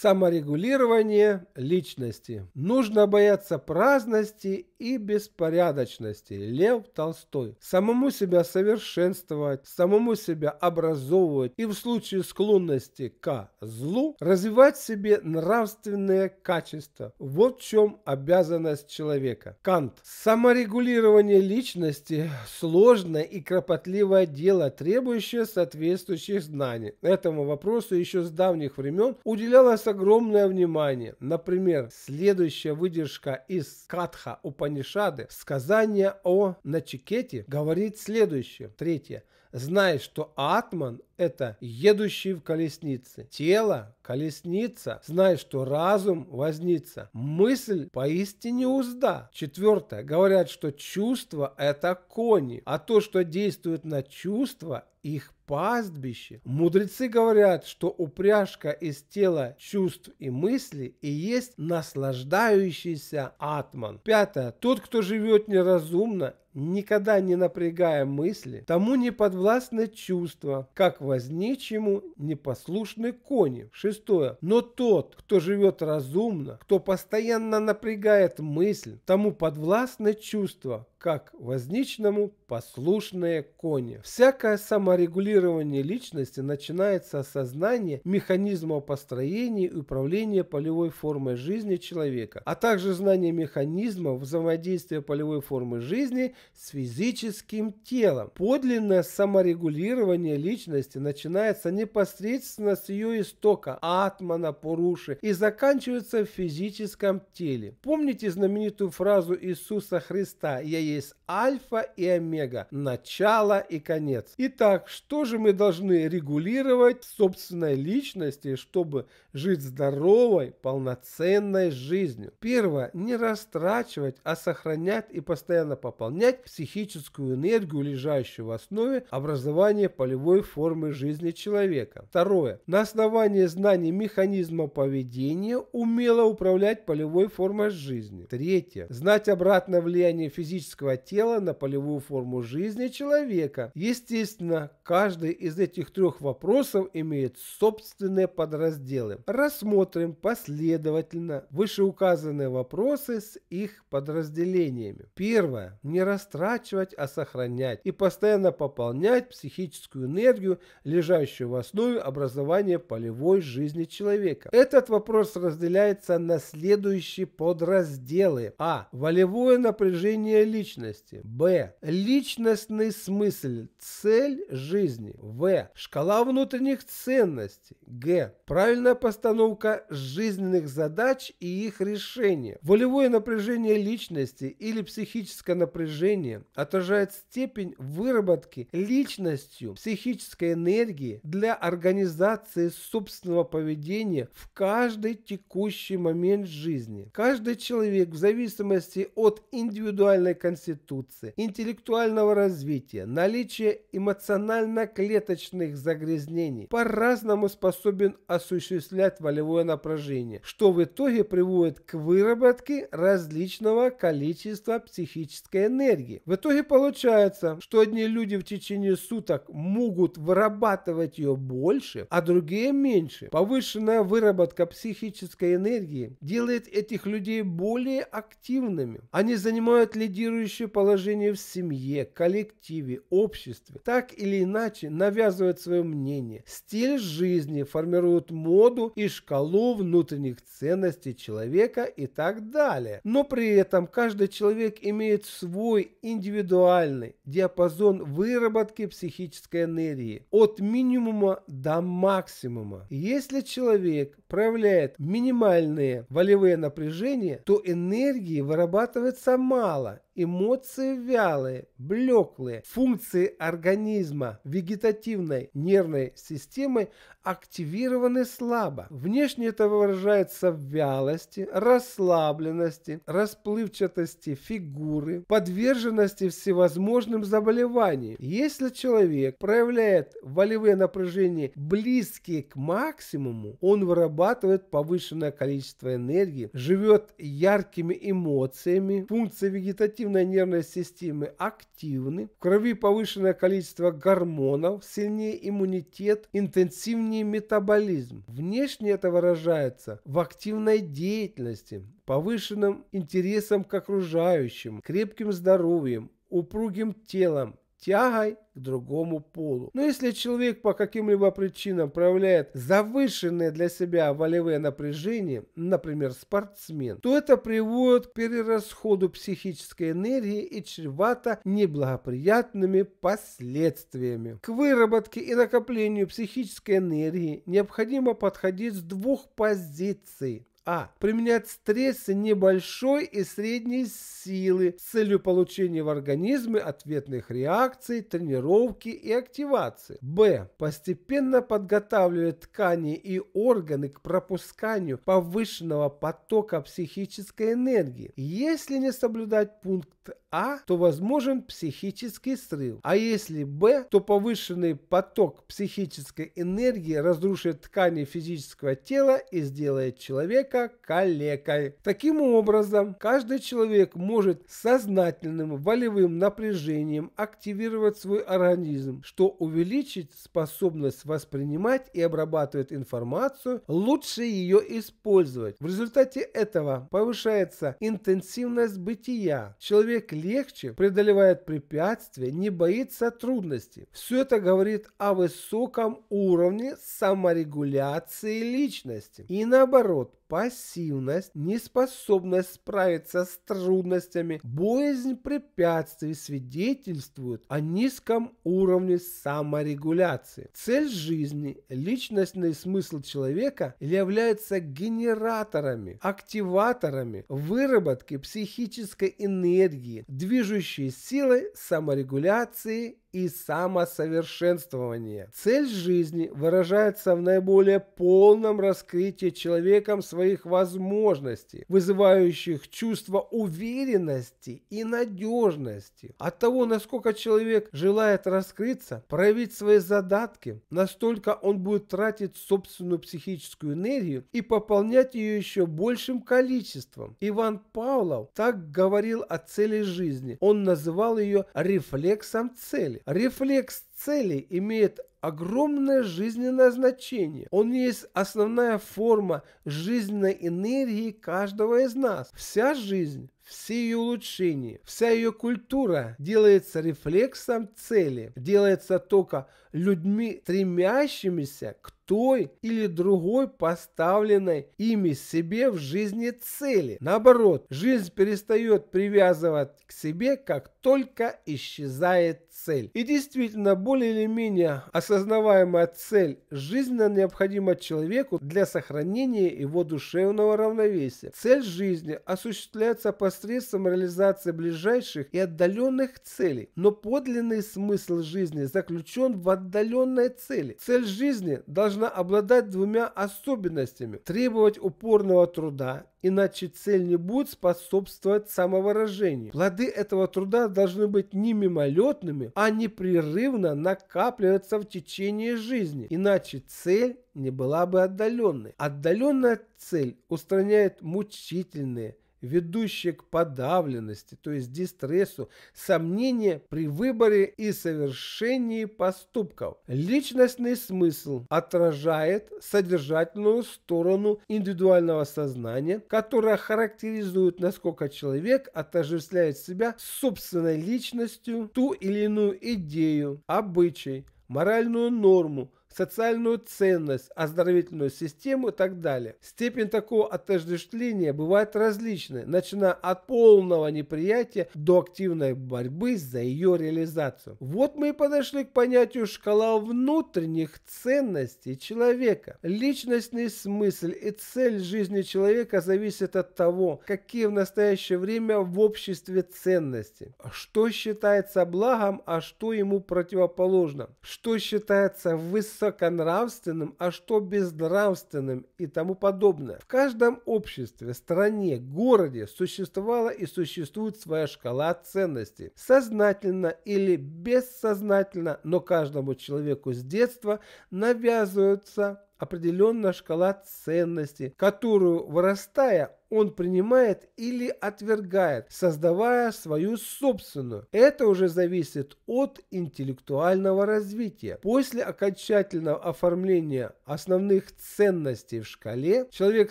Саморегулирование личности. Нужно бояться праздности и беспорядочности. Лев Толстой. Самому себя совершенствовать, самому себя образовывать и в случае склонности к злу развивать в себе нравственные качества. Вот в чем обязанность человека. Кант. Саморегулирование личности – сложное и кропотливое дело, требующее соответствующих знаний. Этому вопросу еще с давних времен уделялось огромное внимание. Например, следующая выдержка из Катха Упанишады «Сказание о Начикете» говорит следующее. Третье. Знай, что Атман – это едущий в колеснице, тело – колесница, знай, что разум – возница, мысль – поистине узда. Четвертое. Говорят, что чувство – это кони, а то, что действует на чувство – их пастбище. Мудрецы говорят, что упряжка из тела чувств и мыслей и есть наслаждающийся атман. Пятое. Тот, кто живет неразумно, никогда не напрягая мысли, тому не подвластны чувства, как возничьему непослушны кони. Шестое. Но тот, кто живет разумно, кто постоянно напрягает мысль, тому подвластны чувства, как возничному послушные кони. Всякое саморегулирование личности начинается с осознания механизма построения и управления полевой формой жизни человека, а также знания механизма взаимодействия полевой формы жизни с физическим телом. Подлинное саморегулирование личности начинается непосредственно с ее истока атмана поруши и заканчивается в физическом теле. Помните знаменитую фразу Иисуса Христа «Я есть is альфа и омега, начало и конец. Итак, что же мы должны регулировать в собственной личности, чтобы жить здоровой, полноценной жизнью? Первое, не растрачивать, а сохранять и постоянно пополнять психическую энергию, лежащую в основе образования полевой формы жизни человека. Второе, на основании знаний механизма поведения умело управлять полевой формой жизни. Третье, знать обратное влияние физического тела тела на полевую форму жизни человека. Естественно, каждый из этих трех вопросов имеет собственные подразделы. Рассмотрим последовательно вышеуказанные вопросы с их подразделениями. Первое. Не растрачивать, а сохранять и постоянно пополнять психическую энергию, лежащую в основе образования полевой жизни человека. Этот вопрос разделяется на следующие подразделы. А. Волевое напряжение личности ценности. Б. Личностный смысл, цель жизни. В. Шкала внутренних ценностей. Г. Правильная постановка жизненных задач и их решения. Волевое напряжение личности или психическое напряжение отражает степень выработки личностью психической энергии для организации собственного поведения в каждый текущий момент жизни. Каждый человек в зависимости от индивидуальной конституции проституции, интеллектуального развития, наличие эмоционально-клеточных загрязнений, по-разному способен осуществлять волевое напряжение, что в итоге приводит к выработке различного количества психической энергии. В итоге получается, что одни люди в течение суток могут вырабатывать ее больше, а другие меньше. Повышенная выработка психической энергии делает этих людей более активными. Они занимают лидирующие положения положение в семье, коллективе, обществе, так или иначе навязывают свое мнение. Стиль жизни формируют моду и шкалу внутренних ценностей человека и так далее. Но при этом каждый человек имеет свой индивидуальный диапазон выработки психической энергии от минимума до максимума. Если человек проявляет минимальные волевые напряжения, то энергии вырабатывается мало эмоции вялые, блеклые. Функции организма вегетативной нервной системы активированы слабо. Внешне это выражается в вялости, расслабленности, расплывчатости фигуры, подверженности всевозможным заболеваниям. Если человек проявляет волевые напряжения близкие к максимуму, он вырабатывает повышенное количество энергии, живет яркими эмоциями, функции вегетативной вегетативной нервной системы активны, в крови повышенное количество гормонов, сильнее иммунитет, интенсивнее метаболизм. Внешне это выражается в активной деятельности, повышенным интересом к окружающим, крепким здоровьем, упругим телом тягой к другому полу. Но если человек по каким-либо причинам проявляет завышенное для себя волевое напряжение, например, спортсмен, то это приводит к перерасходу психической энергии и чревато неблагоприятными последствиями. К выработке и накоплению психической энергии необходимо подходить с двух позиций. А. Применять стрессы небольшой и средней силы с целью получения в организме ответных реакций, тренировки и активации. Б. Постепенно подготавливать ткани и органы к пропусканию повышенного потока психической энергии. Если не соблюдать пункт а, то возможен психический срыв. А если Б, то повышенный поток психической энергии разрушит ткани физического тела и сделает человека человека калекой. Таким образом, каждый человек может сознательным волевым напряжением активировать свой организм, что увеличит способность воспринимать и обрабатывать информацию, лучше ее использовать. В результате этого повышается интенсивность бытия. Человек легче преодолевает препятствия, не боится трудностей. Все это говорит о высоком уровне саморегуляции личности. И наоборот, пассивность, неспособность справиться с трудностями, боязнь препятствий свидетельствуют о низком уровне саморегуляции. Цель жизни, личностный смысл человека являются генераторами, активаторами выработки психической энергии, движущей силой саморегуляции и самосовершенствование. Цель жизни выражается в наиболее полном раскрытии человеком своих возможностей, вызывающих чувство уверенности и надежности. От того, насколько человек желает раскрыться, проявить свои задатки, настолько он будет тратить собственную психическую энергию и пополнять ее еще большим количеством. Иван Павлов так говорил о цели жизни. Он называл ее рефлексом цели цели. Рефлекс цели имеет огромное жизненное значение. Он есть основная форма жизненной энергии каждого из нас. Вся жизнь, все ее улучшения, вся ее культура делается рефлексом цели, делается только людьми, стремящимися к той или другой поставленной ими себе в жизни цели. Наоборот, жизнь перестает привязывать к себе как только исчезает цель. И действительно, более или менее осознаваемая цель жизненно необходима человеку для сохранения его душевного равновесия. Цель жизни осуществляется посредством реализации ближайших и отдаленных целей, но подлинный смысл жизни заключен в отдаленной цели. Цель жизни должна обладать двумя особенностями – требовать упорного труда иначе цель не будет способствовать самовыражению. Плоды этого труда должны быть не мимолетными, а непрерывно накапливаться в течение жизни, иначе цель не была бы отдаленной. Отдаленная цель устраняет мучительные, ведущее к подавленности, то есть дистрессу, сомнения при выборе и совершении поступков. Личностный смысл отражает содержательную сторону индивидуального сознания, которая характеризует, насколько человек отождествляет себя с собственной личностью, ту или иную идею, обычай, моральную норму, социальную ценность, оздоровительную систему и так далее. Степень такого отождествления бывает различной, начиная от полного неприятия до активной борьбы за ее реализацию. Вот мы и подошли к понятию шкала внутренних ценностей человека. Личностный смысл и цель жизни человека зависят от того, какие в настоящее время в обществе ценности. Что считается благом, а что ему противоположно. Что считается высоким высоконравственным, а что безнравственным и тому подобное. В каждом обществе, стране, городе существовала и существует своя шкала ценностей. Сознательно или бессознательно, но каждому человеку с детства навязываются определенная шкала ценностей, которую, вырастая, он принимает или отвергает, создавая свою собственную. Это уже зависит от интеллектуального развития. После окончательного оформления основных ценностей в шкале человек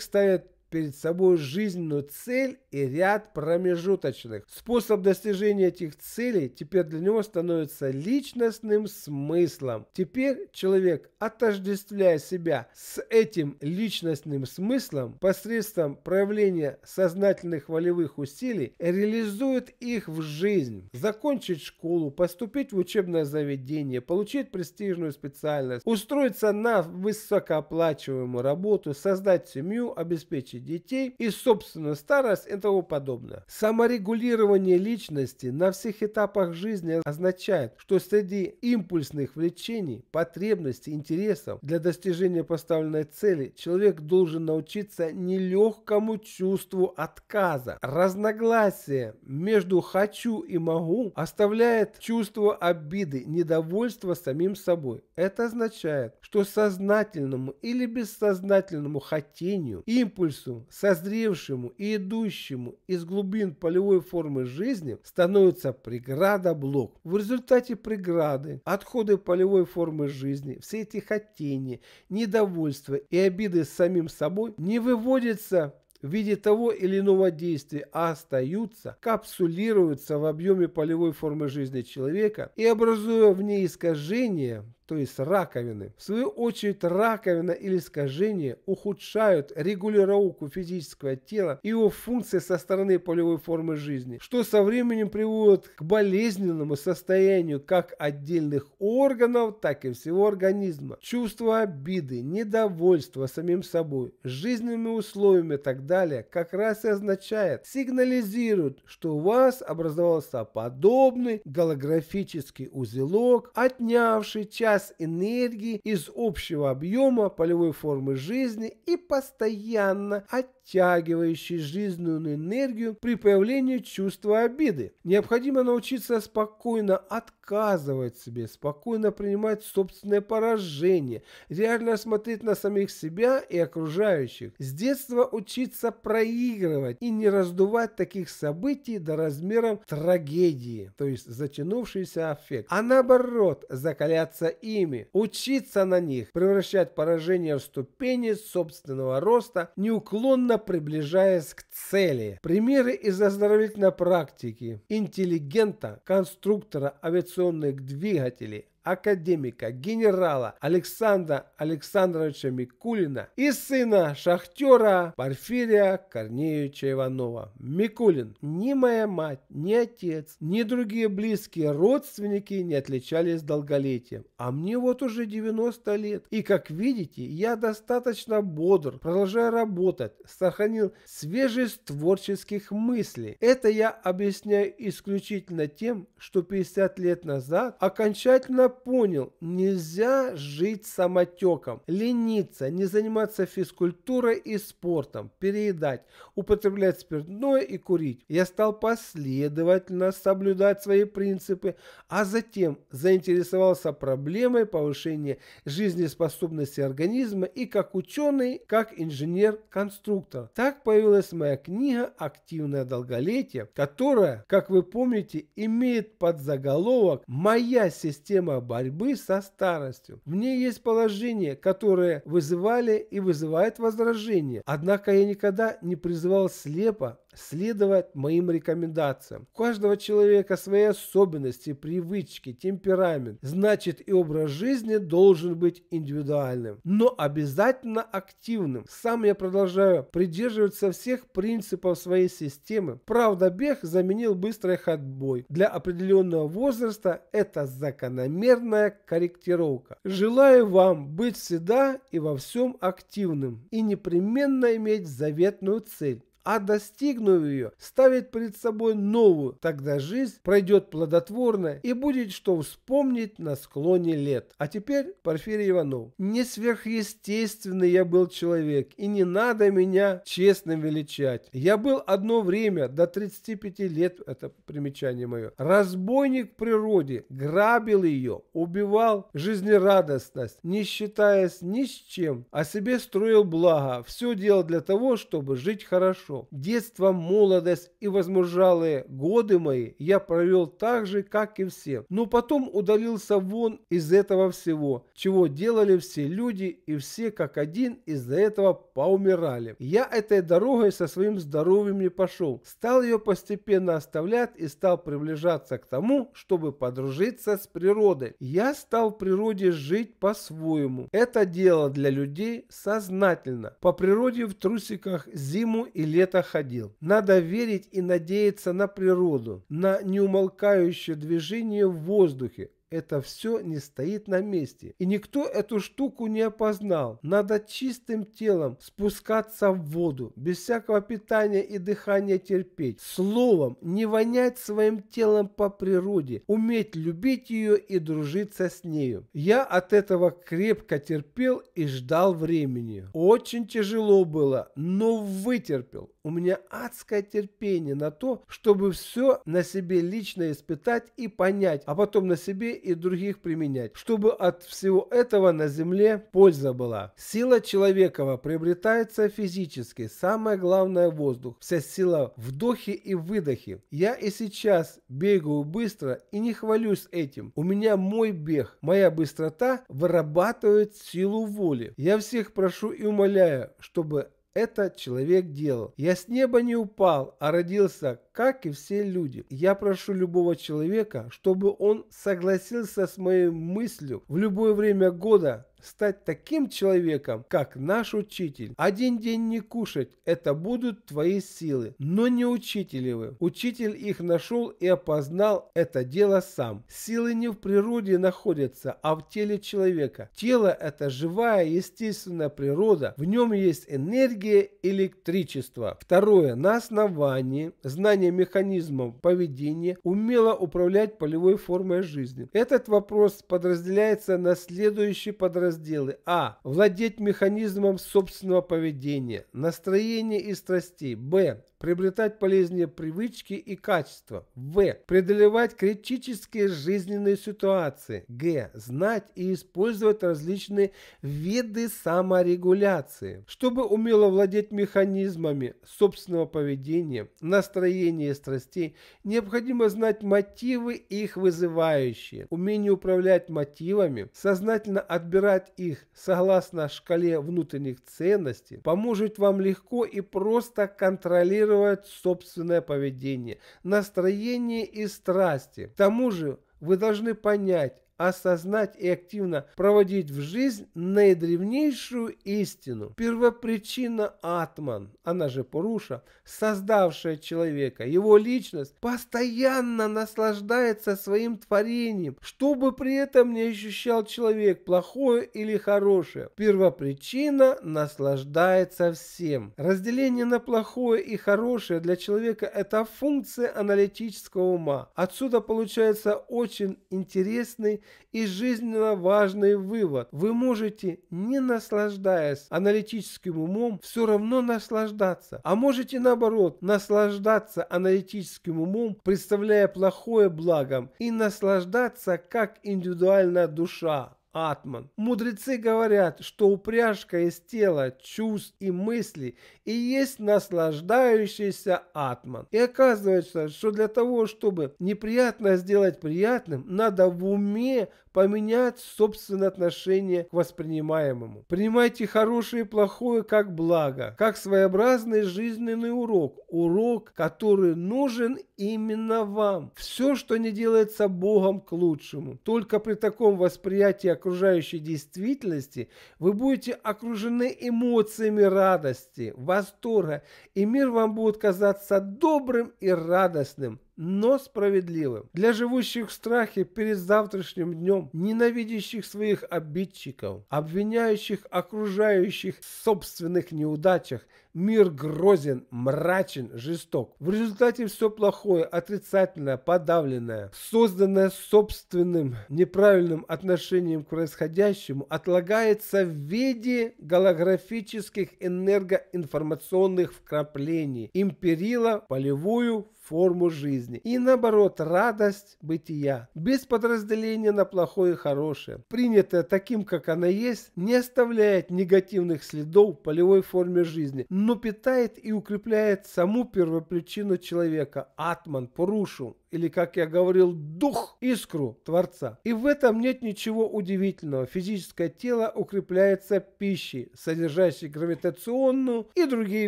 ставит перед собой жизненную цель и ряд промежуточных. Способ достижения этих целей теперь для него становится личностным смыслом. Теперь человек, отождествляя себя с этим личностным смыслом посредством проявления сознательных волевых усилий, реализует их в жизнь. Закончить школу, поступить в учебное заведение, получить престижную специальность, устроиться на высокооплачиваемую работу, создать семью, обеспечить помощи детей и, собственно, старость и тому подобное. Саморегулирование личности на всех этапах жизни означает, что среди импульсных влечений, потребностей, интересов для достижения поставленной цели человек должен научиться нелегкому чувству отказа. Разногласие между «хочу» и «могу» оставляет чувство обиды, недовольства самим собой. Это означает, что сознательному или бессознательному хотению, импульсу Творцу, созревшему и идущему из глубин полевой формы жизни, становится преграда-блок. В результате преграды, отходы полевой формы жизни, все эти хотения, недовольства и обиды с самим собой не выводятся в виде того или иного действия, а остаются, капсулируются в объеме полевой формы жизни человека и образуя в ней искажения, то есть раковины. В свою очередь раковина или искажение ухудшают регулировку физического тела и его функции со стороны полевой формы жизни, что со временем приводит к болезненному состоянию как отдельных органов, так и всего организма. Чувство обиды, недовольства самим собой, жизненными условиями и так далее как раз и означает, сигнализирует, что у вас образовался подобный голографический узелок, отнявший часть отказ энергии из общего объема полевой формы жизни и постоянно отчет оттягивающий жизненную энергию при появлении чувства обиды. Необходимо научиться спокойно отказывать себе, спокойно принимать собственное поражение, реально смотреть на самих себя и окружающих. С детства учиться проигрывать и не раздувать таких событий до размеров трагедии, то есть затянувшийся эффект. а наоборот закаляться ими, учиться на них, превращать поражение в ступени собственного роста, неуклонно постепенно приближаясь к цели. Примеры из оздоровительной практики. Интеллигента, конструктора авиационных двигателей, академика, генерала Александра Александровича Микулина и сына шахтера Порфирия Корнеевича Иванова. Микулин, ни моя мать, ни отец, ни другие близкие родственники не отличались долголетием, а мне вот уже 90 лет. И как видите, я достаточно бодр, продолжаю работать, сохранил свежесть творческих мыслей. Это я объясняю исключительно тем, что 50 лет назад окончательно понял, нельзя жить самотеком, лениться, не заниматься физкультурой и спортом, переедать, употреблять спиртное и курить. Я стал последовательно соблюдать свои принципы, а затем заинтересовался проблемой повышения жизнеспособности организма и как ученый, как инженер-конструктор. Так появилась моя книга «Активное долголетие», которая, как вы помните, имеет подзаголовок «Моя система борьбы со старостью. В ней есть положения, которые вызывали и вызывают возражения. Однако я никогда не призывал слепо следовать моим рекомендациям. У каждого человека свои особенности, привычки, темперамент. Значит и образ жизни должен быть индивидуальным, но обязательно активным. Сам я продолжаю придерживаться всех принципов своей системы. Правда, бег заменил быстрый ходьбой. Для определенного возраста это закономерная корректировка. Желаю вам быть всегда и во всем активным и непременно иметь заветную цель а достигнув ее, ставит перед собой новую, тогда жизнь пройдет плодотворно и будет что вспомнить на склоне лет. А теперь Порфирий Иванов. Не сверхъестественный я был человек, и не надо меня честно величать. Я был одно время, до 35 лет, это примечание мое, разбойник природе, грабил ее, убивал жизнерадостность, не считаясь ни с чем, а себе строил благо, все делал для того, чтобы жить хорошо веков. Детство, молодость и возмужалые годы мои я провел так же, как и все, но потом удалился вон из этого всего, чего делали все люди и все как один из-за этого поумирали. Я этой дорогой со своим здоровьем не пошел, стал ее постепенно оставлять и стал приближаться к тому, чтобы подружиться с природой. Я стал в природе жить по-своему. Это дело для людей сознательно. По природе в трусиках зиму и лето света ходил. Надо верить и надеяться на природу, на неумолкающее движение в воздухе, это все не стоит на месте. И никто эту штуку не опознал. Надо чистым телом спускаться в воду, без всякого питания и дыхания терпеть. Словом, не вонять своим телом по природе, уметь любить ее и дружиться с нею. Я от этого крепко терпел и ждал времени. Очень тяжело было, но вытерпел. У меня адское терпение на то, чтобы все на себе лично испытать и понять, а потом на себе и других применять, чтобы от всего этого на земле польза была. Сила человека приобретается физически, самое главное воздух, вся сила вдохе и выдохе. Я и сейчас бегаю быстро и не хвалюсь этим. У меня мой бег, моя быстрота вырабатывает силу воли. Я всех прошу и умоляю, чтобы это человек делал. Я с неба не упал, а родился, как и все люди. Я прошу любого человека, чтобы он согласился с моей мыслью в любое время года, стать таким человеком, как наш учитель. Один день не кушать – это будут твои силы, но не учителевы. Учитель их нашел и опознал это дело сам. Силы не в природе находятся, а в теле человека. Тело – это живая, естественная природа, в нем есть энергия, электричество. Второе. На основании знания механизмов поведения умело управлять полевой формой жизни. Этот вопрос подразделяется на следующие подразделения разделы. А. Владеть механизмом собственного поведения, настроения и страстей. Б. Приобретать полезные привычки и качества. В. Преодолевать критические жизненные ситуации. Г. Знать и использовать различные виды саморегуляции. Чтобы умело владеть механизмами собственного поведения, настроения и страстей, необходимо знать мотивы их вызывающие, умение управлять мотивами, сознательно отбирать выбирать их согласно шкале внутренних ценностей поможет вам легко и просто контролировать собственное поведение, настроение и страсти. К тому же вы должны понять, осознать и активно проводить в жизнь наидревнейшую истину. Первопричина Атман, она же Пуруша, создавшая человека, его личность, постоянно наслаждается своим творением, чтобы при этом не ощущал человек плохое или хорошее. Первопричина наслаждается всем. Разделение на плохое и хорошее для человека – это функция аналитического ума. Отсюда получается очень интересный и жизненно важный вывод. Вы можете, не наслаждаясь аналитическим умом, все равно наслаждаться. А можете наоборот, наслаждаться аналитическим умом, представляя плохое благом, и наслаждаться как индивидуальная душа. Атман. Мудрецы говорят, что упряжка из тела, чувств и мыслей и есть наслаждающийся Атман. И оказывается, что для того, чтобы неприятно сделать приятным, надо в уме поменять собственное отношение к воспринимаемому. Принимайте хорошее и плохое как благо, как своеобразный жизненный урок, урок, который нужен именно вам. Все, что не делается Богом к лучшему. Только при таком восприятии окружающей действительности вы будете окружены эмоциями радости, восторга, и мир вам будет казаться добрым и радостным, но справедливым. Для живущих в страхе перед завтрашним днем, ненавидящих своих обидчиков, обвиняющих окружающих в собственных неудачах, мир грозен, мрачен, жесток. В результате все плохое, отрицательное, подавленное, созданное собственным неправильным отношением к происходящему, отлагается в виде голографических энергоинформационных вкраплений, империла, полевую, форму жизни. И наоборот, радость бытия, без подразделения на плохое и хорошее, принятое таким, как оно есть, не оставляет негативных следов в полевой форме жизни, но питает и укрепляет саму первопричину человека – атман, порушу, или, как я говорил, дух, искру Творца. И в этом нет ничего удивительного. Физическое тело укрепляется пищей, содержащей гравитационную и другие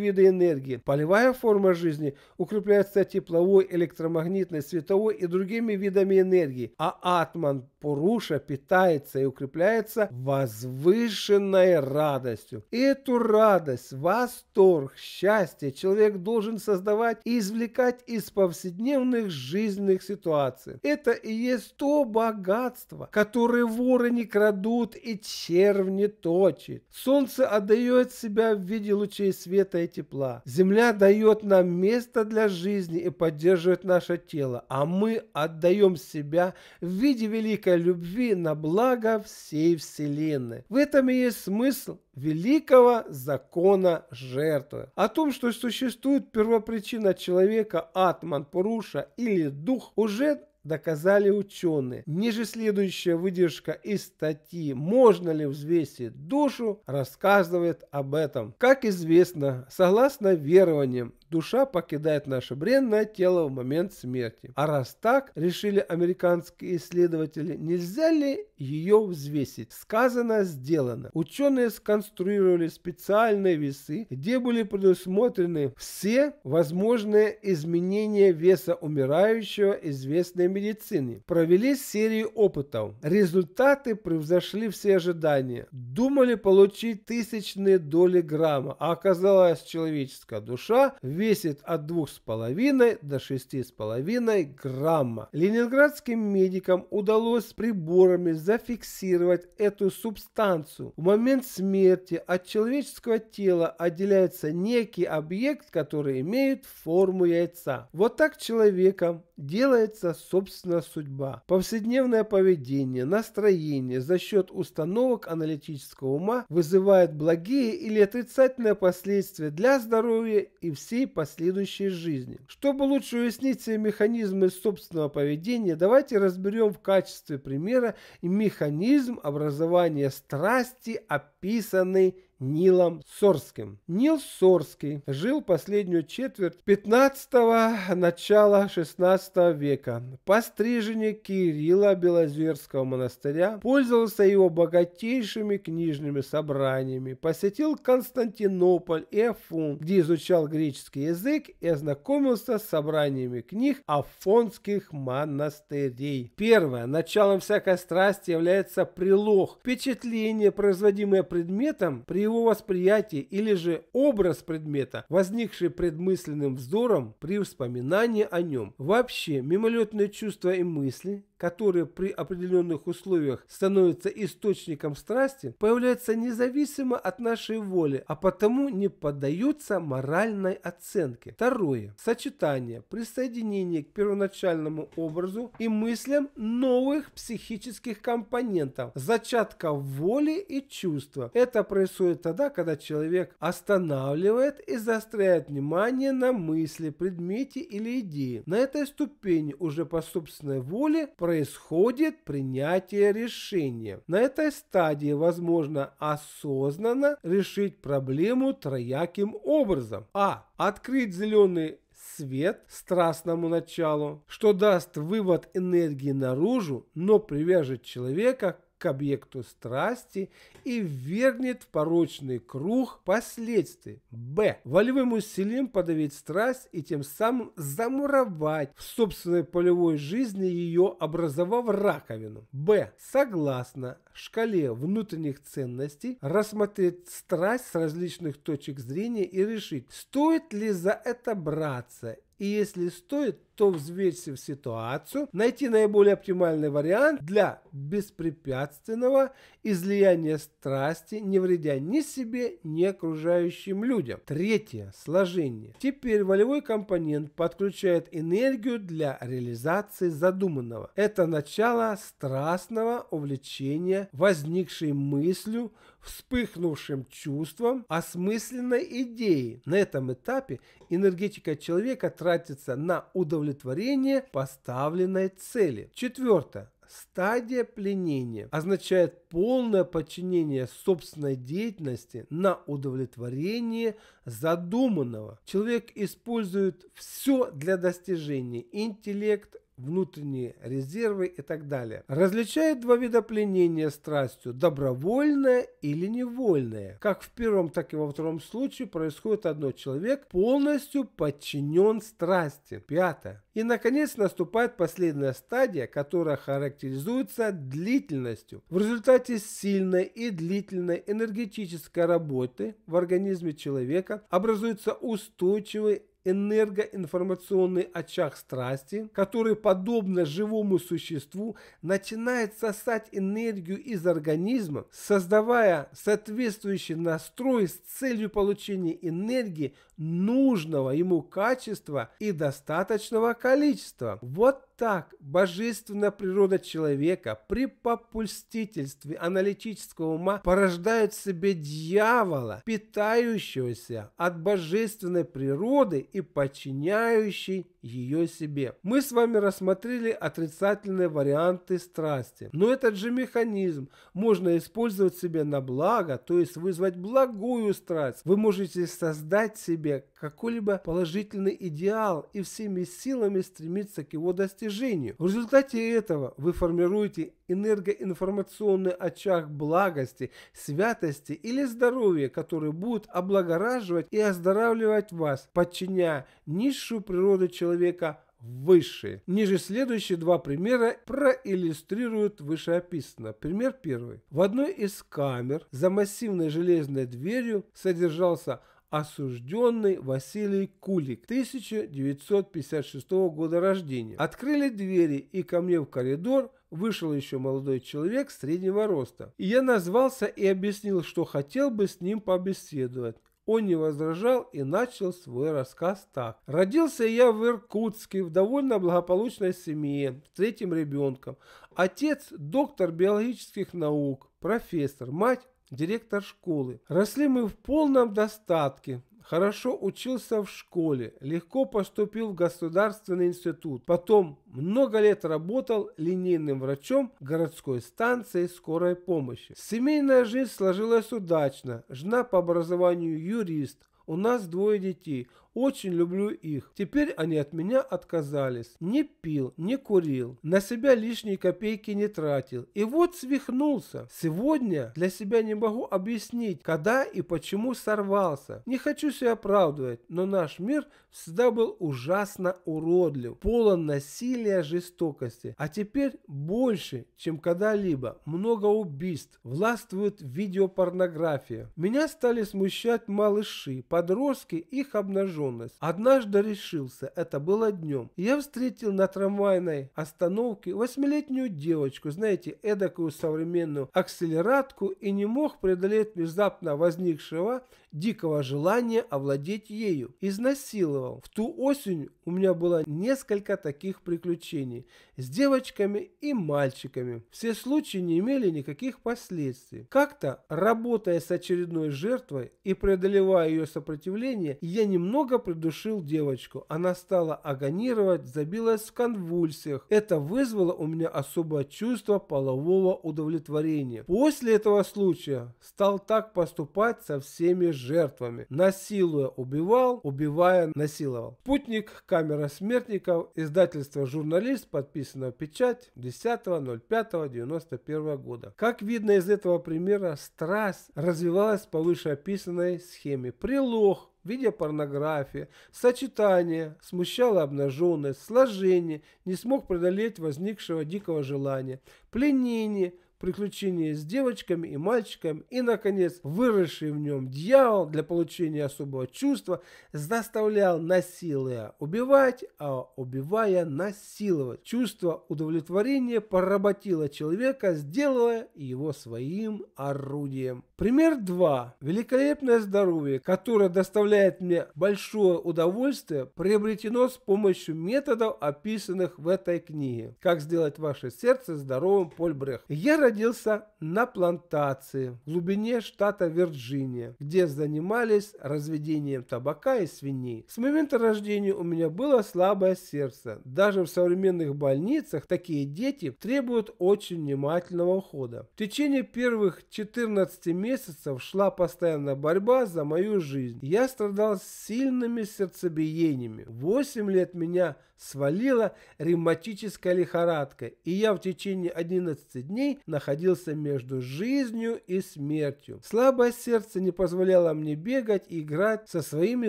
виды энергии. Полевая форма жизни укрепляется тепловой, электромагнитной, световой и другими видами энергии. А атман Пуруша питается и укрепляется возвышенной радостью. И эту радость, восторг, счастье человек должен создавать и извлекать из повседневных жизней жизненных ситуациях. Это и есть то богатство, которое воры не крадут и червь не точит. Солнце отдает себя в виде лучей света и тепла. Земля дает нам место для жизни и поддерживает наше тело, а мы отдаем себя в виде великой любви на благо всей Вселенной. В этом и есть смысл великого закона жертвы. О том, что существует первопричина человека Атман Пуруша или дух уже доказали ученые. Ниже следующая выдержка из статьи «Можно ли взвесить душу?» рассказывает об этом. Как известно, согласно верованиям, Душа покидает наше бренное тело в момент смерти. А раз так, решили американские исследователи, нельзя ли ее взвесить? Сказано, сделано. Ученые сконструировали специальные весы, где были предусмотрены все возможные изменения веса умирающего известной медицине. Провели серию опытов. Результаты превзошли все ожидания. Думали получить тысячные доли грамма, а оказалось человеческая душа в весит от 2,5 до 6,5 грамма. Ленинградским медикам удалось приборами зафиксировать эту субстанцию. В момент смерти от человеческого тела отделяется некий объект, который имеет форму яйца. Вот так человеком делается, собственно, судьба. Повседневное поведение, настроение за счет установок аналитического ума вызывает благие или отрицательные последствия для здоровья и всей последующей жизни. Чтобы лучше уяснить все механизмы собственного поведения, давайте разберем в качестве примера механизм образования страсти, описанный Нилом Сорским. Нил Сорский жил последнюю четверть 15-го, начала 16 века. Постриженный Кирилла Белозерского монастыря пользовался его богатейшими книжными собраниями, посетил Константинополь и Афон, где изучал греческий язык и ознакомился с собраниями книг афонских монастырей. Первое. Началом всякой страсти является прилог, впечатление, производимое предметом при его восприятие или же образ предмета, возникший предмысленным взором при вспоминании о нем. Вообще, мимолетные чувства и мысли, которые при определенных условиях становятся источником страсти, появляются независимо от нашей воли, а потому не поддаются моральной оценке. Второе. Сочетание, присоединение к первоначальному образу и мыслям новых психических компонентов, зачатка воли и чувства. Это происходит тогда, когда человек останавливает и заостряет внимание на мысли, предмете или идее. На этой ступени уже по собственной воле происходит принятие решения. На этой стадии возможно осознанно решить проблему трояким образом. А. Открыть зеленый свет страстному началу, что даст вывод энергии наружу, но привяжет человека к объекту страсти и вернет в порочный круг последствий. Б. Волевым усилием подавить страсть и тем самым замуровать в собственной полевой жизни ее, образовав раковину. Б. Согласно шкале внутренних ценностей рассмотреть страсть с различных точек зрения и решить, стоит ли за это браться и если стоит, то взвесив ситуацию, найти наиболее оптимальный вариант для беспрепятственного излияния страсти, не вредя ни себе, ни окружающим людям. Третье. Сложение. Теперь волевой компонент подключает энергию для реализации задуманного. Это начало страстного увлечения возникшей мыслью, вспыхнувшим чувством осмысленной идеи. На этом этапе энергетика человека тратится на удовлетворение поставленной цели. Четвертое. Стадия пленения означает полное подчинение собственной деятельности на удовлетворение задуманного. Человек использует все для достижения – интеллект, внутренние резервы и так далее. Различает два вида пленения страстью – добровольное или невольное. Как в первом, так и во втором случае происходит одно человек полностью подчинен страсти. Пятое. И, наконец, наступает последняя стадия, которая характеризуется длительностью. В результате сильной и длительной энергетической работы в организме человека образуется устойчивый энергоинформационный очаг страсти, который, подобно живому существу, начинает сосать энергию из организма, создавая соответствующий настрой с целью получения энергии нужного ему качества и достаточного количества. Вот так божественная природа человека при попустительстве аналитического ума порождает в себе дьявола, питающегося от божественной природы и подчиняющий ее себе. Мы с вами рассмотрели отрицательные варианты страсти. Но этот же механизм можно использовать себе на благо, то есть вызвать благую страсть. Вы можете создать себе какой-либо положительный идеал и всеми силами стремиться к его достижению. В результате этого вы формируете энергоинформационный очаг благости, святости или здоровья, которые будут облагораживать и оздоравливать вас, подчиняя низшую природу человека высшей. Ниже следующие два примера проиллюстрируют вышеописанное. Пример первый. В одной из камер за массивной железной дверью содержался осужденный Василий Кулик, 1956 года рождения. Открыли двери, и ко мне в коридор вышел еще молодой человек среднего роста. И я назвался и объяснил, что хотел бы с ним побеседовать. Он не возражал и начал свой рассказ так. Родился я в Иркутске, в довольно благополучной семье, с третьим ребенком. Отец – доктор биологических наук, профессор, мать – директор школы. Росли мы в полном достатке. Хорошо учился в школе, легко поступил в государственный институт. Потом много лет работал линейным врачом городской станции скорой помощи. Семейная жизнь сложилась удачно. Жена по образованию юрист. У нас двое детей. Очень люблю их. Теперь они от меня отказались. Не пил, не курил, на себя лишние копейки не тратил. И вот свихнулся. Сегодня для себя не могу объяснить, когда и почему сорвался. Не хочу себя оправдывать, но наш мир всегда был ужасно уродлив, полон насилия, жестокости. А теперь больше, чем когда-либо. Много убийств. Властвует видеопорнография. Меня стали смущать малыши, подростки, их обнаженные влюбленность. Однажды решился, это было днем. Я встретил на трамвайной остановке восьмилетнюю девочку, знаете, эдакую современную акселератку и не мог преодолеть внезапно возникшего дикого желания овладеть ею. Изнасиловал. В ту осень у меня было несколько таких приключений с девочками и мальчиками. Все случаи не имели никаких последствий. Как-то, работая с очередной жертвой и преодолевая ее сопротивление, я немного придушил девочку. Она стала агонировать, забилась в конвульсиях. Это вызвало у меня особое чувство полового удовлетворения. После этого случая стал так поступать со всеми жертвами. Насилуя убивал, убивая насиловал. Путник, камера смертников, издательство «Журналист», подписано в печать 10.05.91 года. Как видно из этого примера, страсть развивалась по вышеописанной схеме. Прилог, видеопорнография, сочетание, смущало обнаженность, сложение, не смог преодолеть возникшего дикого желания, пленение – приключения с девочками и мальчиками и, наконец, выросший в нем дьявол для получения особого чувства заставлял насилуя убивать, а убивая насиловать. Чувство удовлетворения поработило человека, сделало его своим орудием. Пример 2. Великолепное здоровье, которое доставляет мне большое удовольствие, приобретено с помощью методов, описанных в этой книге. Как сделать ваше сердце здоровым, Поль Брех. Я родился на плантации в глубине штата Вирджиния, где занимались разведением табака и свиней. С момента рождения у меня было слабое сердце. Даже в современных больницах такие дети требуют очень внимательного ухода. В течение первых 14 месяцев шла постоянная борьба за мою жизнь. Я страдал сильными сердцебиениями. 8 лет меня свалила ревматическая лихорадка, и я в течение 11 дней находился между жизнью и смертью. Слабое сердце не позволяло мне бегать и играть со своими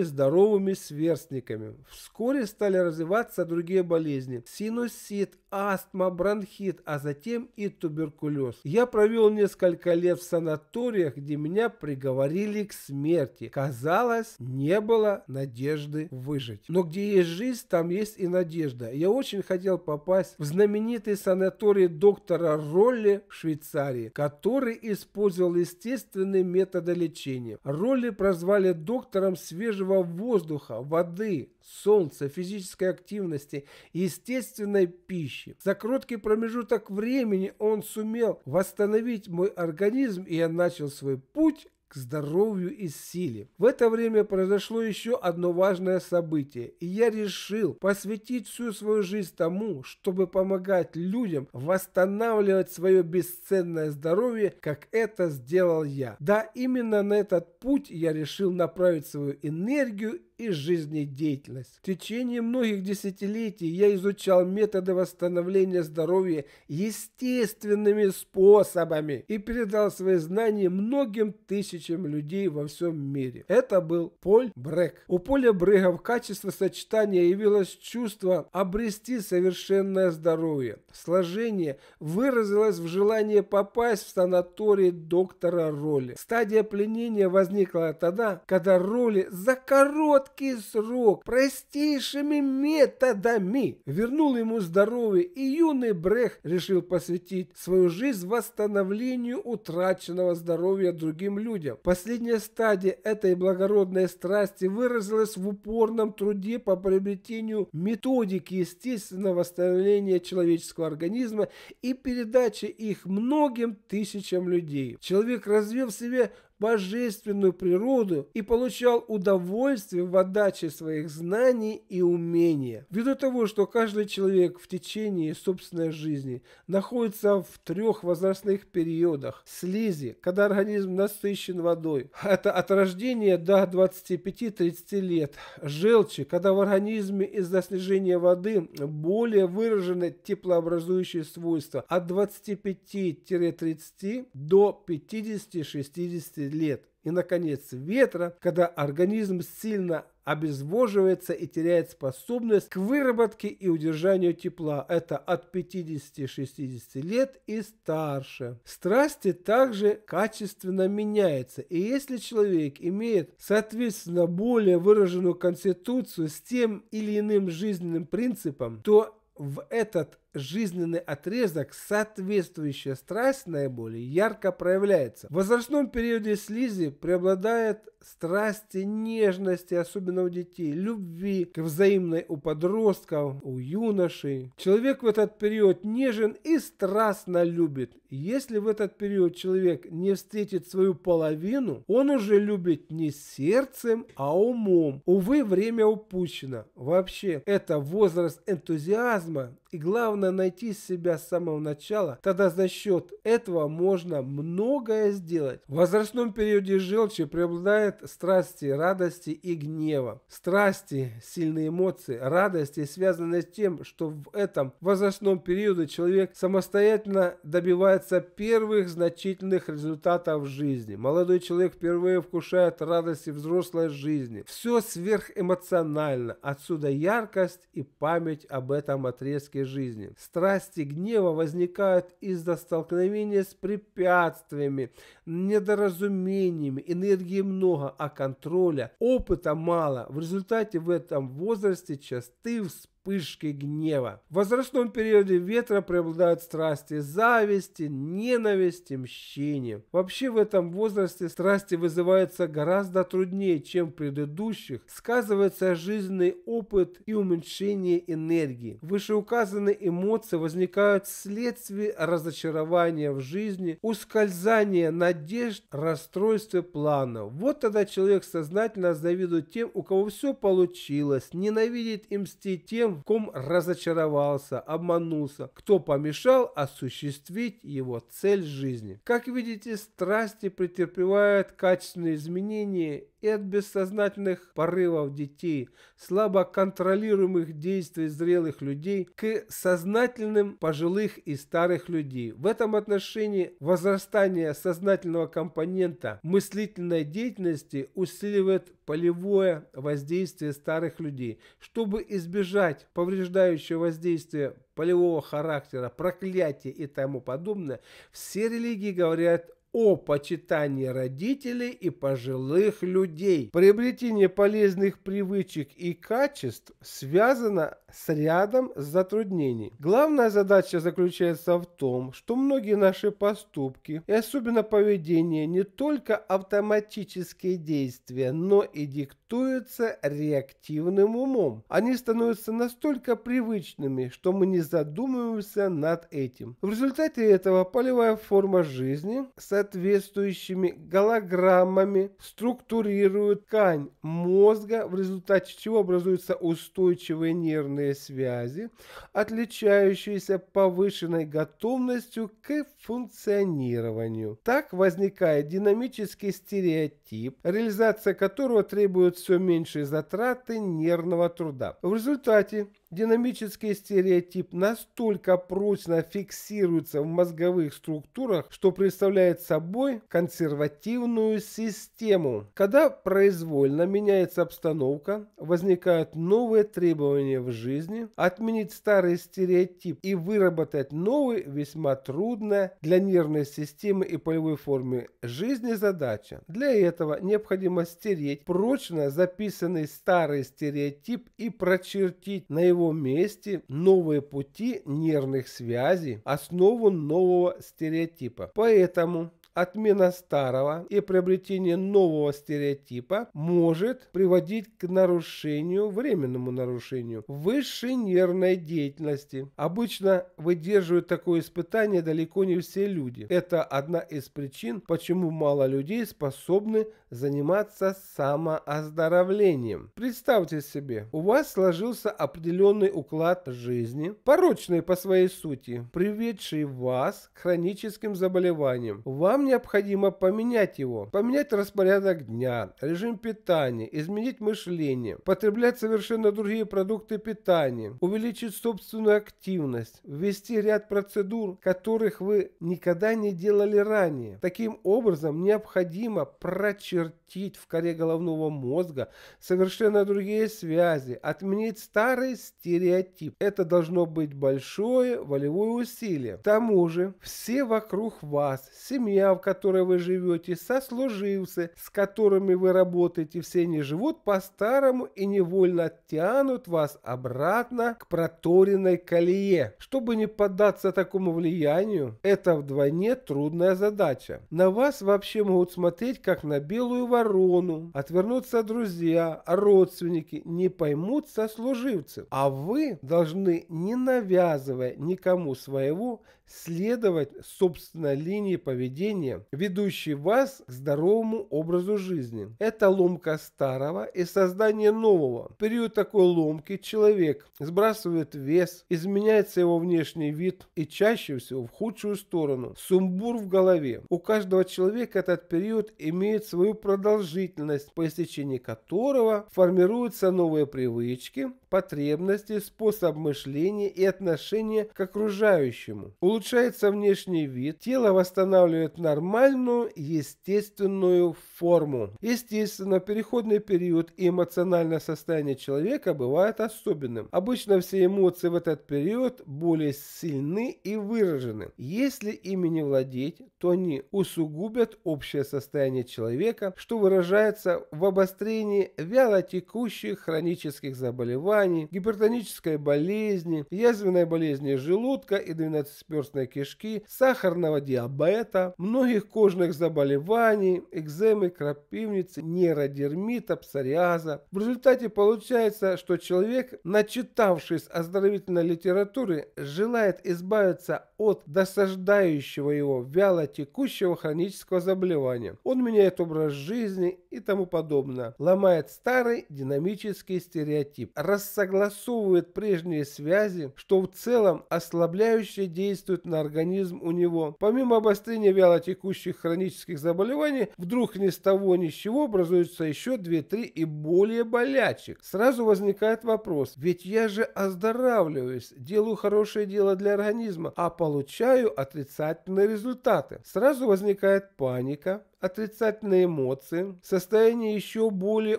здоровыми сверстниками. Вскоре стали развиваться другие болезни – синусит, астма, бронхит, а затем и туберкулез. Я провел несколько лет в санаториях, где меня приговорили к смерти. Казалось, не было надежды выжить. Но где есть жизнь, там есть и надежда надежда. Я очень хотел попасть в знаменитый санаторий доктора Ролли в Швейцарии, который использовал естественные методы лечения. Ролли прозвали доктором свежего воздуха, воды, солнца, физической активности и естественной пищи. За короткий промежуток времени он сумел восстановить мой организм, и я начал свой путь к здоровью и силе. В это время произошло еще одно важное событие, и я решил посвятить всю свою жизнь тому, чтобы помогать людям восстанавливать свое бесценное здоровье, как это сделал я. Да, именно на этот путь я решил направить свою энергию и жизнедеятельность. В течение многих десятилетий я изучал методы восстановления здоровья естественными способами и передал свои знания многим тысячам людей во всем мире. Это был Поль Брэк. У Поля Брэга в качестве сочетания явилось чувство обрести совершенное здоровье. Сложение выразилось в желании попасть в санаторий доктора Роли. Стадия пленения возникла тогда, когда Роли за короткий краткий срок простейшими методами вернул ему здоровье, и юный Брех решил посвятить свою жизнь восстановлению утраченного здоровья другим людям. Последняя стадия этой благородной страсти выразилась в упорном труде по приобретению методики естественного восстановления человеческого организма и передаче их многим тысячам людей. Человек развил в себе божественную природу и получал удовольствие в отдаче своих знаний и умения. Ввиду того, что каждый человек в течение собственной жизни находится в трех возрастных периодах слизи, когда организм насыщен водой, это от рождения до 25-30 лет, желчи, когда в организме из-за снижения воды более выражены теплообразующие свойства от 25-30 до 50-60 30 лет и, наконец, ветра, когда организм сильно обезвоживается и теряет способность к выработке и удержанию тепла. Это от 50-60 лет и старше. Страсти также качественно меняются. И если человек имеет, соответственно, более выраженную конституцию с тем или иным жизненным принципом, то в этот жизненный отрезок соответствующая страсть наиболее ярко проявляется. В возрастном периоде слизи преобладает страсти, нежности, особенно у детей, любви к взаимной у подростков, у юношей. Человек в этот период нежен и страстно любит. Если в этот период человек не встретит свою половину, он уже любит не сердцем, а умом. Увы, время упущено. Вообще, это возраст энтузиазма, и главное найти себя с самого начала, тогда за счет этого можно многое сделать. В возрастном периоде желчи преобладает страсти, радости и гнева. Страсти, сильные эмоции, радости связаны с тем, что в этом возрастном периоде человек самостоятельно добивается первых значительных результатов в жизни. Молодой человек впервые вкушает радости взрослой жизни. Все сверхэмоционально, отсюда яркость и память об этом отрезке человеческой жизни. Страсти гнева возникают из-за столкновения с препятствиями, недоразумениями, энергии много, а контроля, опыта мало. В результате в этом возрасте часты вспышки вспышки гнева. В возрастном периоде ветра преобладают страсти зависти, ненависти, мщения. Вообще в этом возрасте страсти вызываются гораздо труднее, чем в предыдущих. Сказывается жизненный опыт и уменьшение энергии. Вышеуказанные эмоции возникают вследствие разочарования в жизни, ускользания надежд, расстройства планов. Вот тогда человек сознательно завидует тем, у кого все получилось, ненавидит и мстит тем, тем, в ком разочаровался, обманулся, кто помешал осуществить его цель жизни. Как видите, страсти претерпевают качественные изменения и от бессознательных порывов детей, слабо контролируемых действий зрелых людей к сознательным пожилых и старых людей. В этом отношении возрастание сознательного компонента мыслительной деятельности усиливает полевое воздействие старых людей. Чтобы избежать убрать повреждающее воздействие полевого характера, проклятие и тому подобное, все религии говорят о почитании родителей и пожилых людей. Приобретение полезных привычек и качеств связано с рядом затруднений. Главная задача заключается в том, что многие наши поступки и особенно поведение не только автоматические действия, но и диктуются реактивным умом. Они становятся настолько привычными, что мы не задумываемся над этим. В результате этого полевая форма жизни соответствующими голограммами структурирует ткань мозга, в результате чего образуются устойчивые нервные нейронные связи, отличающиеся повышенной готовностью к функционированию. Так возникает динамический стереотип, реализация которого требует все меньшей затраты нервного труда. В результате Динамический стереотип настолько прочно фиксируется в мозговых структурах, что представляет собой консервативную систему. Когда произвольно меняется обстановка, возникают новые требования в жизни, отменить старый стереотип и выработать новый весьма трудно для нервной системы и полевой формы жизни задача. Для этого необходимо стереть прочно записанный старый стереотип и прочертить на его его месте новые пути нервных связей, основу нового стереотипа. Поэтому Отмена старого и приобретение нового стереотипа может приводить к нарушению, временному нарушению, высшей нервной деятельности. Обычно выдерживают такое испытание далеко не все люди. Это одна из причин, почему мало людей способны заниматься самооздоровлением. Представьте себе, у вас сложился определенный уклад жизни, порочный по своей сути, приведший вас к хроническим заболеваниям. Вам не необходимо поменять его, поменять распорядок дня, режим питания, изменить мышление, потреблять совершенно другие продукты питания, увеличить собственную активность, ввести ряд процедур, которых вы никогда не делали ранее. Таким образом, необходимо прочертить прочертить в коре головного мозга совершенно другие связи, отменить старый стереотип. Это должно быть большое волевое усилие. К тому же, все вокруг вас, семья, в которой вы живете, сослуживцы, с которыми вы работаете, все не живут по-старому и невольно тянут вас обратно к проторенной колее. Чтобы не поддаться такому влиянию, это вдвойне трудная задача. На вас вообще могут смотреть как на белую воду, оборону, отвернутся друзья, родственники, не поймут сослуживцев. А вы должны, не навязывая никому своего, следовать собственной линии поведения, ведущей вас к здоровому образу жизни. Это ломка старого и создание нового. В период такой ломки человек сбрасывает вес, изменяется его внешний вид и чаще всего в худшую сторону. Сумбур в голове. У каждого человека этот период имеет свою продолжительность, по истечении которого формируются новые привычки, потребности, способ мышления и отношения к окружающему. Улучшается внешний вид, тело восстанавливает нормальную, естественную форму. Естественно, переходный период и эмоциональное состояние человека бывает особенным. Обычно все эмоции в этот период более сильны и выражены. Если ими не владеть, то они усугубят общее состояние человека, что выражается в обострении вялотекущих хронических заболеваний, заболеваний, гипертонической болезни, язвенной болезни желудка и двенадцатиперстной кишки, сахарного диабета, многих кожных заболеваний, экземы, крапивницы, нейродермита, псориаза. В результате получается, что человек, начитавшись оздоровительной литературы, желает избавиться от досаждающего его вяло текущего хронического заболевания. Он меняет образ жизни и тому подобное. Ломает старый динамический стереотип, рассогласовывает прежние связи, что в целом ослабляюще действует на организм у него. Помимо обострения вялотекущих хронических заболеваний, вдруг ни с того ни с чего образуются еще 2-3 и более болячек. Сразу возникает вопрос, ведь я же оздоравливаюсь, делаю хорошее дело для организма, а получаю отрицательные результаты. Сразу возникает паника, отрицательные эмоции, состояние еще более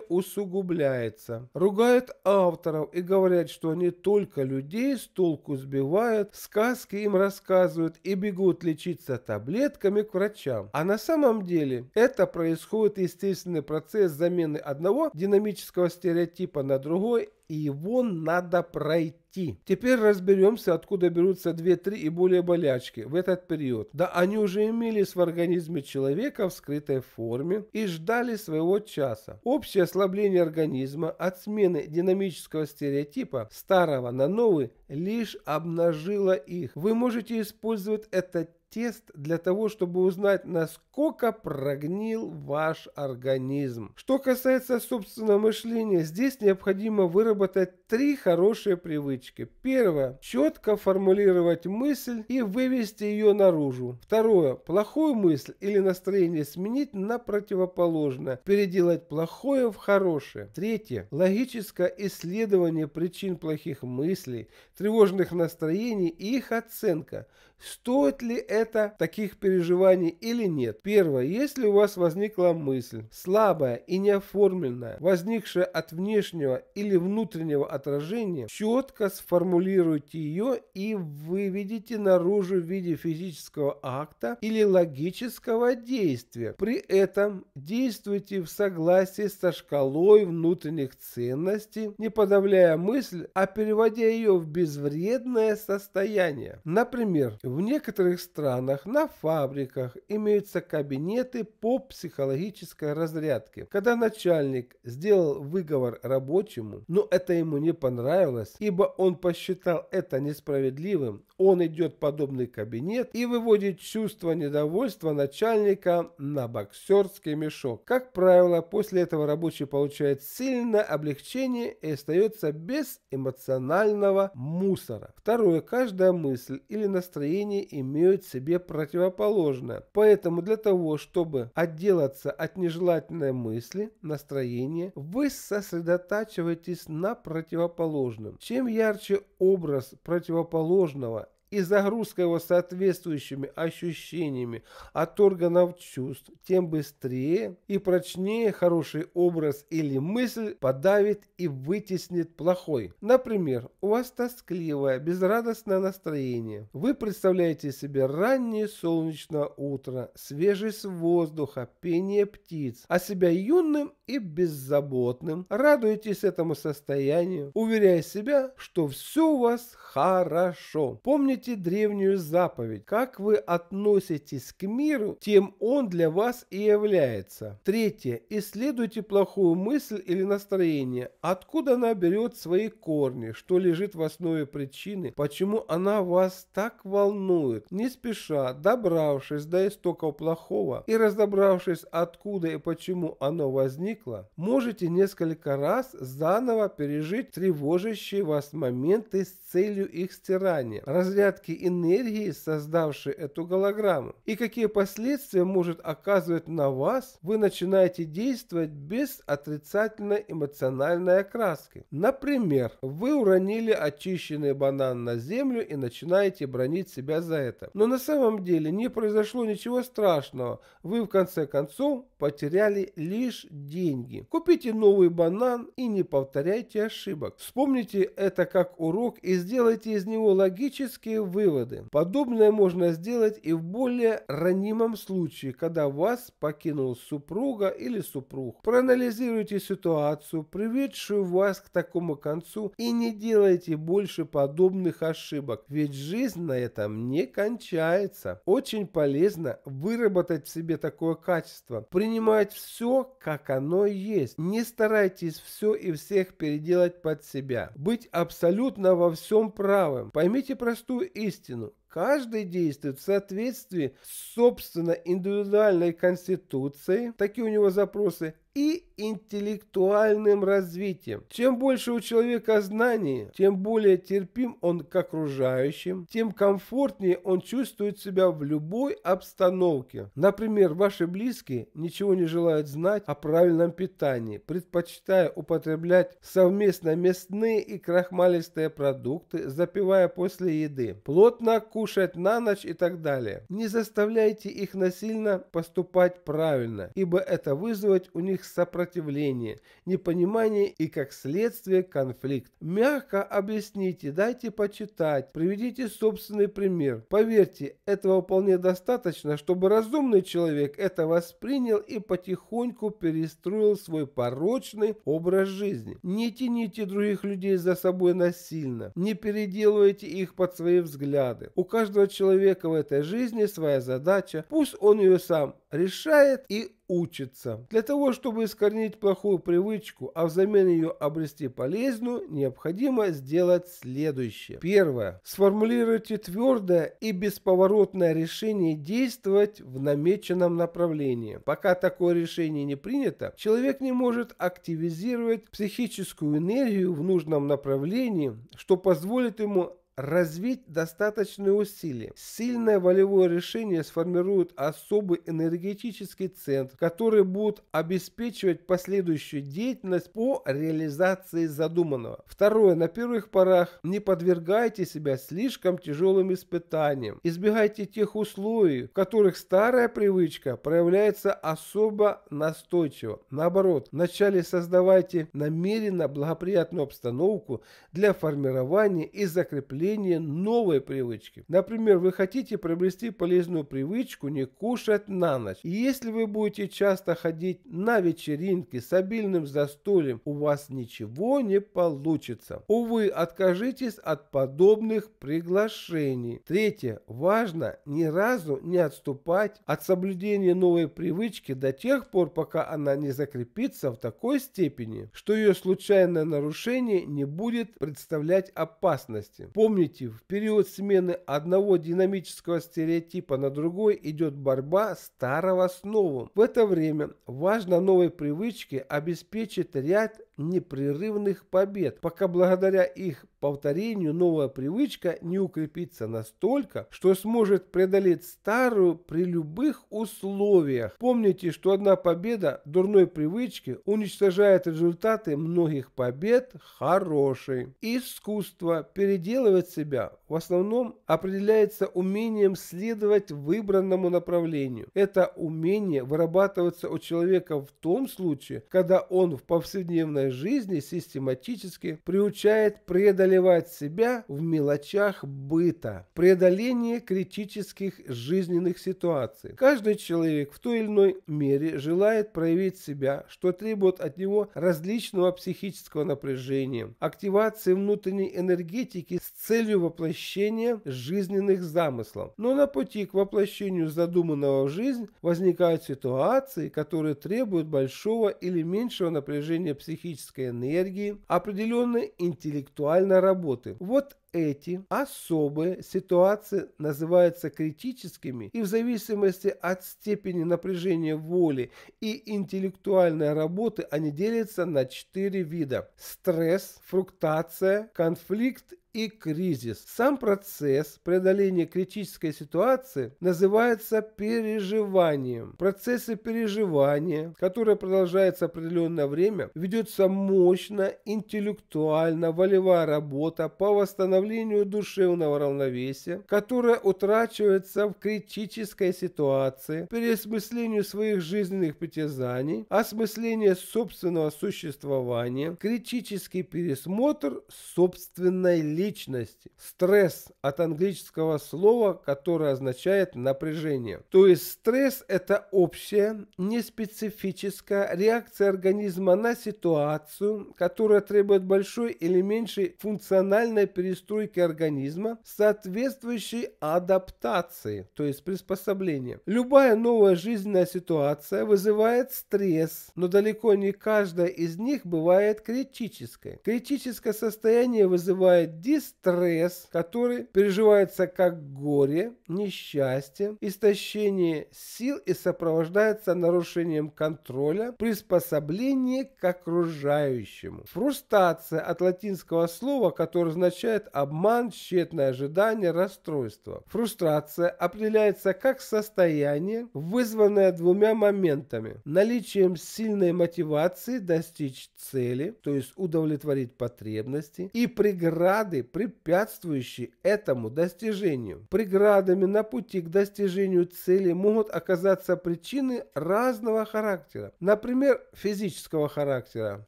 усугубляется. Ругают авторов и говорят, что они только людей с толку сбивают, сказки им рассказывают и бегут лечиться таблетками к врачам. А на самом деле это происходит естественный процесс замены одного динамического стереотипа на другой, и его надо пройти идти. Теперь разберемся, откуда берутся 2-3 и более болячки в этот период. Да они уже имелись в организме человека в скрытой форме и ждали своего часа. Общее ослабление организма от смены динамического стереотипа старого на новый лишь обнажило их. Вы можете использовать этот тест для того, чтобы узнать, насколько прогнил ваш организм. Что касается собственного мышления, здесь необходимо выработать три хорошие привычки. Первое. Четко формулировать мысль и вывести ее наружу. Второе. Плохую мысль или настроение сменить на противоположное. Переделать плохое в хорошее. Третье. Логическое исследование причин плохих мыслей, тревожных настроений и их оценка. Стоит ли это таких переживаний или нет? Первое. Если у вас возникла мысль, слабая и неоформленная, возникшая от внешнего или внутреннего отражения, четко сформулируйте ее и выведите наружу в виде физического акта или логического действия. При этом действуйте в согласии со шкалой внутренних ценностей, не подавляя мысль, а переводя ее в безвредное состояние. Например, в некоторых странах на фабриках имеются кабинеты по психологической разрядке. Когда начальник сделал выговор рабочему, но это ему не понравилось, ибо он посчитал это несправедливым, он идет в подобный кабинет и выводит чувство недовольства начальника на боксерский мешок. Как правило, после этого рабочий получает сильное облегчение и остается без эмоционального мусора. Второе, каждая мысль или настроение явления имеют себе противоположное. Поэтому для того, чтобы отделаться от нежелательной мысли, настроения, вы сосредотачиваетесь на противоположном. Чем ярче образ противоположного и загрузка его соответствующими ощущениями от органов чувств, тем быстрее и прочнее хороший образ или мысль подавит и вытеснит плохой. Например, у вас тоскливое, безрадостное настроение. Вы представляете себе раннее солнечное утро, свежесть воздуха, пение птиц, а себя юным и беззаботным. Радуйтесь этому состоянию, уверяя себя, что все у вас хорошо. Помните древнюю заповедь. Как вы относитесь к миру, тем он для вас и является. Третье. Исследуйте плохую мысль или настроение. Откуда она берет свои корни, что лежит в основе причины, почему она вас так волнует. Не спеша, добравшись до истоков плохого и разобравшись, откуда и почему оно возникло, возникла, можете несколько раз заново пережить тревожащие вас моменты с целью их стирания, разрядки энергии, создавшей эту голограмму, и какие последствия может оказывать на вас, вы начинаете действовать без отрицательной эмоциональной окраски. Например, вы уронили очищенный банан на землю и начинаете бронить себя за это. Но на самом деле не произошло ничего страшного, вы в конце концов потеряли лишь 10 деньги. Купите новый банан и не повторяйте ошибок. Вспомните это как урок и сделайте из него логические выводы. Подобное можно сделать и в более ранимом случае, когда вас покинул супруга или супруг. Проанализируйте ситуацию, приведшую вас к такому концу и не делайте больше подобных ошибок, ведь жизнь на этом не кончается. Очень полезно выработать в себе такое качество, принимать все, как оно оно есть. Не старайтесь все и всех переделать под себя. Быть абсолютно во всем правым. Поймите простую истину. Каждый действует в соответствии с собственно индивидуальной конституцией, такие у него запросы, и интеллектуальным развитием. Чем больше у человека знаний, тем более терпим он к окружающим, тем комфортнее он чувствует себя в любой обстановке. Например, ваши близкие ничего не желают знать о правильном питании, предпочитая употреблять совместно мясные и крахмалистые продукты, запивая после еды, плотно кушать на ночь и так далее. Не заставляйте их насильно поступать правильно, ибо это вызовет у них их сопротивление, непонимание и, как следствие, конфликт. Мягко объясните, дайте почитать, приведите собственный пример. Поверьте, этого вполне достаточно, чтобы разумный человек это воспринял и потихоньку перестроил свой порочный образ жизни. Не тяните других людей за собой насильно, не переделывайте их под свои взгляды. У каждого человека в этой жизни своя задача, пусть он ее сам решает и учится. Для того, чтобы искоренить плохую привычку, а взамен ее обрести полезную, необходимо сделать следующее. Первое. Сформулируйте твердое и бесповоротное решение действовать в намеченном направлении. Пока такое решение не принято, человек не может активизировать психическую энергию в нужном направлении, что позволит ему развить достаточные усилия. Сильное волевое решение сформирует особый энергетический центр, который будет обеспечивать последующую деятельность по реализации задуманного. Второе. На первых порах не подвергайте себя слишком тяжелым испытаниям. Избегайте тех условий, в которых старая привычка проявляется особо настойчиво. Наоборот, вначале создавайте намеренно благоприятную обстановку для формирования и закрепления появление новой привычки. Например, вы хотите приобрести полезную привычку не кушать на ночь. И если вы будете часто ходить на вечеринки с обильным застольем, у вас ничего не получится. Увы, откажитесь от подобных приглашений. Третье. Важно ни разу не отступать от соблюдения новой привычки до тех пор, пока она не закрепится в такой степени, что ее случайное нарушение не будет представлять опасности. Помните Помните, в период смены одного динамического стереотипа на другой идет борьба старого с новым. В это время важно новой привычке обеспечить ряд непрерывных побед, пока благодаря их повторению новая привычка не укрепится настолько, что сможет преодолеть старую при любых условиях. Помните, что одна победа дурной привычки уничтожает результаты многих побед хорошей. Искусство переделывать себя в основном определяется умением следовать выбранному направлению. Это умение вырабатывается у человека в том случае, когда он в повседневной собственной жизни систематически приучает преодолевать себя в мелочах быта, преодоление критических жизненных ситуаций. Каждый человек в той или иной мере желает проявить себя, что требует от него различного психического напряжения, активации внутренней энергетики с целью воплощения жизненных замыслов. Но на пути к воплощению задуманного в жизнь возникают ситуации, которые требуют большого или меньшего напряжения психики психической энергии, определенной интеллектуальной работы. Вот эти особые ситуации называются критическими и в зависимости от степени напряжения воли и интеллектуальной работы они делятся на четыре вида. Стресс, фруктация, конфликт и кризис. Сам процесс преодоления критической ситуации называется переживанием. процессы переживания, которое продолжается определенное время, ведется мощно интеллектуально-волевая работа по восстановлению душевного равновесия, которое утрачивается в критической ситуации, переосмыслению своих жизненных притязаний, осмысление собственного существования, критический пересмотр собственной личности личности. Стресс от английского слова, которое означает напряжение. То есть стресс – это общая, неспецифическая реакция организма на ситуацию, которая требует большой или меньшей функциональной перестройки организма, соответствующей адаптации, то есть приспособления. Любая новая жизненная ситуация вызывает стресс, но далеко не каждая из них бывает критической. Критическое состояние вызывает Стресс, который переживается как горе, несчастье, истощение сил и сопровождается нарушением контроля, приспособление к окружающему. Фрустрация от латинского слова, которое означает обман, тщетное ожидание, расстройство. Фрустрация определяется как состояние, вызванное двумя моментами. Наличием сильной мотивации достичь цели, то есть удовлетворить потребности, и преграды препятствующие этому достижению. Преградами на пути к достижению цели могут оказаться причины разного характера, например, физического характера,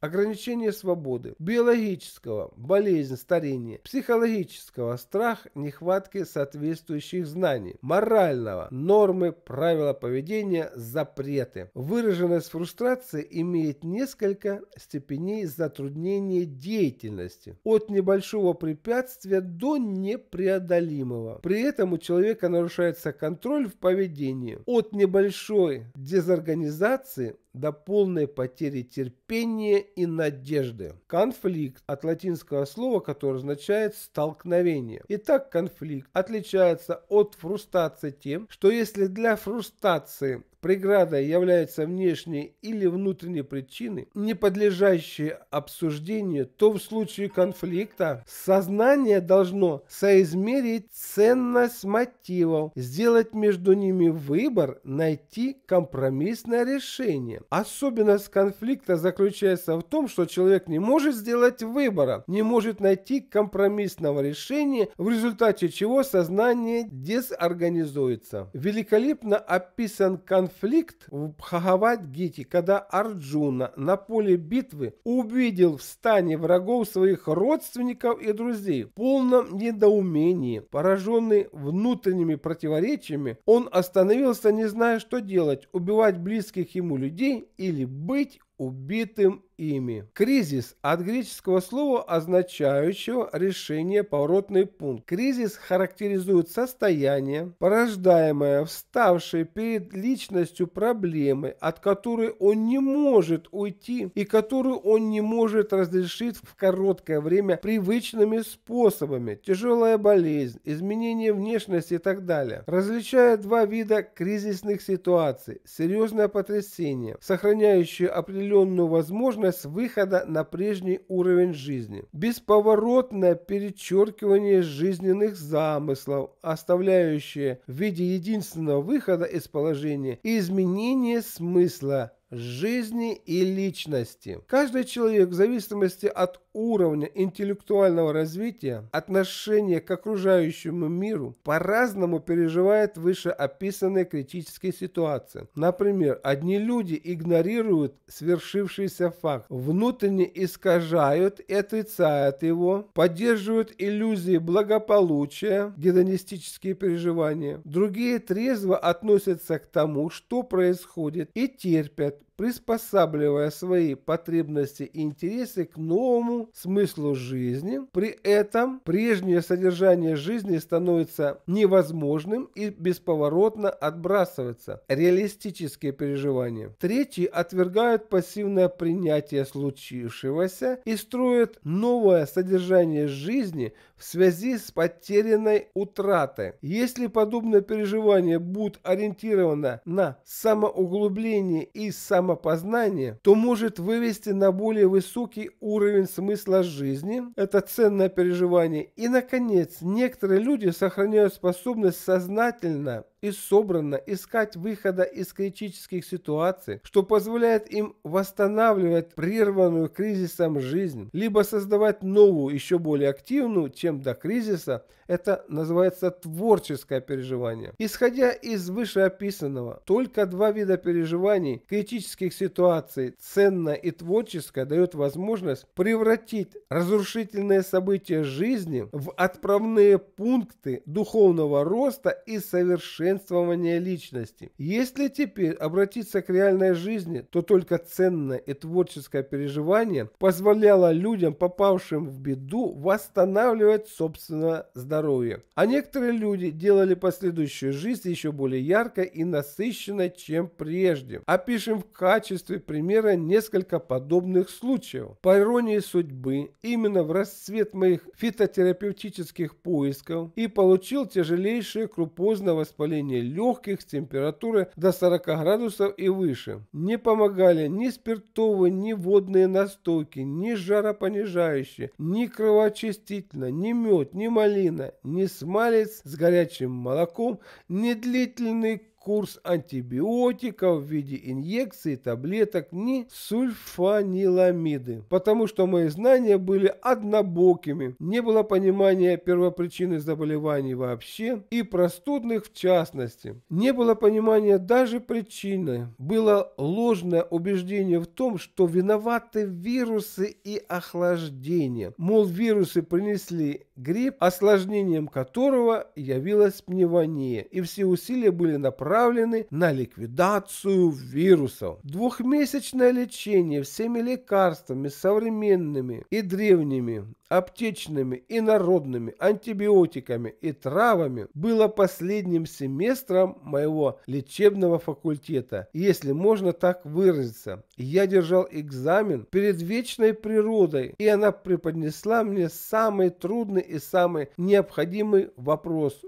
ограничение свободы, биологического, болезнь, старение, психологического, страх, нехватки соответствующих знаний, морального, нормы, правила поведения, запреты. Выраженность фрустрации имеет несколько степеней затруднения деятельности. От небольшого препятствия препятствия до непреодолимого. При этом у человека нарушается контроль в поведении от небольшой дезорганизации до полной потери терпения и надежды. Конфликт от латинского слова, которое означает столкновение. Итак, конфликт отличается от фрустрации тем, что если для фрустрации Преградой являются внешние или внутренние причины, не подлежащие обсуждению, то в случае конфликта сознание должно соизмерить ценность мотивов, сделать между ними выбор, найти компромиссное решение. Особенность конфликта заключается в том, что человек не может сделать выбора, не может найти компромиссного решения, в результате чего сознание дезорганизуется. Великолепно описан конфликт конфликт в Бхагавадгите, когда Арджуна на поле битвы увидел в стане врагов своих родственников и друзей. В полном недоумении, пораженный внутренними противоречиями, он остановился, не зная, что делать, убивать близких ему людей или быть убитым ими. Кризис от греческого слова, означающего решение поворотный пункт. Кризис характеризует состояние, порождаемое вставшей перед личностью проблемой, от которой он не может уйти и которую он не может разрешить в короткое время привычными способами. Тяжелая болезнь, изменение внешности и так далее. Различая два вида кризисных ситуаций. Серьезное потрясение, сохраняющее определенное определенную возможность выхода на прежний уровень жизни. Бесповоротное перечеркивание жизненных замыслов, оставляющее в виде единственного выхода из положения изменение смысла жизни и личности. Каждый человек в зависимости от уровня интеллектуального развития отношение к окружающему миру по-разному переживает вышеописанные критические ситуации. Например, одни люди игнорируют свершившийся факт, внутренне искажают и отрицают его, поддерживают иллюзии благополучия, гедонистические переживания. Другие трезво относятся к тому, что происходит, и терпят, приспосабливая свои потребности и интересы к новому смыслу жизни. При этом прежнее содержание жизни становится невозможным и бесповоротно отбрасывается. Реалистические переживания. Третьи отвергают пассивное принятие случившегося и строят новое содержание жизни – в связи с потерянной утратой. Если подобное переживание будет ориентировано на самоуглубление и самопознание, то может вывести на более высокий уровень смысла жизни. Это ценное переживание. И, наконец, некоторые люди сохраняют способность сознательно и собранно искать выхода из критических ситуаций, что позволяет им восстанавливать прерванную кризисом жизнь, либо создавать новую, еще более активную, чем до кризиса, это называется творческое переживание. Исходя из вышеописанного, только два вида переживаний критических ситуаций, ценное и творческое, дают возможность превратить разрушительные события жизни в отправные пункты духовного роста и совершенствования совершенствования личности. Если теперь обратиться к реальной жизни, то только ценное и творческое переживание позволяло людям, попавшим в беду, восстанавливать собственное здоровье. А некоторые люди делали последующую жизнь еще более яркой и насыщенной, чем прежде. Опишем в качестве примера несколько подобных случаев. По иронии судьбы, именно в расцвет моих фитотерапевтических поисков и получил тяжелейшее крупозное воспаление воспаление легких с температурой до 40 градусов и выше. Не помогали ни спиртовые, ни водные настойки, ни жаропонижающие, ни кровоочистительно, ни мед, ни малина, ни смалец с горячим молоком, ни длительный курс антибиотиков в виде инъекций, таблеток, ни сульфаниламиды, потому что мои знания были однобокими, не было понимания первопричины заболеваний вообще и простудных в частности. Не было понимания даже причины. Было ложное убеждение в том, что виноваты вирусы и охлаждение. Мол, вирусы принесли грипп, осложнением которого явилась пневмония, и все усилия были направлены направлены на ликвидацию вирусов. Двухмесячное лечение всеми лекарствами современными и древними аптечными и народными антибиотиками и травами было последним семестром моего лечебного факультета, если можно так выразиться. Я держал экзамен перед вечной природой, и она преподнесла мне самый трудный и самый необходимый вопрос –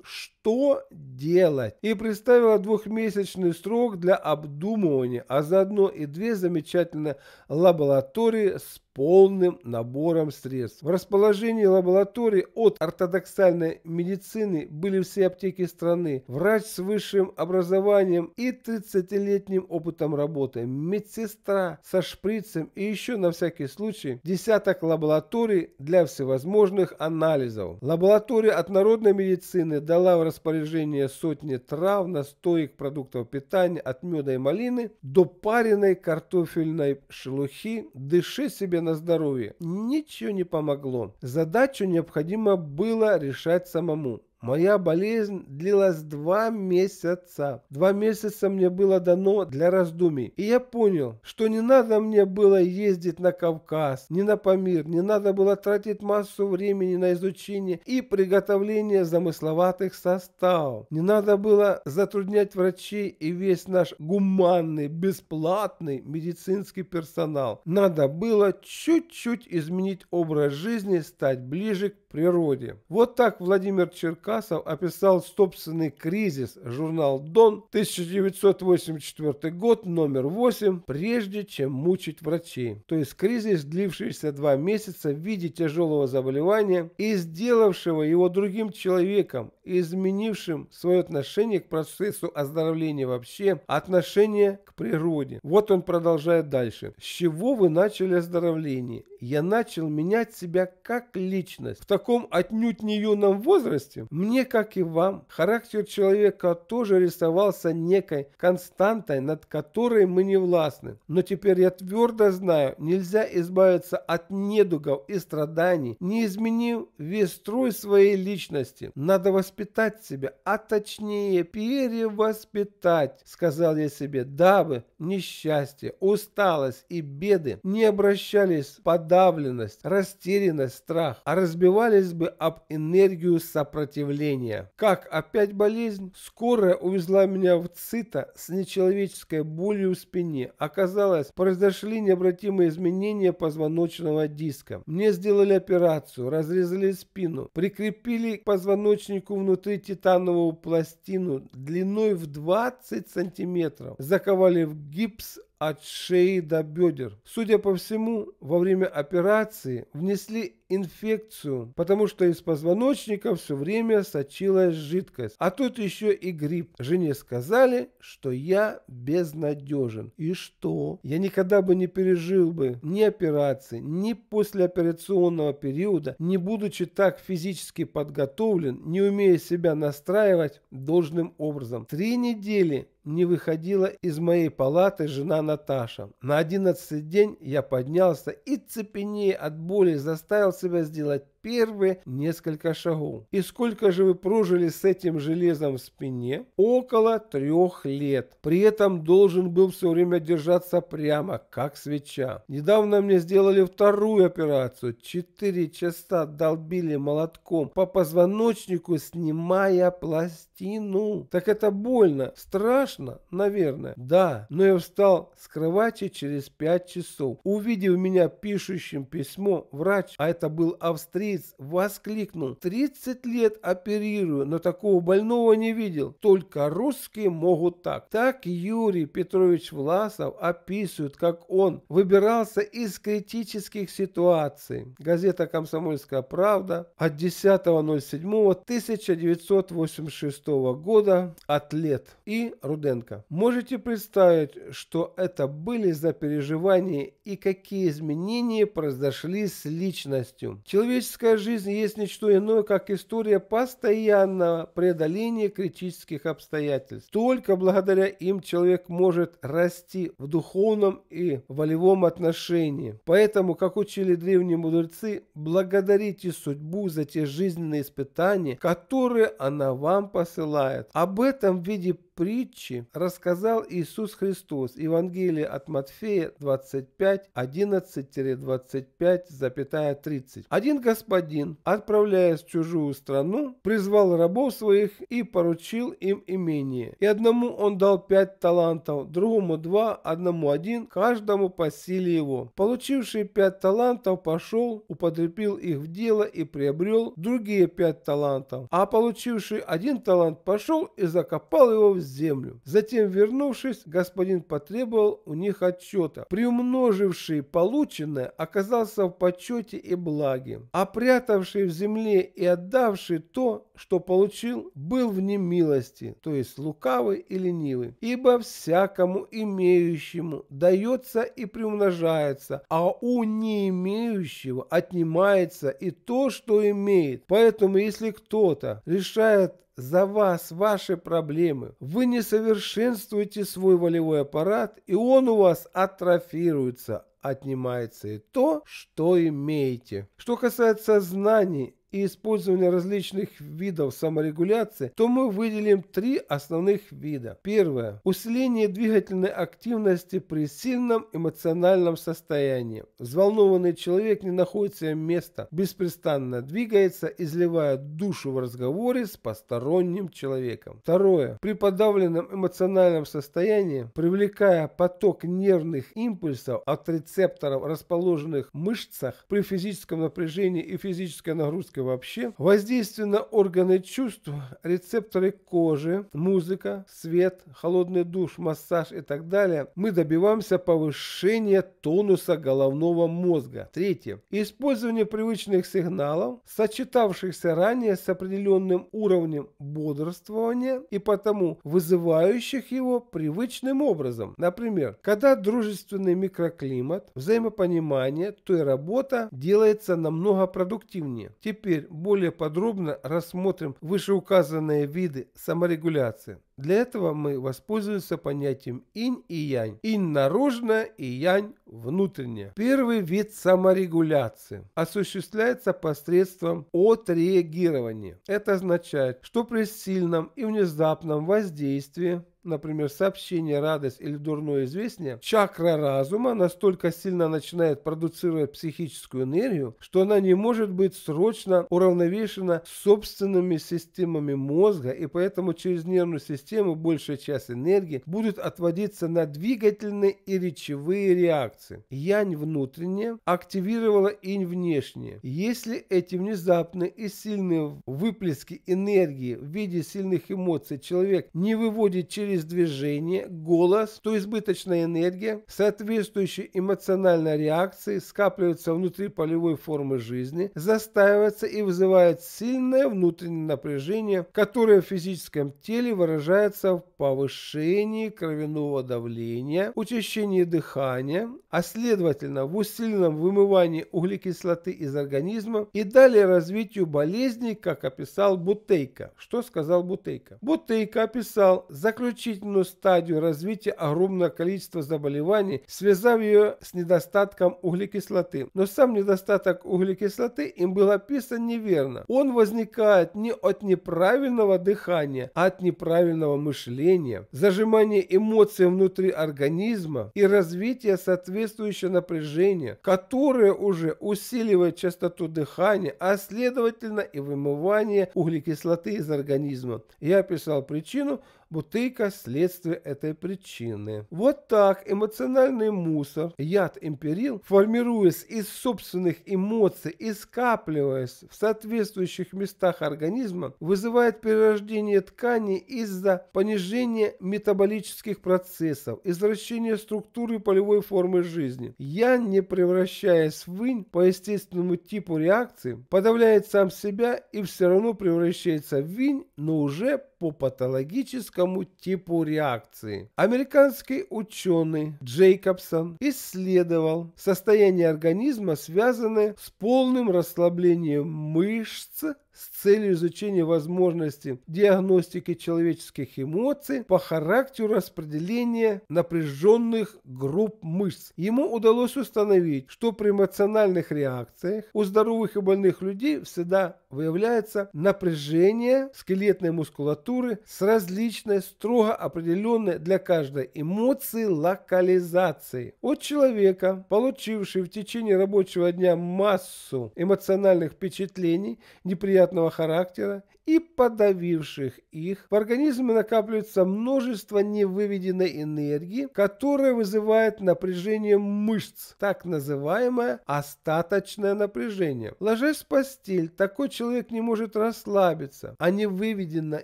что делать? И представила двухмесячный срок для обдумывания, а заодно и две замечательные лаборатории с полным набором средств. В расположении лаборатории от ортодоксальной медицины были все аптеки страны, врач с высшим образованием и 30-летним опытом работы, медсестра со шприцем и еще на всякий случай десяток лабораторий для всевозможных анализов. Лаборатория от народной медицины дала в распоряжение сотни трав, настоек продуктов питания от меда и малины до пареной картофельной шелухи, дыши себе на здоровье. Ничего не помогло. Задачу необходимо было решать самому. Моя болезнь длилась два месяца. Два месяца мне было дано для раздумий. И я понял, что не надо мне было ездить на Кавказ, не на Памир, не надо было тратить массу времени на изучение и приготовление замысловатых составов. Не надо было затруднять врачей и весь наш гуманный, бесплатный медицинский персонал. Надо было чуть-чуть изменить образ жизни, стать ближе к природе. Вот так Владимир Черка. Некрасов описал собственный кризис журнал «Дон» 1984 год, номер 8, прежде чем мучить врачей. То есть кризис, длившийся два месяца в виде тяжелого заболевания и сделавшего его другим человеком, изменившим свое отношение к процессу оздоровления вообще, отношение к природе. Вот он продолжает дальше. С чего вы начали оздоровление? я начал менять себя как личность. В таком отнюдь не юном возрасте, мне, как и вам, характер человека тоже рисовался некой константой, над которой мы не властны. Но теперь я твердо знаю, нельзя избавиться от недугов и страданий, не изменив весь строй своей личности. Надо воспитать себя, а точнее перевоспитать, сказал я себе, дабы несчастье, усталость и беды не обращались в подавленность, растерянность, страх, а разбивались бы об энергию сопротивления. Как опять болезнь? Скорая увезла меня в ЦИТО с нечеловеческой болью в спине. Оказалось, произошли необратимые изменения позвоночного диска. Мне сделали операцию, разрезали спину, прикрепили к позвоночнику внутри титановую пластину длиной в 20 сантиметров, заковали в гипс от шеи до бедер. Судя по всему, во время операции внесли инфекцию, потому что из позвоночника все время сочилась жидкость. А тут еще и грипп. Жене сказали, что я безнадежен. И что? Я никогда бы не пережил бы ни операции, ни послеоперационного периода, не будучи так физически подготовлен, не умея себя настраивать должным образом. Три недели не выходила из моей палаты жена Наташа. На одиннадцатый день я поднялся и цепенея от боли заставил себя сделать первые несколько шагов. И сколько же вы прожили с этим железом в спине? Около трех лет. При этом должен был все время держаться прямо, как свеча. Недавно мне сделали вторую операцию. Четыре часа долбили молотком по позвоночнику, снимая пластину. Так это больно, страшно, наверное. Да, но я встал с кровати через пять часов. Увидев меня пишущим письмо, врач, а это был австрийский, больниц!» – воскликнул. «Тридцать лет оперирую, но такого больного не видел. Только русские могут так». Так Юрий Петрович Власов описывает, как он выбирался из критических ситуаций. Газета «Комсомольская правда» от 10.07.1986 года «Атлет» и Руденко. Можете представить, что это были за переживания и какие изменения произошли с личностью. Человеческое. Практическая жизнь есть не что иное, как история постоянного преодоления критических обстоятельств. Только благодаря им человек может расти в духовном и волевом отношении. Поэтому, как учили древние мудрецы, благодарите судьбу за те жизненные испытания, которые она вам посылает. Об этом в виде притчи рассказал Иисус Христос, Евангелие от Матфея 25, 11-25,30. Один господин, отправляясь в чужую страну, призвал рабов своих и поручил им имение. И одному он дал пять талантов, другому два, одному один, каждому по силе его. Получивший пять талантов пошел, употребил их в дело и приобрел другие пять талантов. А получивший один талант пошел и закопал его в землю. Затем, вернувшись, господин потребовал у них отчета. Приумноживший полученное оказался в почете и благе, а прятавший в земле и отдавший то, что получил, был в немилости, то есть лукавый и ленивый. Ибо всякому имеющему дается и приумножается, а у не имеющего отнимается и то, что имеет. Поэтому, если кто-то решает за вас ваши проблемы. Вы не совершенствуете свой волевой аппарат, и он у вас атрофируется, отнимается и то, что имеете. Что касается знаний, и использования различных видов саморегуляции, то мы выделим три основных вида. Первое. Усиление двигательной активности при сильном эмоциональном состоянии. Взволнованный человек не находит себе места, беспрестанно двигается, изливая душу в разговоре с посторонним человеком. Второе. При подавленном эмоциональном состоянии, привлекая поток нервных импульсов от рецепторов, расположенных в мышцах, при физическом напряжении и физической нагрузке вообще, воздействие на органы чувств, рецепторы кожи, музыка, свет, холодный душ, массаж и так далее, мы добиваемся повышения тонуса головного мозга. Третье. Использование привычных сигналов, сочетавшихся ранее с определенным уровнем бодрствования и потому вызывающих его привычным образом. Например, когда дружественный микроклимат, взаимопонимание, то и работа делается намного продуктивнее. Теперь теперь более подробно рассмотрим вышеуказанные виды саморегуляции. Для этого мы воспользуемся понятием инь и янь. Инь наружная и янь внутренняя. Первый вид саморегуляции осуществляется посредством отреагирования. Это означает, что при сильном и внезапном воздействии например, сообщение, радость или дурное известие, чакра разума настолько сильно начинает продуцировать психическую энергию, что она не может быть срочно уравновешена собственными системами мозга, и поэтому через нервную систему большая часть энергии будет отводиться на двигательные и речевые реакции. Янь внутренне активировала инь внешне. Если эти внезапные и сильные выплески энергии в виде сильных эмоций человек не выводит через через движение, голос, то избыточная энергия, соответствующие эмоциональной реакции скапливаются внутри полевой формы жизни, застаиваются и вызывают сильное внутреннее напряжение, которое в физическом теле выражается в повышении кровяного давления, учащении дыхания, а следовательно в усиленном вымывании углекислоты из организма и далее развитию болезней, как описал Бутейко. Что сказал Бутейко? Бутейко описал заключение заключительную стадию развития огромного количества заболеваний, связав ее с недостатком углекислоты. Но сам недостаток углекислоты им был описан неверно. Он возникает не от неправильного дыхания, а от неправильного мышления, зажимания эмоций внутри организма и развития соответствующего напряжения, которое уже усиливает частоту дыхания, а следовательно и вымывание углекислоты из организма. Я описал причину, Бутыка следствие этой причины. Вот так эмоциональный мусор, яд империл, формируясь из собственных эмоций и скапливаясь в соответствующих местах организма, вызывает перерождение тканей из-за понижения метаболических процессов, извращения структуры полевой формы жизни. Я, не превращаясь в инь по естественному типу реакции, подавляет сам себя и все равно превращается в винь, но уже по патологическому типу реакции. Американский ученый Джейкобсон исследовал состояние организма, связанное с полным расслаблением мышц с целью изучения возможности диагностики человеческих эмоций по характеру распределения напряженных групп мышц. Ему удалось установить, что при эмоциональных реакциях у здоровых и больных людей всегда выявляется напряжение скелетной мускулатуры с различной, строго определенной для каждой эмоции локализацией. От человека, получивший в течение рабочего дня массу эмоциональных впечатлений, неприятных неприятного характера и подавивших их, в организме накапливается множество невыведенной энергии, которая вызывает напряжение мышц, так называемое остаточное напряжение. Ложась в постель, такой человек не может расслабиться, а невыведенная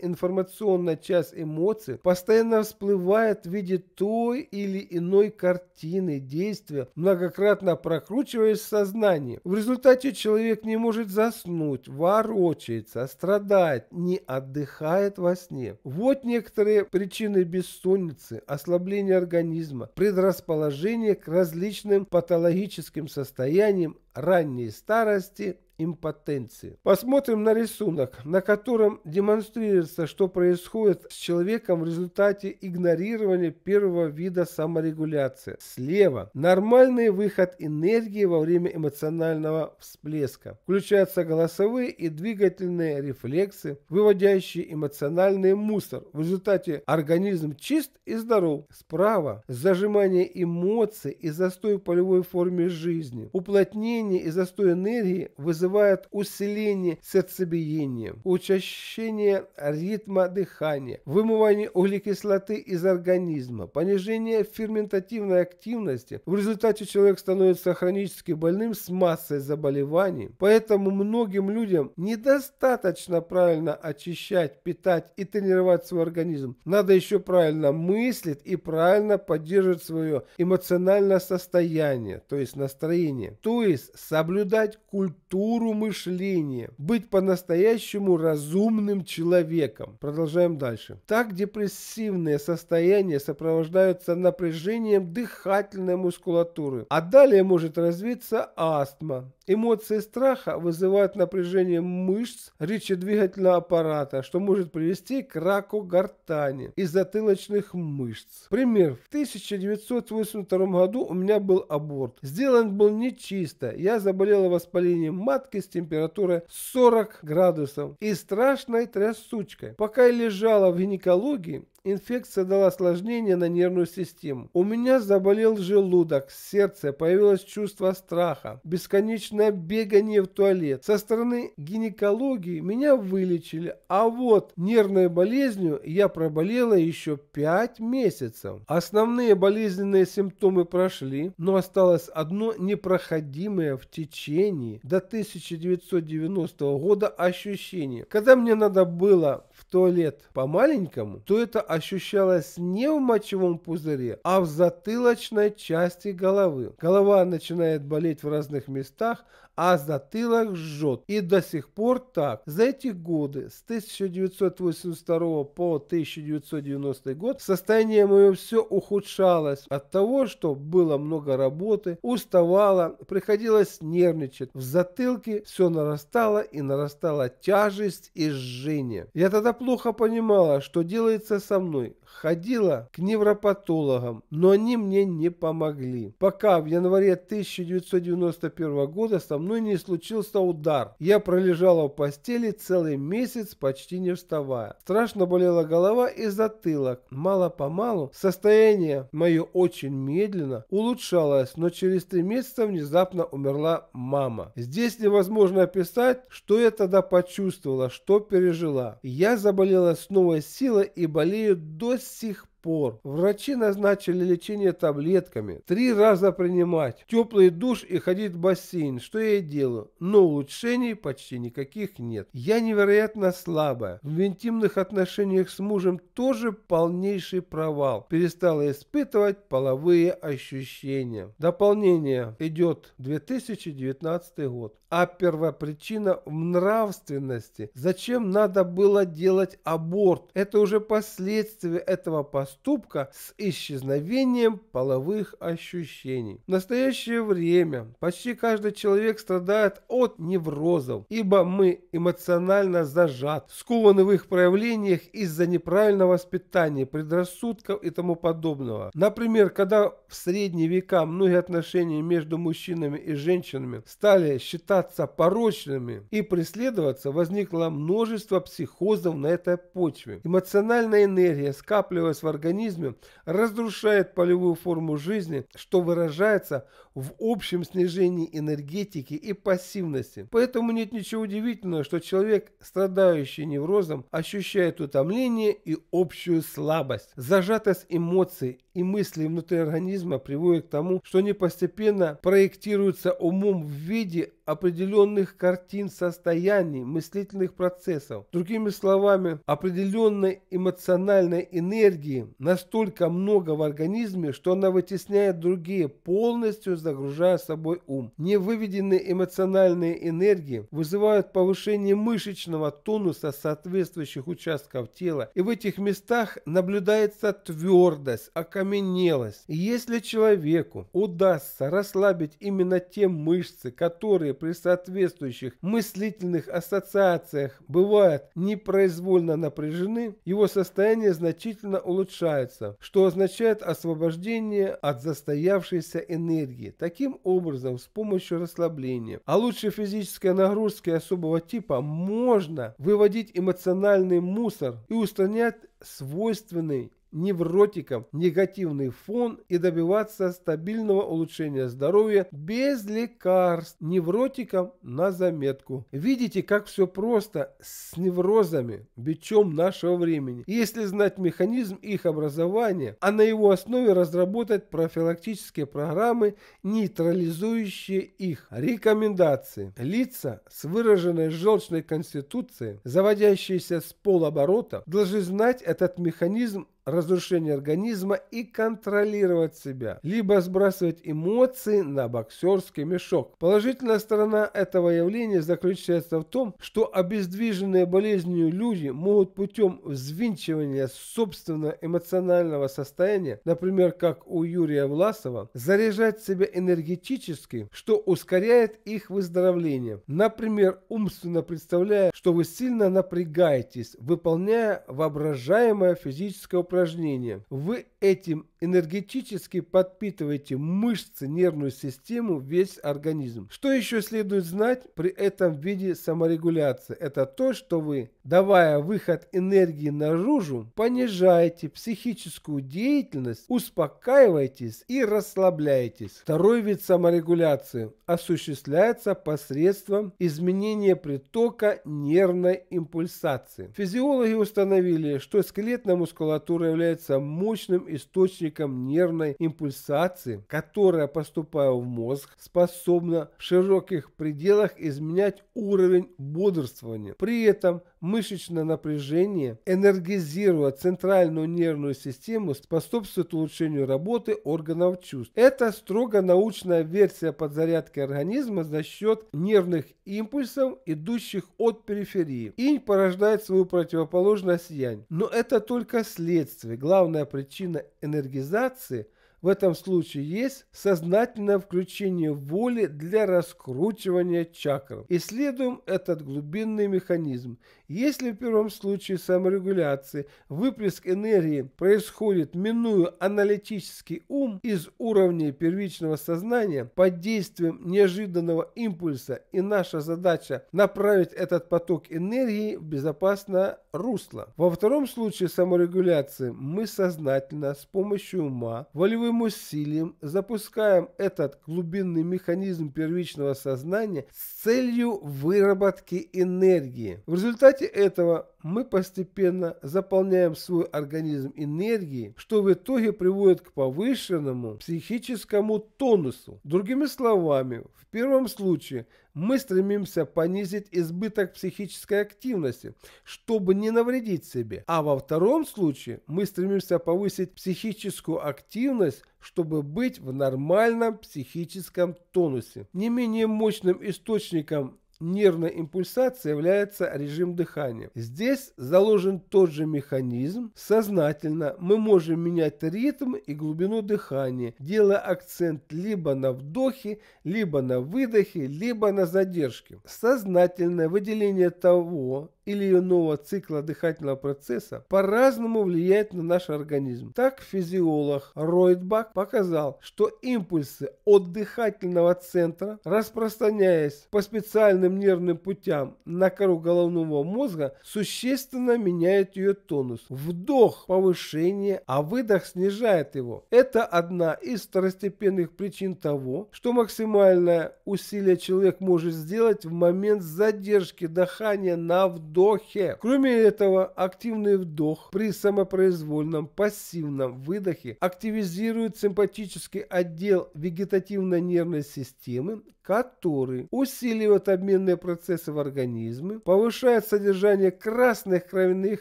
информационная часть эмоций постоянно всплывает в виде той или иной картины действия, многократно прокручиваясь в сознании. В результате человек не может заснуть, ворочается, страдает, спает, не отдыхает во сне. Вот некоторые причины бессонницы, ослабление организма, предрасположение к различным патологическим состояниям ранней старости, импотенции. Посмотрим на рисунок, на котором демонстрируется, что происходит с человеком в результате игнорирования первого вида саморегуляции. Слева нормальный выход энергии во время эмоционального всплеска. Включаются голосовые и двигательные рефлексы, выводящие эмоциональный мусор. В результате организм чист и здоров. Справа зажимание эмоций и застой в полевой форме жизни, уплотнение Давление и застой энергии вызывают усиление сердцебиения, учащение ритма дыхания, вымывание углекислоты из организма, понижение ферментативной активности. В результате человек становится хронически больным с массой заболеваний. Поэтому многим людям недостаточно правильно очищать, питать и тренировать свой организм. Надо еще правильно мыслить и правильно поддерживать свое эмоциональное состояние, то есть настроение. То есть соблюдать культуру мышления, быть по-настоящему разумным человеком. Продолжаем дальше. Так депрессивные состояния сопровождаются напряжением дыхательной мускулатуры, а далее может развиться астма. Эмоции страха вызывают напряжение мышц речедвигательного аппарата, что может привести к раку гортани и затылочных мышц. Пример. В 1982 году у меня был аборт. Сделан был нечисто. Я заболела воспалением матки с температурой 40 градусов и страшной трясучкой. Пока я лежала в гинекологии, Инфекция дала осложнение на нервную систему. У меня заболел желудок, сердце, появилось чувство страха, бесконечное бегание в туалет. Со стороны гинекологии меня вылечили, а вот нервной болезнью я проболела еще 5 месяцев. Основные болезненные симптомы прошли, но осталось одно непроходимое в течение до 1990 года ощущение. Когда мне надо было туалет по-маленькому, то это ощущалось не в мочевом пузыре, а в затылочной части головы. Голова начинает болеть в разных местах, а затылок жжет. И до сих пор так. За эти годы, с 1982 по 1990 год, состояние мое все ухудшалось от того, что было много работы, уставала, приходилось нервничать. В затылке все нарастало и нарастала тяжесть и жжение. Я тогда плохо понимала, что делается со мной. Ходила к невропатологам, но они мне не помогли. Пока в январе 1991 года со мной мной не случился удар. Я пролежала в постели целый месяц, почти не вставая. Страшно болела голова и затылок. Мало-помалу состояние мое очень медленно улучшалось, но через три месяца внезапно умерла мама. Здесь невозможно описать, что я тогда почувствовала, что пережила. Я заболела с новой силой и болею до сих пор. Врачи назначили лечение таблетками. Три раза принимать. Теплый душ и ходить в бассейн, что я и делаю. Но улучшений почти никаких нет. Я невероятно слабая. В интимных отношениях с мужем тоже полнейший провал. Перестала испытывать половые ощущения. Дополнение идет 2019 год. А первопричина в нравственности. Зачем надо было делать аборт? Это уже последствия этого поступка поступка с исчезновением половых ощущений. В настоящее время почти каждый человек страдает от неврозов, ибо мы эмоционально зажат, скованы в их проявлениях из-за неправильного воспитания, предрассудков и тому подобного. Например, когда в средние века многие отношения между мужчинами и женщинами стали считаться порочными и преследоваться, возникло множество психозов на этой почве. Эмоциональная энергия скапливалась в организме организме разрушает полевую форму жизни, что выражается в общем снижении энергетики и пассивности. Поэтому нет ничего удивительного, что человек, страдающий неврозом, ощущает утомление и общую слабость. Зажатость эмоций и мыслей внутри организма приводит к тому, что они постепенно проектируются умом в виде определенных картин состояний, мыслительных процессов. Другими словами, определенной эмоциональной энергии настолько много в организме, что она вытесняет другие, полностью загружая собой ум. Невыведенные эмоциональные энергии вызывают повышение мышечного тонуса соответствующих участков тела, и в этих местах наблюдается твердость, окаменелость. И если человеку удастся расслабить именно те мышцы, которые при соответствующих мыслительных ассоциациях бывают непроизвольно напряжены, его состояние значительно улучшается, что означает освобождение от застоявшейся энергии, таким образом с помощью расслабления. А лучше физической нагрузки особого типа можно выводить эмоциональный мусор и устранять свойственный невротикам негативный фон и добиваться стабильного улучшения здоровья без лекарств невротикам на заметку. Видите, как все просто с неврозами, бичом нашего времени. Если знать механизм их образования, а на его основе разработать профилактические программы, нейтрализующие их. Рекомендации. Лица с выраженной желчной конституцией, заводящиеся с полоборота, должны знать этот механизм разрушение организма и контролировать себя, либо сбрасывать эмоции на боксерский мешок. Положительная сторона этого явления заключается в том, что обездвиженные болезнью люди могут путем взвинчивания собственного эмоционального состояния, например, как у Юрия Власова, заряжать себя энергетически, что ускоряет их выздоровление. Например, умственно представляя, что вы сильно напрягаетесь, выполняя воображаемое физическое упражнения. Вы этим Энергетически подпитывайте мышцы, нервную систему, весь организм. Что еще следует знать при этом виде саморегуляции? Это то, что вы, давая выход энергии наружу, понижаете психическую деятельность, успокаиваетесь и расслабляетесь. Второй вид саморегуляции осуществляется посредством изменения притока нервной импульсации. Физиологи установили, что скелетная мускулатура является мощным источником датчиком нервной импульсации, которая, поступая в мозг, способна в широких пределах изменять уровень бодрствования. При этом мышечное напряжение, энергизируя центральную нервную систему, способствует улучшению работы органов чувств. Это строго научная версия подзарядки организма за счет нервных импульсов, идущих от периферии. Инь порождает свою противоположность янь. Но это только следствие. Главная причина энергизации – в этом случае есть сознательное включение воли для раскручивания чакр. Исследуем этот глубинный механизм если в первом случае саморегуляции выплеск энергии происходит, минуя аналитический ум из уровня первичного сознания под действием неожиданного импульса, и наша задача направить этот поток энергии в безопасное русло. Во втором случае саморегуляции мы сознательно с помощью ума, волевым усилием запускаем этот глубинный механизм первичного сознания с целью выработки энергии. В результате результате этого мы постепенно заполняем свой организм энергией, что в итоге приводит к повышенному психическому тонусу. Другими словами, в первом случае мы стремимся понизить избыток психической активности, чтобы не навредить себе, а во втором случае мы стремимся повысить психическую активность, чтобы быть в нормальном психическом тонусе. Не менее мощным источником нервной импульсацией является режим дыхания. Здесь заложен тот же механизм. Сознательно мы можем менять ритм и глубину дыхания, делая акцент либо на вдохе, либо на выдохе, либо на задержке. Сознательное выделение того или иного цикла дыхательного процесса по-разному влияет на наш организм. Так физиолог Ройтбак показал, что импульсы от дыхательного центра, распространяясь по специальным нервным путям на кору головного мозга, существенно меняют ее тонус. Вдох – повышение, а выдох снижает его. Это одна из второстепенных причин того, что максимальное усилие человек может сделать в момент задержки дыхания на вдох вдохе. Кроме этого, активный вдох при самопроизвольном пассивном выдохе активизирует симпатический отдел вегетативно-нервной системы, который усиливает обменные процессы в организме, повышает содержание красных кровяных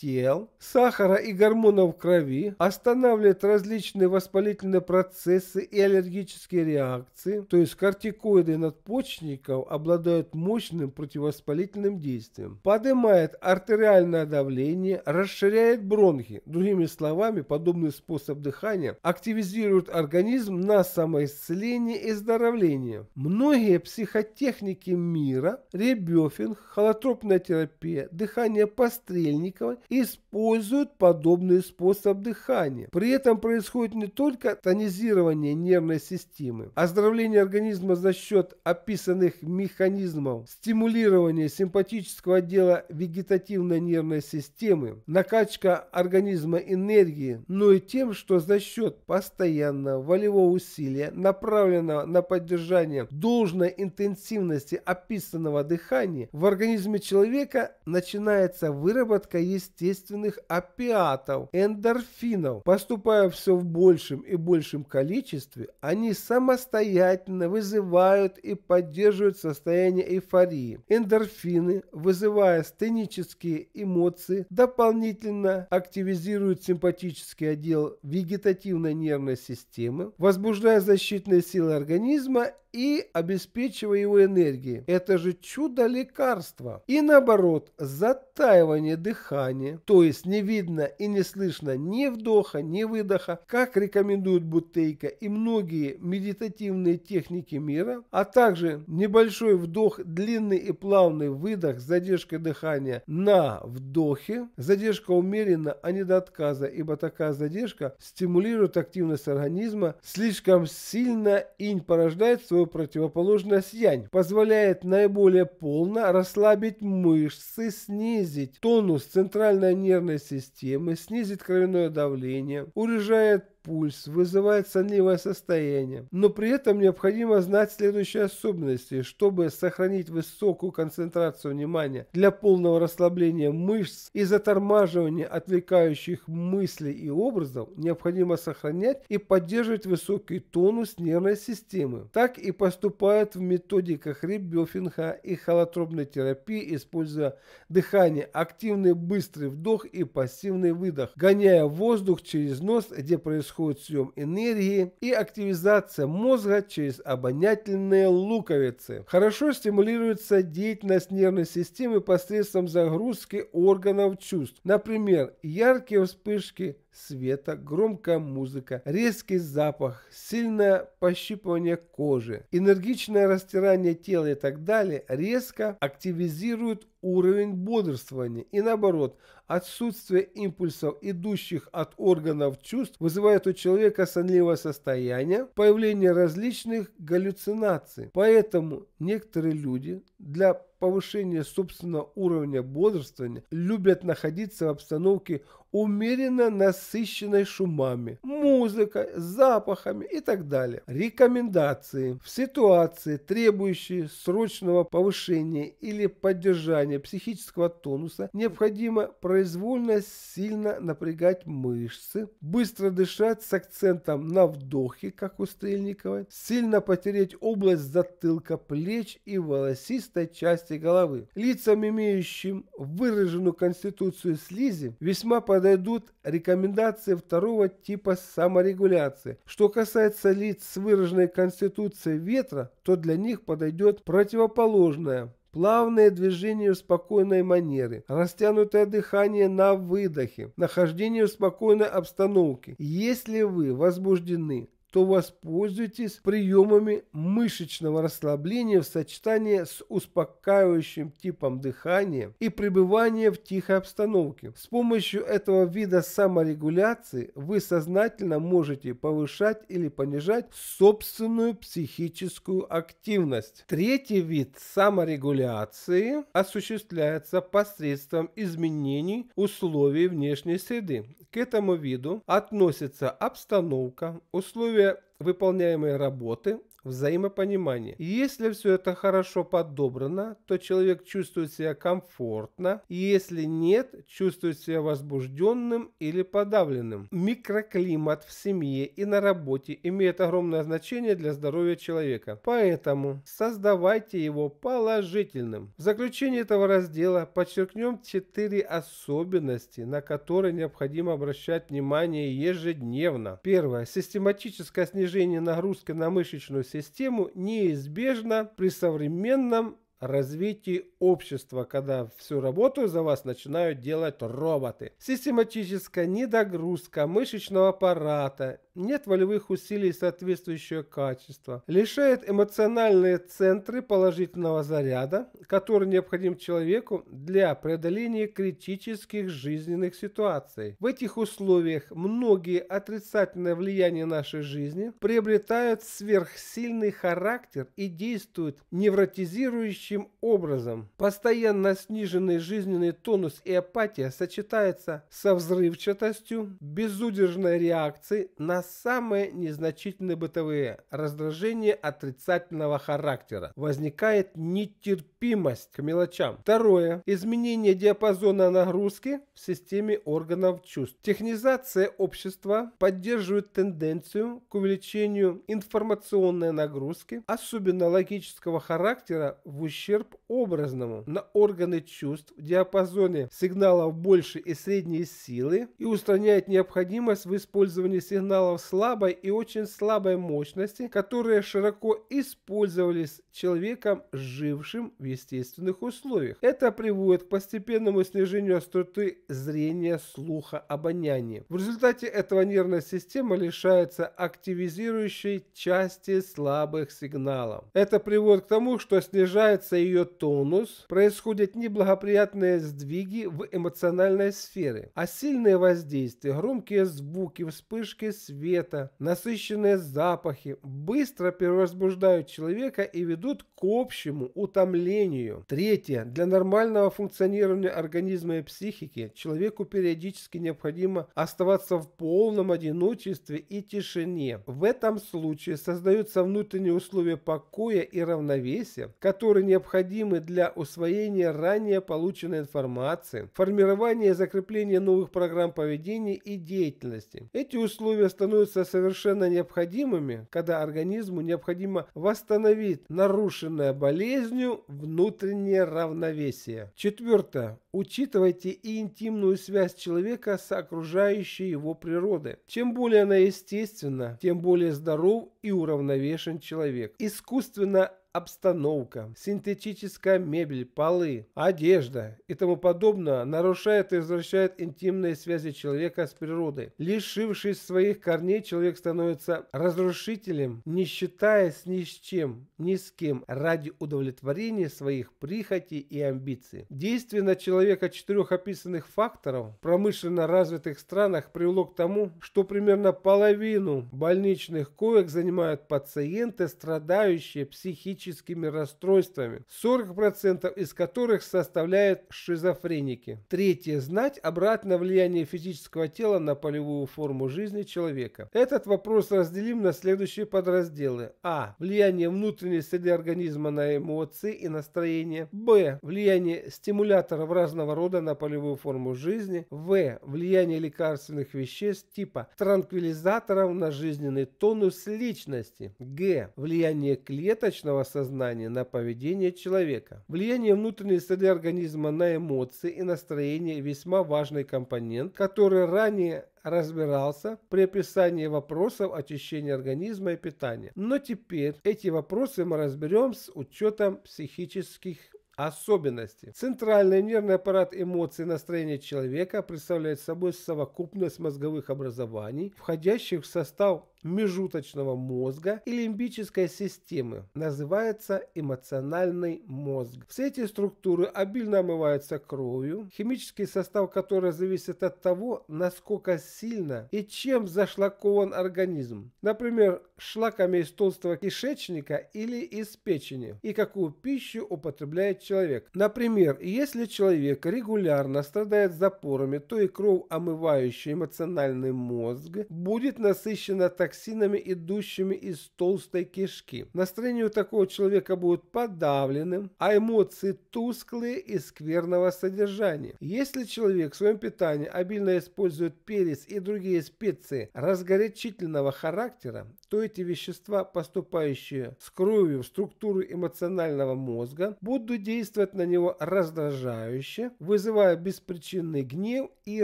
тел, сахара и гормонов крови, останавливает различные воспалительные процессы и аллергические реакции, то есть кортикоиды надпочечников обладают мощным противовоспалительным действием, поднимает артериальное давление, расширяет бронхи. Другими словами, подобный способ дыхания активизирует организм на самоисцеление и здоровление. Многие психотехники мира, ребёфинг, холотропная терапия, дыхание пострельниковой используют подобный способ дыхания. При этом происходит не только тонизирование нервной системы, оздоровление организма за счет описанных механизмов, стимулирование симпатического отдела вегетативной нервной системы, накачка организма энергии, но и тем, что за счет постоянного волевого усилия, направленного на поддержание должной интенсивности описанного дыхания, в организме человека начинается выработка есть естественных опиатов, эндорфинов. Поступая все в большем и большем количестве, они самостоятельно вызывают и поддерживают состояние эйфории. Эндорфины, вызывая стенические эмоции, дополнительно активизируют симпатический отдел вегетативной нервной системы, возбуждая защитные силы организма и обеспечивая его энергией. Это же чудо лекарства. И наоборот, затаивание дыхания дыхание, то есть не видно и не слышно ни вдоха, ни выдоха, как рекомендуют Бутейко и многие медитативные техники мира, а также небольшой вдох, длинный и плавный выдох с задержкой дыхания на вдохе, задержка умеренно, а не до отказа, ибо такая задержка стимулирует активность организма, слишком сильно инь порождает свою противоположность янь, позволяет наиболее полно расслабить мышцы, снизить тонус центральной нормальной нервной системы, снизит кровяное давление, урежает пульс, вызывает сонливое состояние. Но при этом необходимо знать следующие особенности, чтобы сохранить высокую концентрацию внимания для полного расслабления мышц и затормаживания отвлекающих мыслей и образов, необходимо сохранять и поддерживать высокий тонус нервной системы. Так и поступают в методиках Риббёфинга и холотропной терапии, используя дыхание, активный быстрый вдох и пассивный выдох, гоняя воздух через нос, где происходит происходит съем энергии и активизация мозга через обонятельные луковицы. Хорошо стимулируется деятельность нервной системы посредством загрузки органов чувств. Например, яркие вспышки света, громкая музыка, резкий запах, сильное пощипывание кожи, энергичное растирание тела и так далее резко активизируют уровень бодрствования и наоборот, отсутствие импульсов, идущих от органов чувств, вызывает у человека сонливое состояние, появление различных галлюцинаций. Поэтому некоторые люди для повышения собственного уровня бодрствования любят находиться в обстановке умеренно насыщенной шумами, музыкой, запахами и так далее. Рекомендации. В ситуации, требующей срочного повышения или поддержания психического тонуса, необходимо произвольно сильно напрягать мышцы, быстро дышать с акцентом на вдохе, как у Стрельниковой, сильно потереть область затылка, плеч и волосистой части головы. Лицам, имеющим выраженную конституцию слизи, весьма полезно подойдут рекомендации второго типа саморегуляции. Что касается лиц с выраженной конституцией ветра, то для них подойдет противоположное: плавное движение в спокойной манере, растянутое дыхание на выдохе, нахождение в спокойной обстановке. Если вы возбуждены, то воспользуйтесь приемами мышечного расслабления в сочетании с успокаивающим типом дыхания и пребывания в тихой обстановке. С помощью этого вида саморегуляции вы сознательно можете повышать или понижать собственную психическую активность. Третий вид саморегуляции осуществляется посредством изменений условий внешней среды. К этому виду относится обстановка, условия выполняемые работы взаимопонимание. если все это хорошо подобрано, то человек чувствует себя комфортно, если нет, чувствует себя возбужденным или подавленным. Микроклимат в семье и на работе имеет огромное значение для здоровья человека, поэтому создавайте его положительным. В заключение этого раздела подчеркнем четыре особенности, на которые необходимо обращать внимание ежедневно. Первое. Систематическое снижение нагрузки на мышечную систему систему неизбежно при современном развитии общества, когда всю работу за вас начинают делать роботы. Систематическая недогрузка мышечного аппарата, нет волевых усилий соответствующего качества, лишает эмоциональные центры положительного заряда, который необходим человеку для преодоления критических жизненных ситуаций. В этих условиях многие отрицательные влияния нашей жизни приобретают сверхсильный характер и действуют невротизирующим образом. Постоянно сниженный жизненный тонус и апатия сочетается со взрывчатостью, безудержной реакцией на самые незначительные бытовые раздражения отрицательного характера. Возникает нетерпимость к мелочам. Второе. Изменение диапазона нагрузки в системе органов чувств. Технизация общества поддерживает тенденцию к увеличению информационной нагрузки, особенно логического характера, в ущерб образному на органы чувств в диапазоне сигналов большей и средней силы и устраняет необходимость в использовании сигналов материалов слабой и очень слабой мощности, которые широко использовались человеком, жившим в естественных условиях. Это приводит к постепенному снижению остроты зрения, слуха, обоняния. В результате этого нервная система лишается активизирующей части слабых сигналов. Это приводит к тому, что снижается ее тонус, происходят неблагоприятные сдвиги в эмоциональной сфере, а сильные воздействия, громкие звуки, вспышки света, цвета, насыщенные запахи быстро перевозбуждают человека и ведут к общему утомлению. Третье. Для нормального функционирования организма и психики человеку периодически необходимо оставаться в полном одиночестве и тишине. В этом случае создаются внутренние условия покоя и равновесия, которые необходимы для усвоения ранее полученной информации, формирования и закрепления новых программ поведения и деятельности. Эти условия становятся становятся совершенно необходимыми, когда организму необходимо восстановить нарушенное болезнью внутреннее равновесие. Четвертое. Учитывайте и интимную связь человека с окружающей его природой. Чем более она естественна, тем более здоров и уравновешен человек. Искусственно обстановка, синтетическая мебель, полы, одежда и тому подобное нарушает и возвращает интимные связи человека с природой. Лишившись своих корней, человек становится разрушителем, не считаясь ни с чем, ни с кем, ради удовлетворения своих прихотей и амбиций. Действие на человека четырех описанных факторов в промышленно развитых странах привело к тому, что примерно половину больничных коек занимают пациенты, страдающие психически психическими расстройствами, 40% из которых составляют шизофреники. Третье. Знать обратное влияние физического тела на полевую форму жизни человека. Этот вопрос разделим на следующие подразделы. А. Влияние внутренней среды организма на эмоции и настроение. Б. Влияние стимуляторов разного рода на полевую форму жизни. В. Влияние лекарственных веществ типа транквилизаторов на жизненный тонус личности. Г. Влияние клеточного сознания на поведение человека. Влияние внутренней среды организма на эмоции и настроение – весьма важный компонент, который ранее разбирался при описании вопросов очищения организма и питания. Но теперь эти вопросы мы разберем с учетом психических особенностей. Центральный нервный аппарат эмоций и настроения человека представляет собой совокупность мозговых образований, входящих в состав межуточного мозга и лимбической системы. Называется эмоциональный мозг. Все эти структуры обильно омываются кровью, химический состав которой зависит от того, насколько сильно и чем зашлакован организм. Например, шлаками из толстого кишечника или из печени, и какую пищу употребляет человек. Например, если человек регулярно страдает запорами, то и кровь, омывающая эмоциональный мозг, будет насыщена токсинами токсинами, идущими из толстой кишки. Настроение у такого человека будет подавленным, а эмоции тусклые и скверного содержания. Если человек в своем питании обильно использует перец и другие специи разгорячительного характера, то эти вещества, поступающие с кровью в структуру эмоционального мозга, будут действовать на него раздражающе, вызывая беспричинный гнев и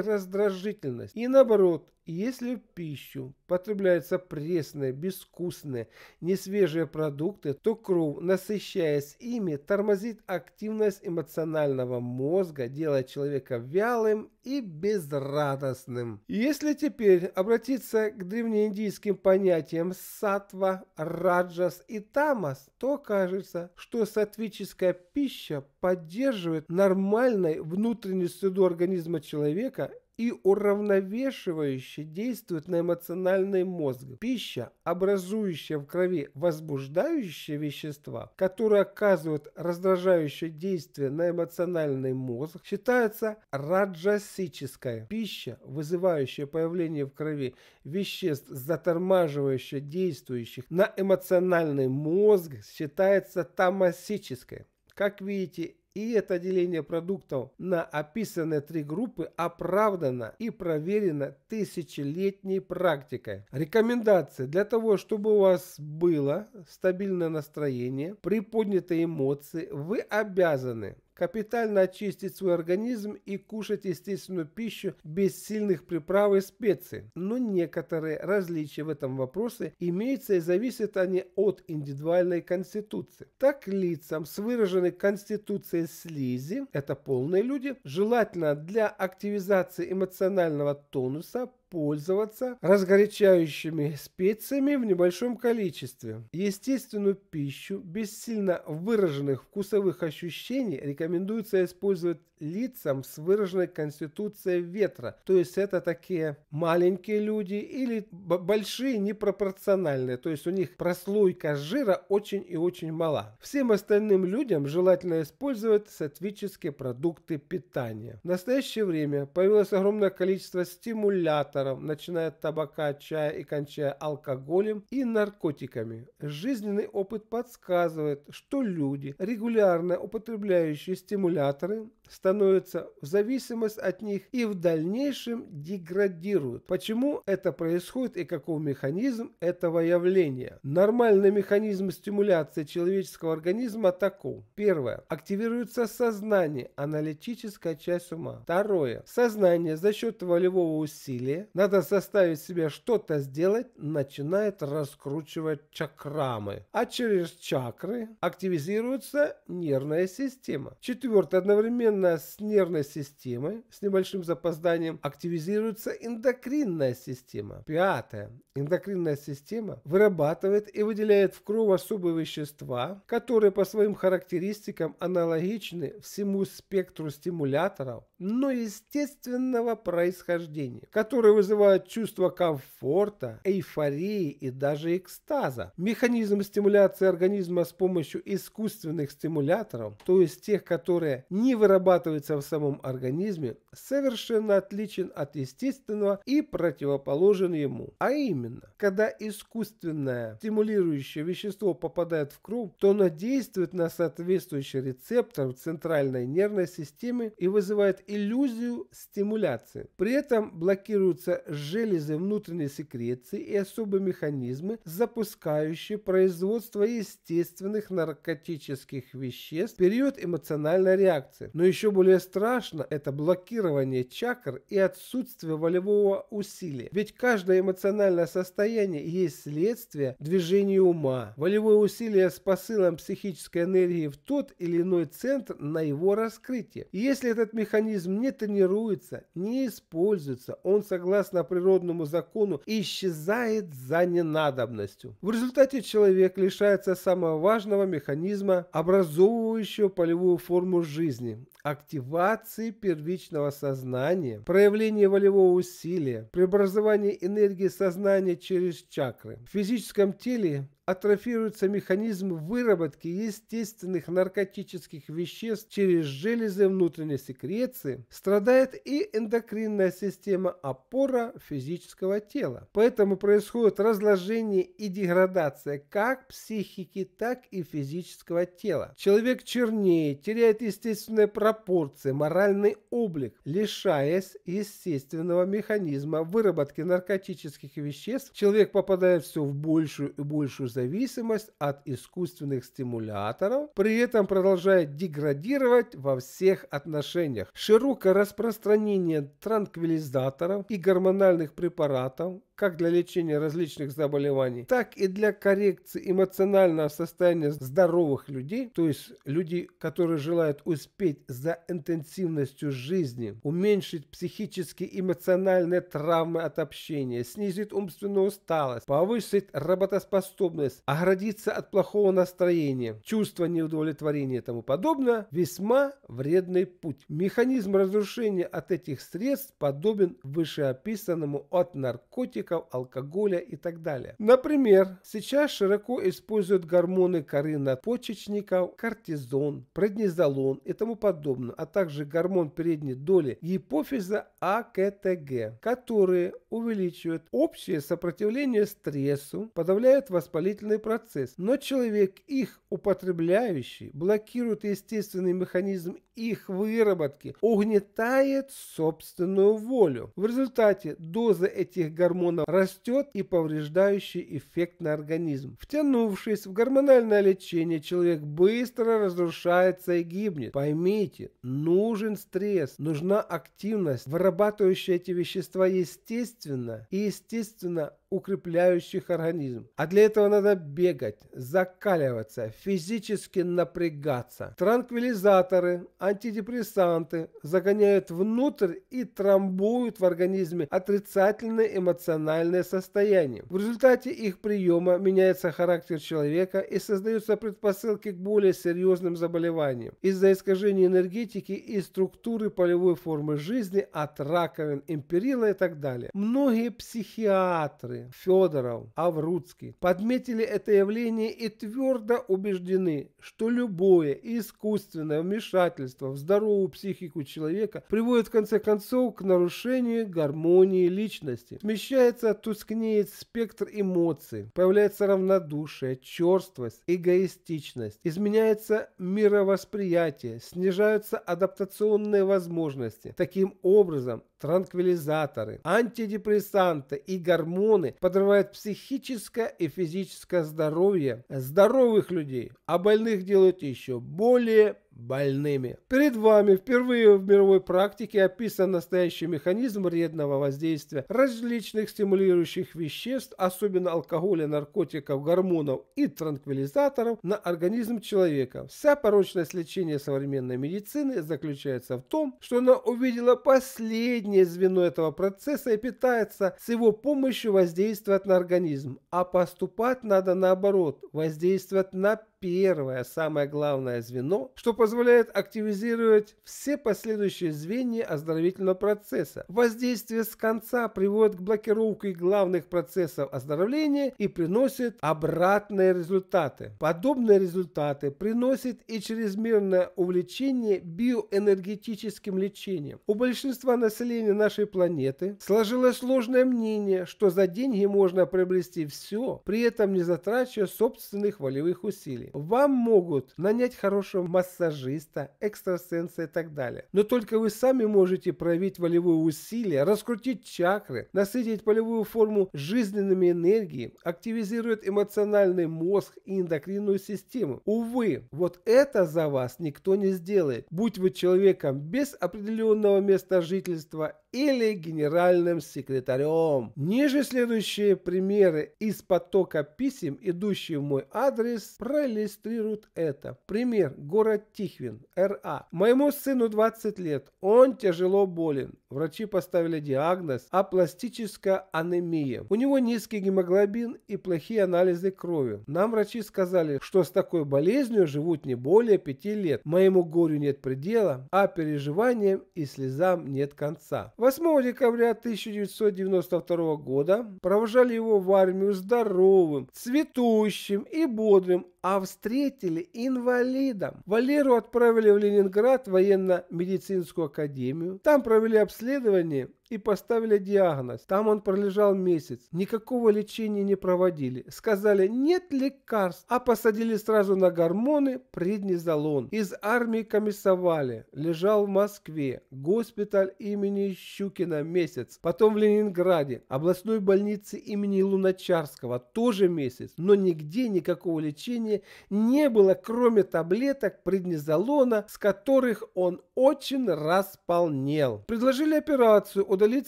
раздражительность. И наоборот, если в пищу потребляются пресные, безвкусные, несвежие продукты, то кровь, насыщаясь ими, тормозит активность эмоционального мозга, делая человека вялым и безрадостным. Если теперь обратиться к древнеиндийским понятиям сатва, раджас и тамас, то кажется, что сатвическая пища поддерживает нормальный внутренний среду организма человека и уравновешивающе действует на эмоциональный мозг. Пища, образующая в крови возбуждающие вещества, которые оказывают раздражающее действие на эмоциональный мозг, считается раджасической. Пища, вызывающая появление в крови веществ, затормаживающих действующих на эмоциональный мозг, считается тамасической. Как видите, и это деление продуктов на описанные три группы оправдано и проверено тысячелетней практикой. Рекомендации для того, чтобы у вас было стабильное настроение, приподнятые эмоции, вы обязаны капитально очистить свой организм и кушать естественную пищу без сильных приправ и специй. Но некоторые различия в этом вопросе имеются и зависят они от индивидуальной конституции. Так лицам с выраженной конституцией слизи, это полные люди, желательно для активизации эмоционального тонуса пользоваться разгорячающими специями в небольшом количестве. Естественную пищу без сильно выраженных вкусовых ощущений рекомендуется использовать лицам с выраженной конституцией ветра, то есть это такие маленькие люди или большие непропорциональные, то есть у них прослойка жира очень и очень мала. Всем остальным людям желательно использовать сатвические продукты питания. В настоящее время появилось огромное количество стимуляторов, факторам, начиная от табака, чая и кончая алкоголем и наркотиками. Жизненный опыт подсказывает, что люди, регулярно употребляющие стимуляторы, становятся в зависимость от них и в дальнейшем деградируют. Почему это происходит и каков механизм этого явления? Нормальный механизм стимуляции человеческого организма таков. Первое. Активируется сознание, аналитическая часть ума. Второе. Сознание за счет волевого усилия надо составить себе что-то сделать, начинает раскручивать чакрамы. А через чакры активизируется нервная система. Четвертое, одновременно с нервной системой, с небольшим запозданием, активизируется эндокринная система. Пятое, эндокринная система вырабатывает и выделяет в кровь особые вещества, которые по своим характеристикам аналогичны всему спектру стимуляторов, но естественного происхождения, которые вы вызывает чувство комфорта, эйфории и даже экстаза. Механизм стимуляции организма с помощью искусственных стимуляторов, то есть тех, которые не вырабатываются в самом организме, совершенно отличен от естественного и противоположен ему. А именно, когда искусственное стимулирующее вещество попадает в кровь, то оно действует на соответствующий рецептор в центральной нервной системе и вызывает иллюзию стимуляции. При этом блокируется имеются железы внутренней секреции и особые механизмы, запускающие производство естественных наркотических веществ в период эмоциональной реакции. Но еще более страшно это блокирование чакр и отсутствие волевого усилия. Ведь каждое эмоциональное состояние есть следствие движения ума. Волевое усилие с посылом психической энергии в тот или иной центр на его раскрытие. И если этот механизм не тренируется, не используется, он согласен согласно природному закону исчезает за ненадобностью. В результате человек лишается самого важного механизма, образовывающего полевую форму жизни – активации первичного сознания, проявления волевого усилия, преобразования энергии сознания через чакры. В физическом теле атрофируется механизм выработки естественных наркотических веществ через железы внутренней секреции, страдает и эндокринная система опора физического тела. Поэтому происходит разложение и деградация как психики, так и физического тела. Человек чернее, теряет естественные пропорции, моральный облик, лишаясь естественного механизма выработки наркотических веществ, человек попадает все в большую и большую зависимость от искусственных стимуляторов, при этом продолжает деградировать во всех отношениях. Широкое распространение транквилизаторов и гормональных препаратов как для лечения различных заболеваний, так и для коррекции эмоционального состояния здоровых людей, то есть людей, которые желают успеть за интенсивностью жизни, уменьшить психические и эмоциональные травмы от общения, снизить умственную усталость, повысить работоспособность, оградиться от плохого настроения, чувства неудовлетворения и тому подобное, весьма вредный путь. Механизм разрушения от этих средств подобен вышеописанному от наркотиков наркотиков, алкоголя и так далее. Например, сейчас широко используют гормоны коры надпочечников, кортизон, преднизолон и тому подобное, а также гормон передней доли гипофиза АКТГ, которые увеличивают общее сопротивление стрессу, подавляют воспалительный процесс, но человек их употребляющий блокирует естественный механизм их выработки, угнетает собственную волю. В результате доза этих гормонов гормонов растет и повреждающий эффект на организм. Втянувшись в гормональное лечение, человек быстро разрушается и гибнет. Поймите, нужен стресс, нужна активность, вырабатывающая эти вещества естественно и естественно укрепляющих организм. А для этого надо бегать, закаливаться, физически напрягаться. Транквилизаторы, антидепрессанты загоняют внутрь и трамбуют в организме отрицательное эмоциональное состояние. В результате их приема меняется характер человека и создаются предпосылки к более серьезным заболеваниям из-за искажения энергетики и структуры полевой формы жизни от раковин, империла и так далее. Многие психиатры Федоров, Аврудский подметили это явление и твердо убеждены, что любое искусственное вмешательство в здоровую психику человека приводит в конце концов к нарушению гармонии личности. Смещается, тускнеет спектр эмоций, появляется равнодушие, черствость, эгоистичность, изменяется мировосприятие, снижаются адаптационные возможности. Таким образом, транквилизаторы, антидепрессанты и гормоны подрывают психическое и физическое здоровье здоровых людей, а больных делают еще более больными. Перед вами впервые в мировой практике описан настоящий механизм вредного воздействия различных стимулирующих веществ, особенно алкоголя, наркотиков, гормонов и транквилизаторов на организм человека. Вся порочность лечения современной медицины заключается в том, что она увидела последнее звено этого процесса и пытается с его помощью воздействовать на организм, а поступать надо наоборот, воздействовать на первое, самое главное звено, что позволяет активизировать все последующие звенья оздоровительного процесса. Воздействие с конца приводит к блокировке главных процессов оздоровления и приносит обратные результаты. Подобные результаты приносит и чрезмерное увлечение биоэнергетическим лечением. У большинства населения нашей планеты сложилось сложное мнение, что за деньги можно приобрести все, при этом не затрачивая собственных волевых усилий. Вам могут нанять хорошего массажиста, экстрасенса и так далее. Но только вы сами можете проявить волевые усилия, раскрутить чакры, насытить полевую форму жизненными энергиями, активизировать эмоциональный мозг и эндокринную систему. Увы, вот это за вас никто не сделает. Будь вы человеком без определенного места жительства или генеральным секретарем. Ниже следующие примеры из потока писем, идущие в мой адрес, проиллюстрируют это. Пример. Город Тихвин, РА. Моему сыну 20 лет. Он тяжело болен. Врачи поставили диагноз апластическая анемия. У него низкий гемоглобин и плохие анализы крови. Нам врачи сказали, что с такой болезнью живут не более 5 лет. Моему горю нет предела, а переживаниям и слезам нет конца. 8 декабря 1992 года провожали его в армию здоровым, цветущим и бодрым, а встретили инвалидом. Валеру отправили в Ленинград военно-медицинскую академию. Там провели обследование и поставили диагноз. Там он пролежал месяц. Никакого лечения не проводили. Сказали, нет лекарств, а посадили сразу на гормоны преднизолон. Из армии комиссовали. Лежал в Москве. Госпиталь имени Щукина месяц. Потом в Ленинграде. Областной больнице имени Луначарского тоже месяц. Но нигде никакого лечения не было, кроме таблеток преднизолона, с которых он очень располнел. Предложили операцию от удалить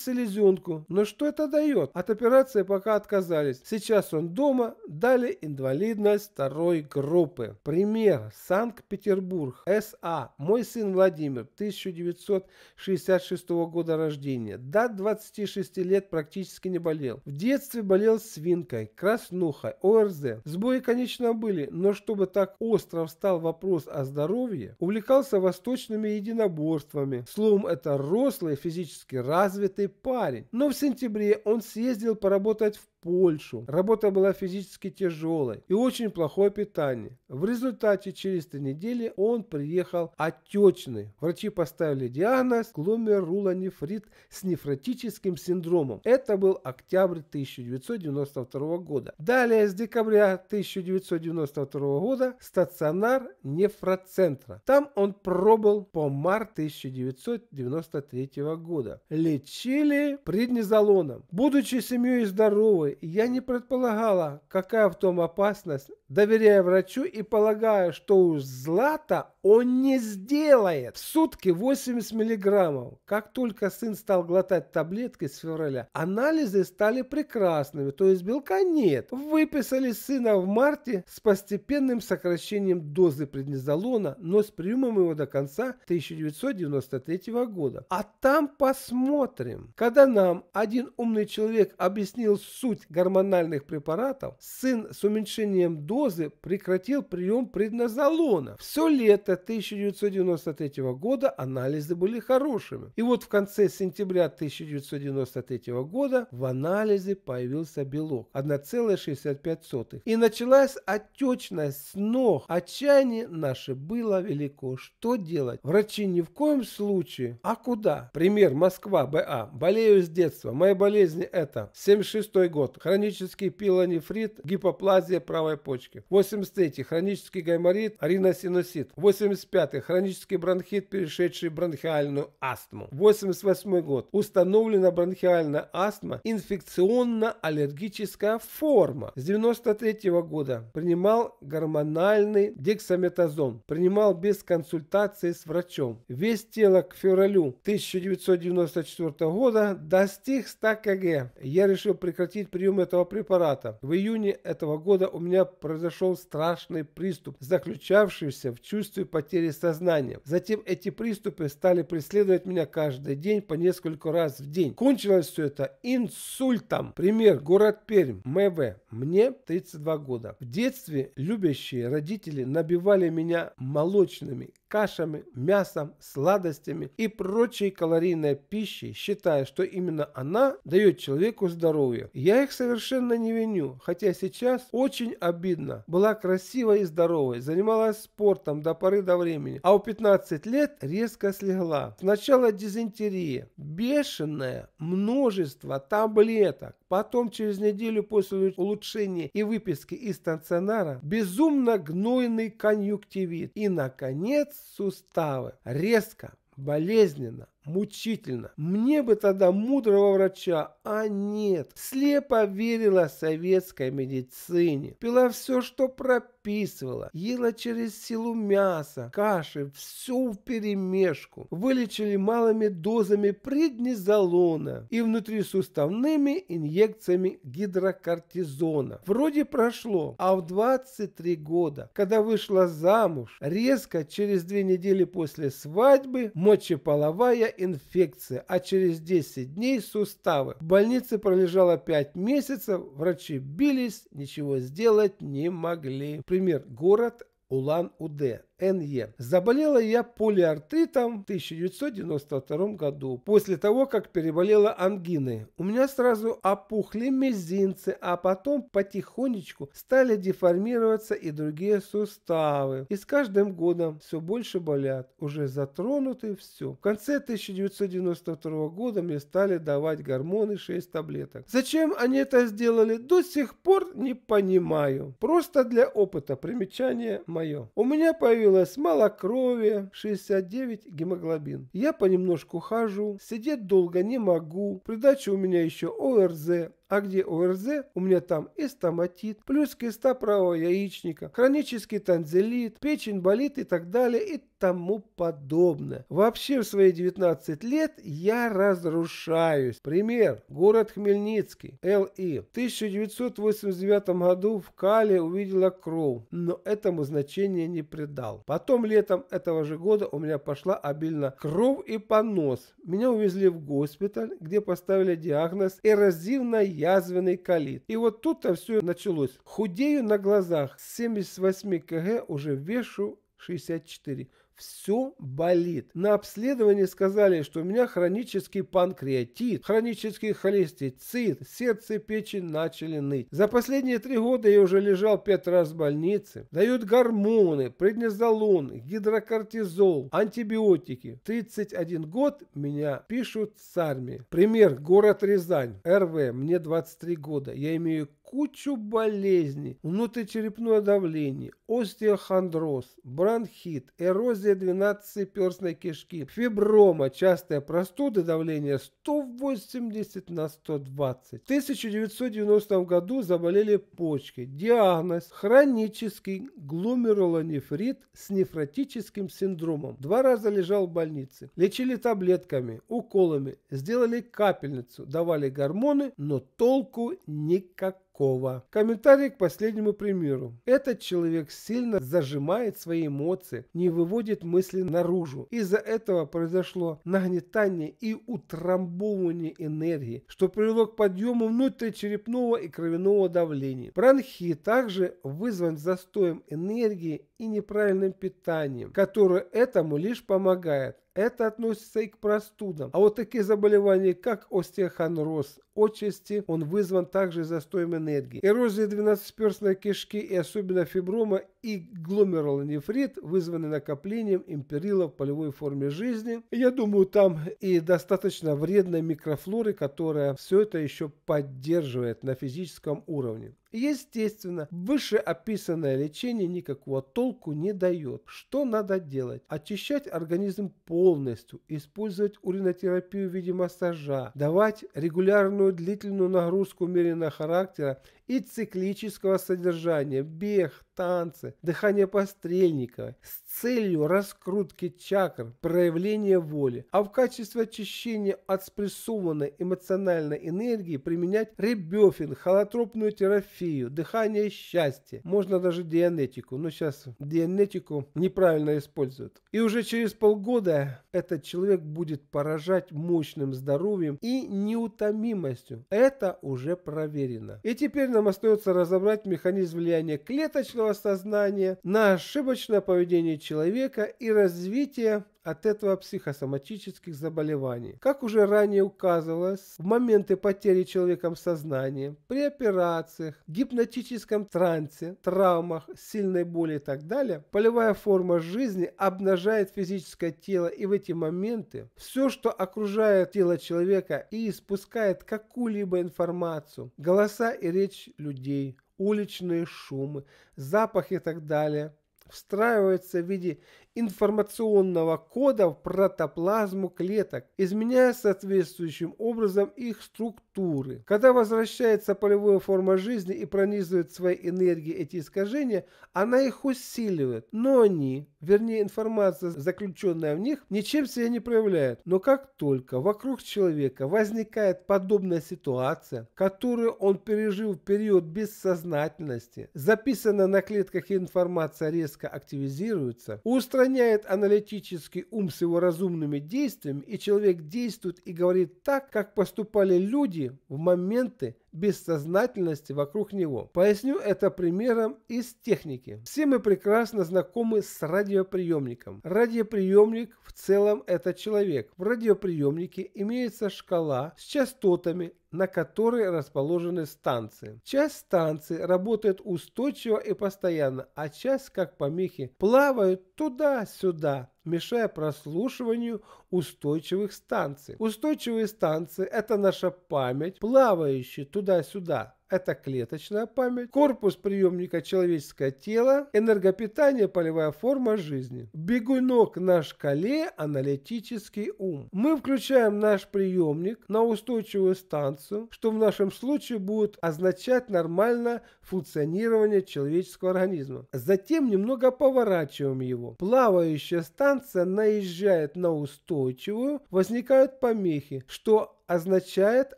селезенку. Но что это дает? От операции пока отказались. Сейчас он дома, дали инвалидность второй группы. Пример. Санкт-Петербург. С.А. Мой сын Владимир, 1966 года рождения. До 26 лет практически не болел. В детстве болел свинкой, краснухой, ОРЗ. Сбои, конечно, были, но чтобы так остро встал вопрос о здоровье, увлекался восточными единоборствами. Словом, это рослый, физически развитый развитый парень, но в сентябре он съездил поработать в Польшу. Работа была физически тяжелой и очень плохое питание. В результате через три недели он приехал отечный. Врачи поставили диагноз гломерулонефрит с нефротическим синдромом. Это был октябрь 1992 года. Далее с декабря 1992 года стационар нефроцентра. Там он пробыл по март 1993 года. Лечили преднизолоном. Будучи семьей здоровой я не предполагала, какая в том опасность, доверяя врачу и полагая, что у Злата он не сделает! В сутки 80 миллиграммов. Как только сын стал глотать таблетки с февраля, анализы стали прекрасными, то есть белка нет. Выписали сына в марте с постепенным сокращением дозы преднизолона, но с приемом его до конца 1993 года. А там посмотрим. Когда нам один умный человек объяснил суть гормональных препаратов, сын с уменьшением дозы прекратил прием преднизолона. Все лето 1993 года анализы были хорошими. И вот в конце сентября 1993 года в анализе появился белок 1,65. И началась отечность с ног. Отчаяние наше было велико. Что делать? Врачи ни в коем случае. А куда? Пример Москва, БА. Болею с детства. моя болезнь это 76 год. Хронический пилонефрит, гипоплазия правой почки. 83 хронический гайморит, риносинусит. 84 85. Хронический бронхит, перешедший в бронхиальную астму. 88 год. Установлена бронхиальная астма, инфекционно-аллергическая форма. С 93 -го года принимал гормональный дексаметазон. Принимал без консультации с врачом. Вес тела к февралю 1994 года достиг 100 кг. Я решил прекратить прием этого препарата. В июне этого года у меня произошел страшный приступ, заключавшийся в чувстве потери сознания. Затем эти приступы стали преследовать меня каждый день по несколько раз в день. Кончилось все это инсультом. Пример. Город Пермь. МВ. Мне 32 года. В детстве любящие родители набивали меня молочными кашами, мясом, сладостями и прочей калорийной пищей, считая, что именно она дает человеку здоровье. Я их совершенно не виню, хотя сейчас очень обидно. Была красивой и здоровой, занималась спортом до поры до времени, а у 15 лет резко слегла. Сначала дизентерия, бешеное множество таблеток, потом через неделю после улучшения и выписки из стационара безумно гнойный конъюнктивит и, наконец, суставы. Резко, болезненно, мучительно. Мне бы тогда мудрого врача, а нет. Слепо верила советской медицине. Пила все, что прописывала. Ела через силу мяса, каши, всю вперемешку. Вылечили малыми дозами преднизолона и внутрисуставными инъекциями гидрокортизона. Вроде прошло, а в 23 года, когда вышла замуж, резко через две недели после свадьбы мочеполовая инфекция, а через 10 дней суставы. В больнице пролежало 5 месяцев, врачи бились, ничего сделать не могли. Пример. Город Улан-Удэ. Н.Е. Заболела я полиартритом в 1992 году, после того, как переболела ангиной. У меня сразу опухли мизинцы, а потом потихонечку стали деформироваться и другие суставы. И с каждым годом все больше болят, уже затронуты все. В конце 1992 года мне стали давать гормоны 6 таблеток. Зачем они это сделали, до сих пор не понимаю. Просто для опыта, примечание мое. У меня появилось выявилось малокровие, 69 гемоглобин. Я понемножку хожу, сидеть долго не могу, придача у меня еще ОРЗ, а где ОРЗ, у меня там и стоматит, плюс киста правого яичника, хронический танзелит, печень болит и так далее и тому подобное. Вообще в свои 19 лет я разрушаюсь. Пример. Город Хмельницкий, Л.И. В 1989 году в Кале увидела кровь, но этому значения не придал. Потом летом этого же года у меня пошла обильно кровь и понос. Меня увезли в госпиталь, где поставили диагноз эрозивная язвенный калит. И вот тут-то все началось. Худею на глазах, с 78 кг уже вешу 64 все болит. На обследовании сказали, что у меня хронический панкреатит, хронический холестицит, сердце и печень начали ныть. За последние три года я уже лежал пять раз в больнице. Дают гормоны, преднизолон, гидрокортизол, антибиотики. 31 год меня пишут с армии. Пример, город Рязань, РВ, мне 23 года. Я имею кучу болезней, внутричерепное давление, остеохондроз, бронхит, эрозия эрозия перстной кишки, фиброма, частая простуда, давление 180 на 120. В 1990 году заболели почки. Диагноз – хронический гломерулонефрит с нефротическим синдромом. Два раза лежал в больнице. Лечили таблетками, уколами, сделали капельницу, давали гормоны, но толку никакого Кова. Комментарий к последнему примеру. Этот человек сильно зажимает свои эмоции, не выводит мысли наружу. Из-за этого произошло нагнетание и утрамбовывание энергии, что привело к подъему внутричерепного и кровяного давления. Бронхи также вызван застоем энергии и неправильным питанием, которое этому лишь помогает. Это относится и к простудам. А вот такие заболевания, как остеохондроз, отчасти он вызван также застоем энергии. Эрозия двенадцатиперстной кишки и особенно фиброма и гломерулонефрит вызваны накоплением империла в полевой форме жизни. Я думаю, там и достаточно вредной микрофлоры, которая все это еще поддерживает на физическом уровне. Естественно, вышеописанное лечение никакого толку не дает. Что надо делать? Очищать организм полностью, использовать уринотерапию в виде массажа, давать регулярную длительную нагрузку умеренного характера и циклического содержания – бег, танцы, дыхание пострельникова – с целью раскрутки чакр, проявления воли, а в качестве очищения от спрессованной эмоциональной энергии применять ребёфин, холотропную терапию, дыхание счастья, можно даже дианетику, но сейчас дианетику неправильно используют. И уже через полгода этот человек будет поражать мощным здоровьем и неутомимостью. Это уже проверено. И теперь нам остается разобрать механизм влияния клеточного сознания на ошибочное поведение человека и развитие от этого психосоматических заболеваний. Как уже ранее указывалось, в моменты потери человеком сознания, при операциях, гипнотическом трансе, травмах, сильной боли и так далее, полевая форма жизни обнажает физическое тело и в эти моменты все, что окружает тело человека и испускает какую-либо информацию, голоса и речь людей, уличные шумы, запахи и так далее – встраивается в виде информационного кода в протоплазму клеток, изменяя соответствующим образом их структуру структуры. Когда возвращается полевая форма жизни и пронизывает своей энергией эти искажения, она их усиливает, но они, вернее информация, заключенная в них, ничем себя не проявляет. Но как только вокруг человека возникает подобная ситуация, которую он пережил в период бессознательности, записанная на клетках информация резко активизируется, устраняет аналитический ум с его разумными действиями, и человек действует и говорит так, как поступали люди, в моменты бессознательности вокруг него. Поясню это примером из техники. Все мы прекрасно знакомы с радиоприемником. Радиоприемник в целом это человек. В радиоприемнике имеется шкала с частотами, на которой расположены станции. Часть станции работает устойчиво и постоянно, а часть, как помехи, плавают туда-сюда, мешая прослушиванию устойчивых станций. Устойчивые станции – это наша память, плавающая туда туда-сюда это клеточная память, корпус приемника человеческое тело, энергопитание, полевая форма жизни. Бегунок на шкале – аналитический ум. Мы включаем наш приемник на устойчивую станцию, что в нашем случае будет означать нормальное функционирование человеческого организма. Затем немного поворачиваем его. Плавающая станция наезжает на устойчивую, возникают помехи, что означает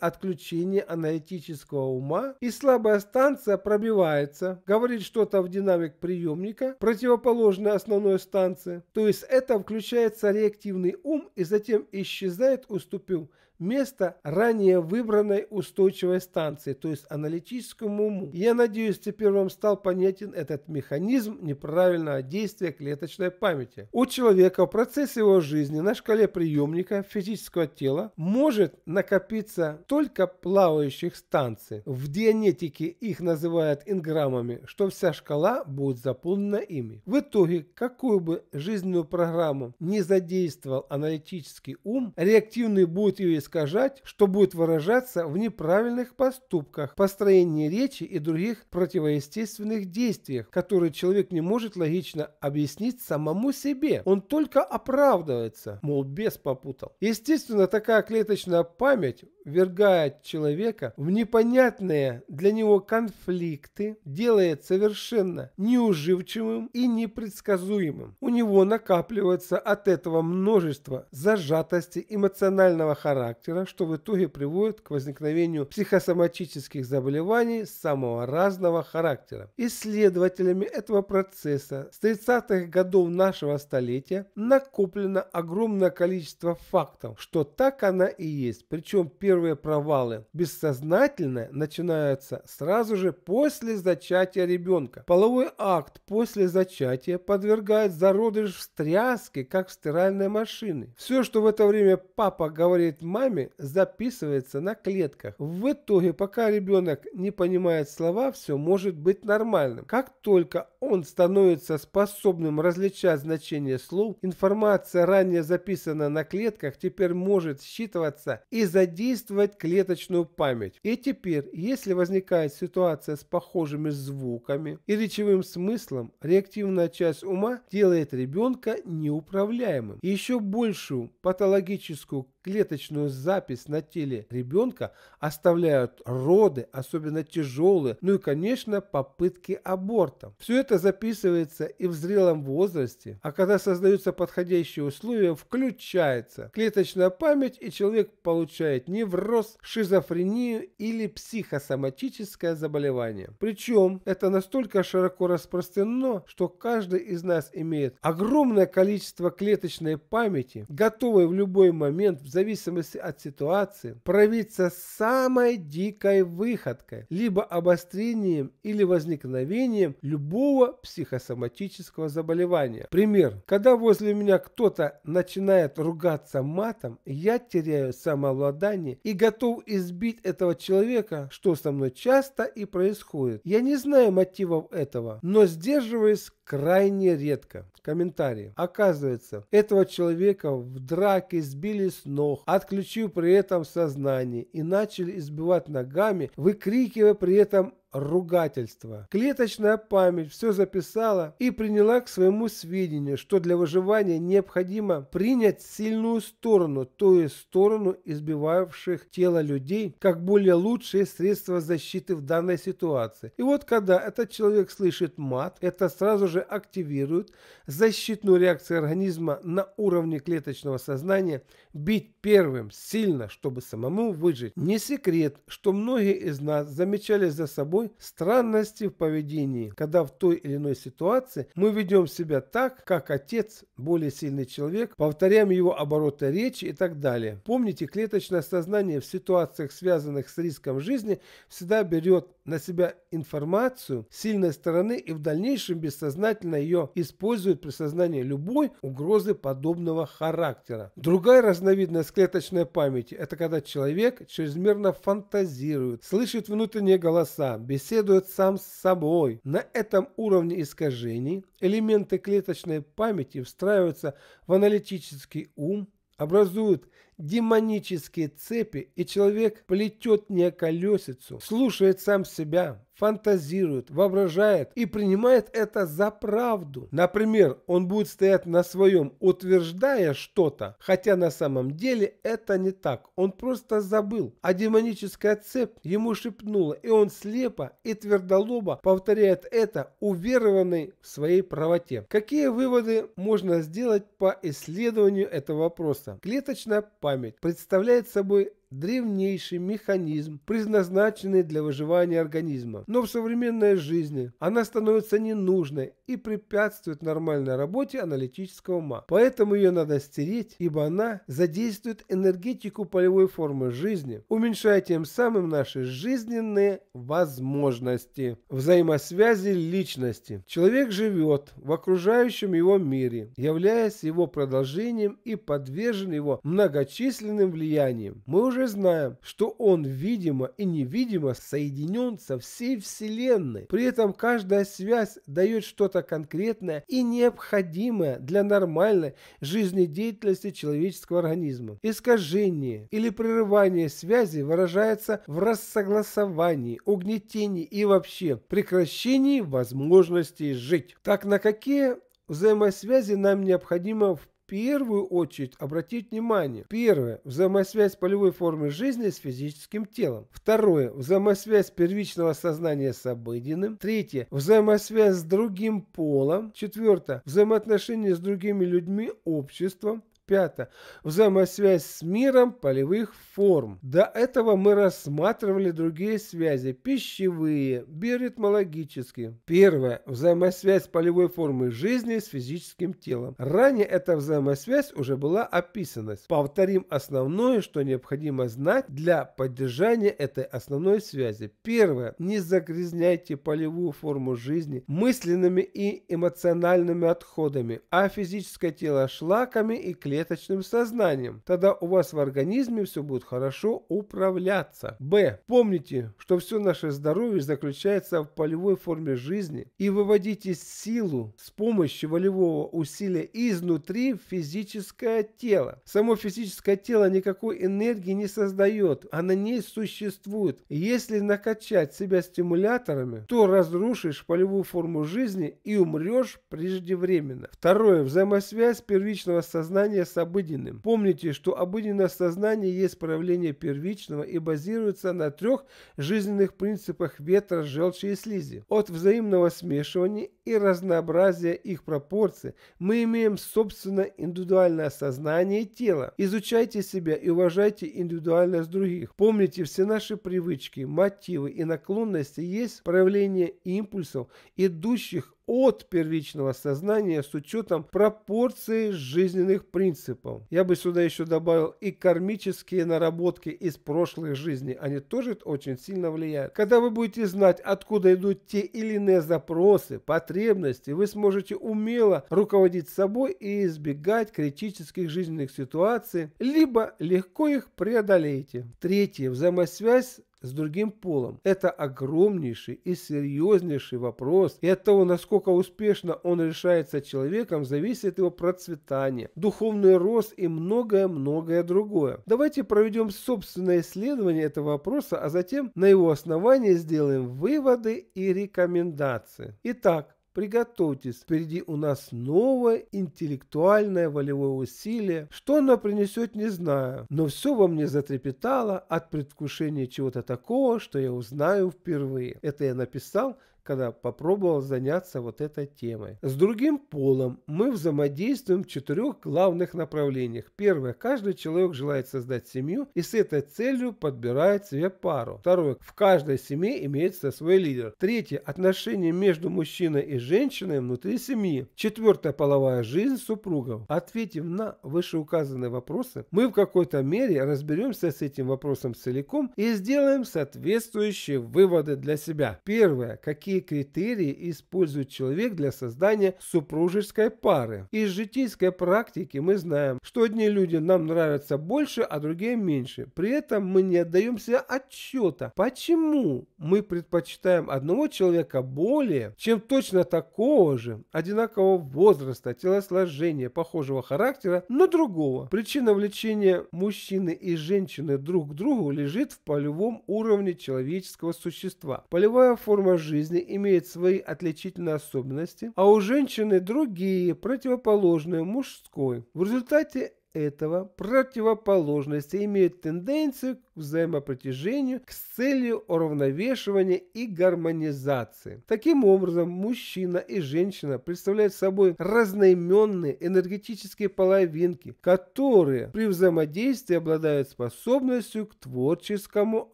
отключение аналитического ума и слабая станция пробивается, говорит что-то в динамик приемника, противоположной основной станции. То есть это включается реактивный ум и затем исчезает, уступил место ранее выбранной устойчивой станции, то есть аналитическому уму. Я надеюсь, теперь вам стал понятен этот механизм неправильного действия клеточной памяти. У человека в процессе его жизни на шкале приемника физического тела может накопиться только плавающих станций. В дианетике их называют инграммами, что вся шкала будет заполнена ими. В итоге, какую бы жизненную программу не задействовал аналитический ум, реактивный будет ее искажать, что будет выражаться в неправильных поступках, построении речи и других противоестественных действиях, которые человек не может логично объяснить самому себе. Он только оправдывается, мол, без попутал. Естественно, такая клеточная память ввергает человека в непонятные для него конфликты, делает совершенно неуживчивым и непредсказуемым. У него накапливается от этого множество зажатости эмоционального характера, что в итоге приводит к возникновению психосоматических заболеваний самого разного характера. Исследователями этого процесса с 30-х годов нашего столетия накоплено огромное количество фактов, что так она и есть. Причем первый первые провалы бессознательно начинаются сразу же после зачатия ребенка. Половой акт после зачатия подвергает зародыш встряске, как в стиральной машине. Все, что в это время папа говорит маме, записывается на клетках. В итоге, пока ребенок не понимает слова, все может быть нормальным. Как только он становится способным различать значение слов, информация, ранее записанная на клетках, теперь может считываться и задействована задействовать клеточную память. И теперь, если возникает ситуация с похожими звуками и речевым смыслом, реактивная часть ума делает ребенка неуправляемым. Еще большую патологическую клеточную запись на теле ребенка оставляют роды, особенно тяжелые, ну и, конечно, попытки абортов. Все это записывается и в зрелом возрасте, а когда создаются подходящие условия, включается клеточная память, и человек получает невроз, шизофрению или психосоматическое заболевание. Причем это настолько широко распространено, что каждый из нас имеет огромное количество клеточной памяти, готовой в любой момент взаимодействовать зависимости от ситуации, проявиться самой дикой выходкой, либо обострением или возникновением любого психосоматического заболевания. Пример. Когда возле меня кто-то начинает ругаться матом, я теряю самообладание и готов избить этого человека, что со мной часто и происходит. Я не знаю мотивов этого, но сдерживаюсь крайне редко. Комментарий: Оказывается, этого человека в драке сбили с ног, ног, отключив при этом сознание и начали избивать ногами, выкрикивая при этом ругательства. Клеточная память все записала и приняла к своему сведению, что для выживания необходимо принять сильную сторону, то есть сторону избивавших тело людей, как более лучшее средство защиты в данной ситуации. И вот когда этот человек слышит мат, это сразу же активирует защитную реакцию организма на уровне клеточного сознания бить первым сильно, чтобы самому выжить. Не секрет, что многие из нас замечали за собой собой странности в поведении, когда в той или иной ситуации мы ведем себя так, как отец, более сильный человек, повторяем его обороты речи и так далее. Помните, клеточное сознание в ситуациях, связанных с риском жизни, всегда берет на себя информацию сильной стороны и в дальнейшем бессознательно ее использует при сознании любой угрозы подобного характера. Другая разновидность клеточной памяти – это когда человек чрезмерно фантазирует, слышит внутренние голоса, беседует сам с собой. На этом уровне искажений элементы клеточной памяти встраиваются в аналитический ум, образуют демонические цепи, и человек плетет не колесицу, слушает сам себя, фантазирует, воображает и принимает это за правду. Например, он будет стоять на своем, утверждая что-то, хотя на самом деле это не так. Он просто забыл, а демоническая цепь ему шепнула, и он слепо и твердолобо повторяет это, уверованный в своей правоте. Какие выводы можно сделать по исследованию этого вопроса? Клеточная память представляет собой древнейший механизм, предназначенный для выживания организма. Но в современной жизни она становится ненужной и препятствует нормальной работе аналитического ума. Поэтому ее надо стереть, ибо она задействует энергетику полевой формы жизни, уменьшая тем самым наши жизненные возможности. Взаимосвязи личности. Человек живет в окружающем его мире, являясь его продолжением и подвержен его многочисленным влияниям. Мы уже уже знаем, что он, видимо и невидимо, соединен со всей Вселенной. При этом каждая связь дает что-то конкретное и необходимое для нормальной жизнедеятельности человеческого организма. Искажение или прерывание связи выражается в рассогласовании, угнетении и вообще прекращении возможности жить. Так на какие взаимосвязи нам необходимо в первую очередь обратить внимание. Первое. Взаимосвязь полевой формы жизни с физическим телом. Второе. Взаимосвязь первичного сознания с обыденным. Третье. Взаимосвязь с другим полом. Четвертое. Взаимоотношения с другими людьми, обществом. Пятое. Взаимосвязь с миром полевых форм. До этого мы рассматривали другие связи – пищевые, биоритмологические. Первое. Взаимосвязь полевой формы жизни с физическим телом. Ранее эта взаимосвязь уже была описана. Повторим основное, что необходимо знать для поддержания этой основной связи. Первое. Не загрязняйте полевую форму жизни мысленными и эмоциональными отходами, а физическое тело шлаками и клетками клеточным сознанием. Тогда у вас в организме все будет хорошо управляться. Б. Помните, что все наше здоровье заключается в полевой форме жизни и выводите силу с помощью волевого усилия изнутри в физическое тело. Само физическое тело никакой энергии не создает, она не существует. Если накачать себя стимуляторами, то разрушишь полевую форму жизни и умрешь преждевременно. Второе. Взаимосвязь первичного сознания с обыденным. Помните, что обыденное сознание есть проявление первичного и базируется на трех жизненных принципах ветра, желчи и слизи. От взаимного смешивания и разнообразия их пропорций мы имеем собственно индивидуальное сознание и тело. Изучайте себя и уважайте индивидуальность других. Помните, все наши привычки, мотивы и наклонности есть проявление импульсов, идущих от первичного сознания с учетом пропорции жизненных принципов. Я бы сюда еще добавил и кармические наработки из прошлых жизней. Они тоже очень сильно влияют. Когда вы будете знать, откуда идут те или иные запросы, потребности, вы сможете умело руководить собой и избегать критических жизненных ситуаций, либо легко их преодолеете. Третье. Взаимосвязь с другим полом. Это огромнейший и серьезнейший вопрос, и от того, насколько успешно он решается человеком, зависит его процветание, духовный рост и многое-многое другое. Давайте проведем собственное исследование этого вопроса, а затем на его основании сделаем выводы и рекомендации. Итак, Приготовьтесь, впереди у нас новое интеллектуальное волевое усилие. Что оно принесет, не знаю, но все во мне затрепетало от предвкушения чего-то такого, что я узнаю впервые. Это я написал когда попробовал заняться вот этой темой. С другим полом мы взаимодействуем в четырех главных направлениях. Первое. Каждый человек желает создать семью и с этой целью подбирает себе пару. Второе. В каждой семье имеется свой лидер. Третье. Отношения между мужчиной и женщиной внутри семьи. Четвертое. Половая жизнь супругов. Ответив на вышеуказанные вопросы, мы в какой-то мере разберемся с этим вопросом целиком и сделаем соответствующие выводы для себя. Первое. Какие какие критерии использует человек для создания супружеской пары. Из житейской практики мы знаем, что одни люди нам нравятся больше, а другие меньше. При этом мы не отдаемся отчета, почему мы предпочитаем одного человека более, чем точно такого же, одинакового возраста, телосложения, похожего характера, но другого. Причина влечения мужчины и женщины друг к другу лежит в полевом уровне человеческого существа. Полевая форма жизни имеет свои отличительные особенности, а у женщины другие, противоположные мужской. В результате этого противоположности имеют тенденцию взаимопротяжению с целью уравновешивания и гармонизации. Таким образом, мужчина и женщина представляют собой разноименные энергетические половинки, которые при взаимодействии обладают способностью к творческому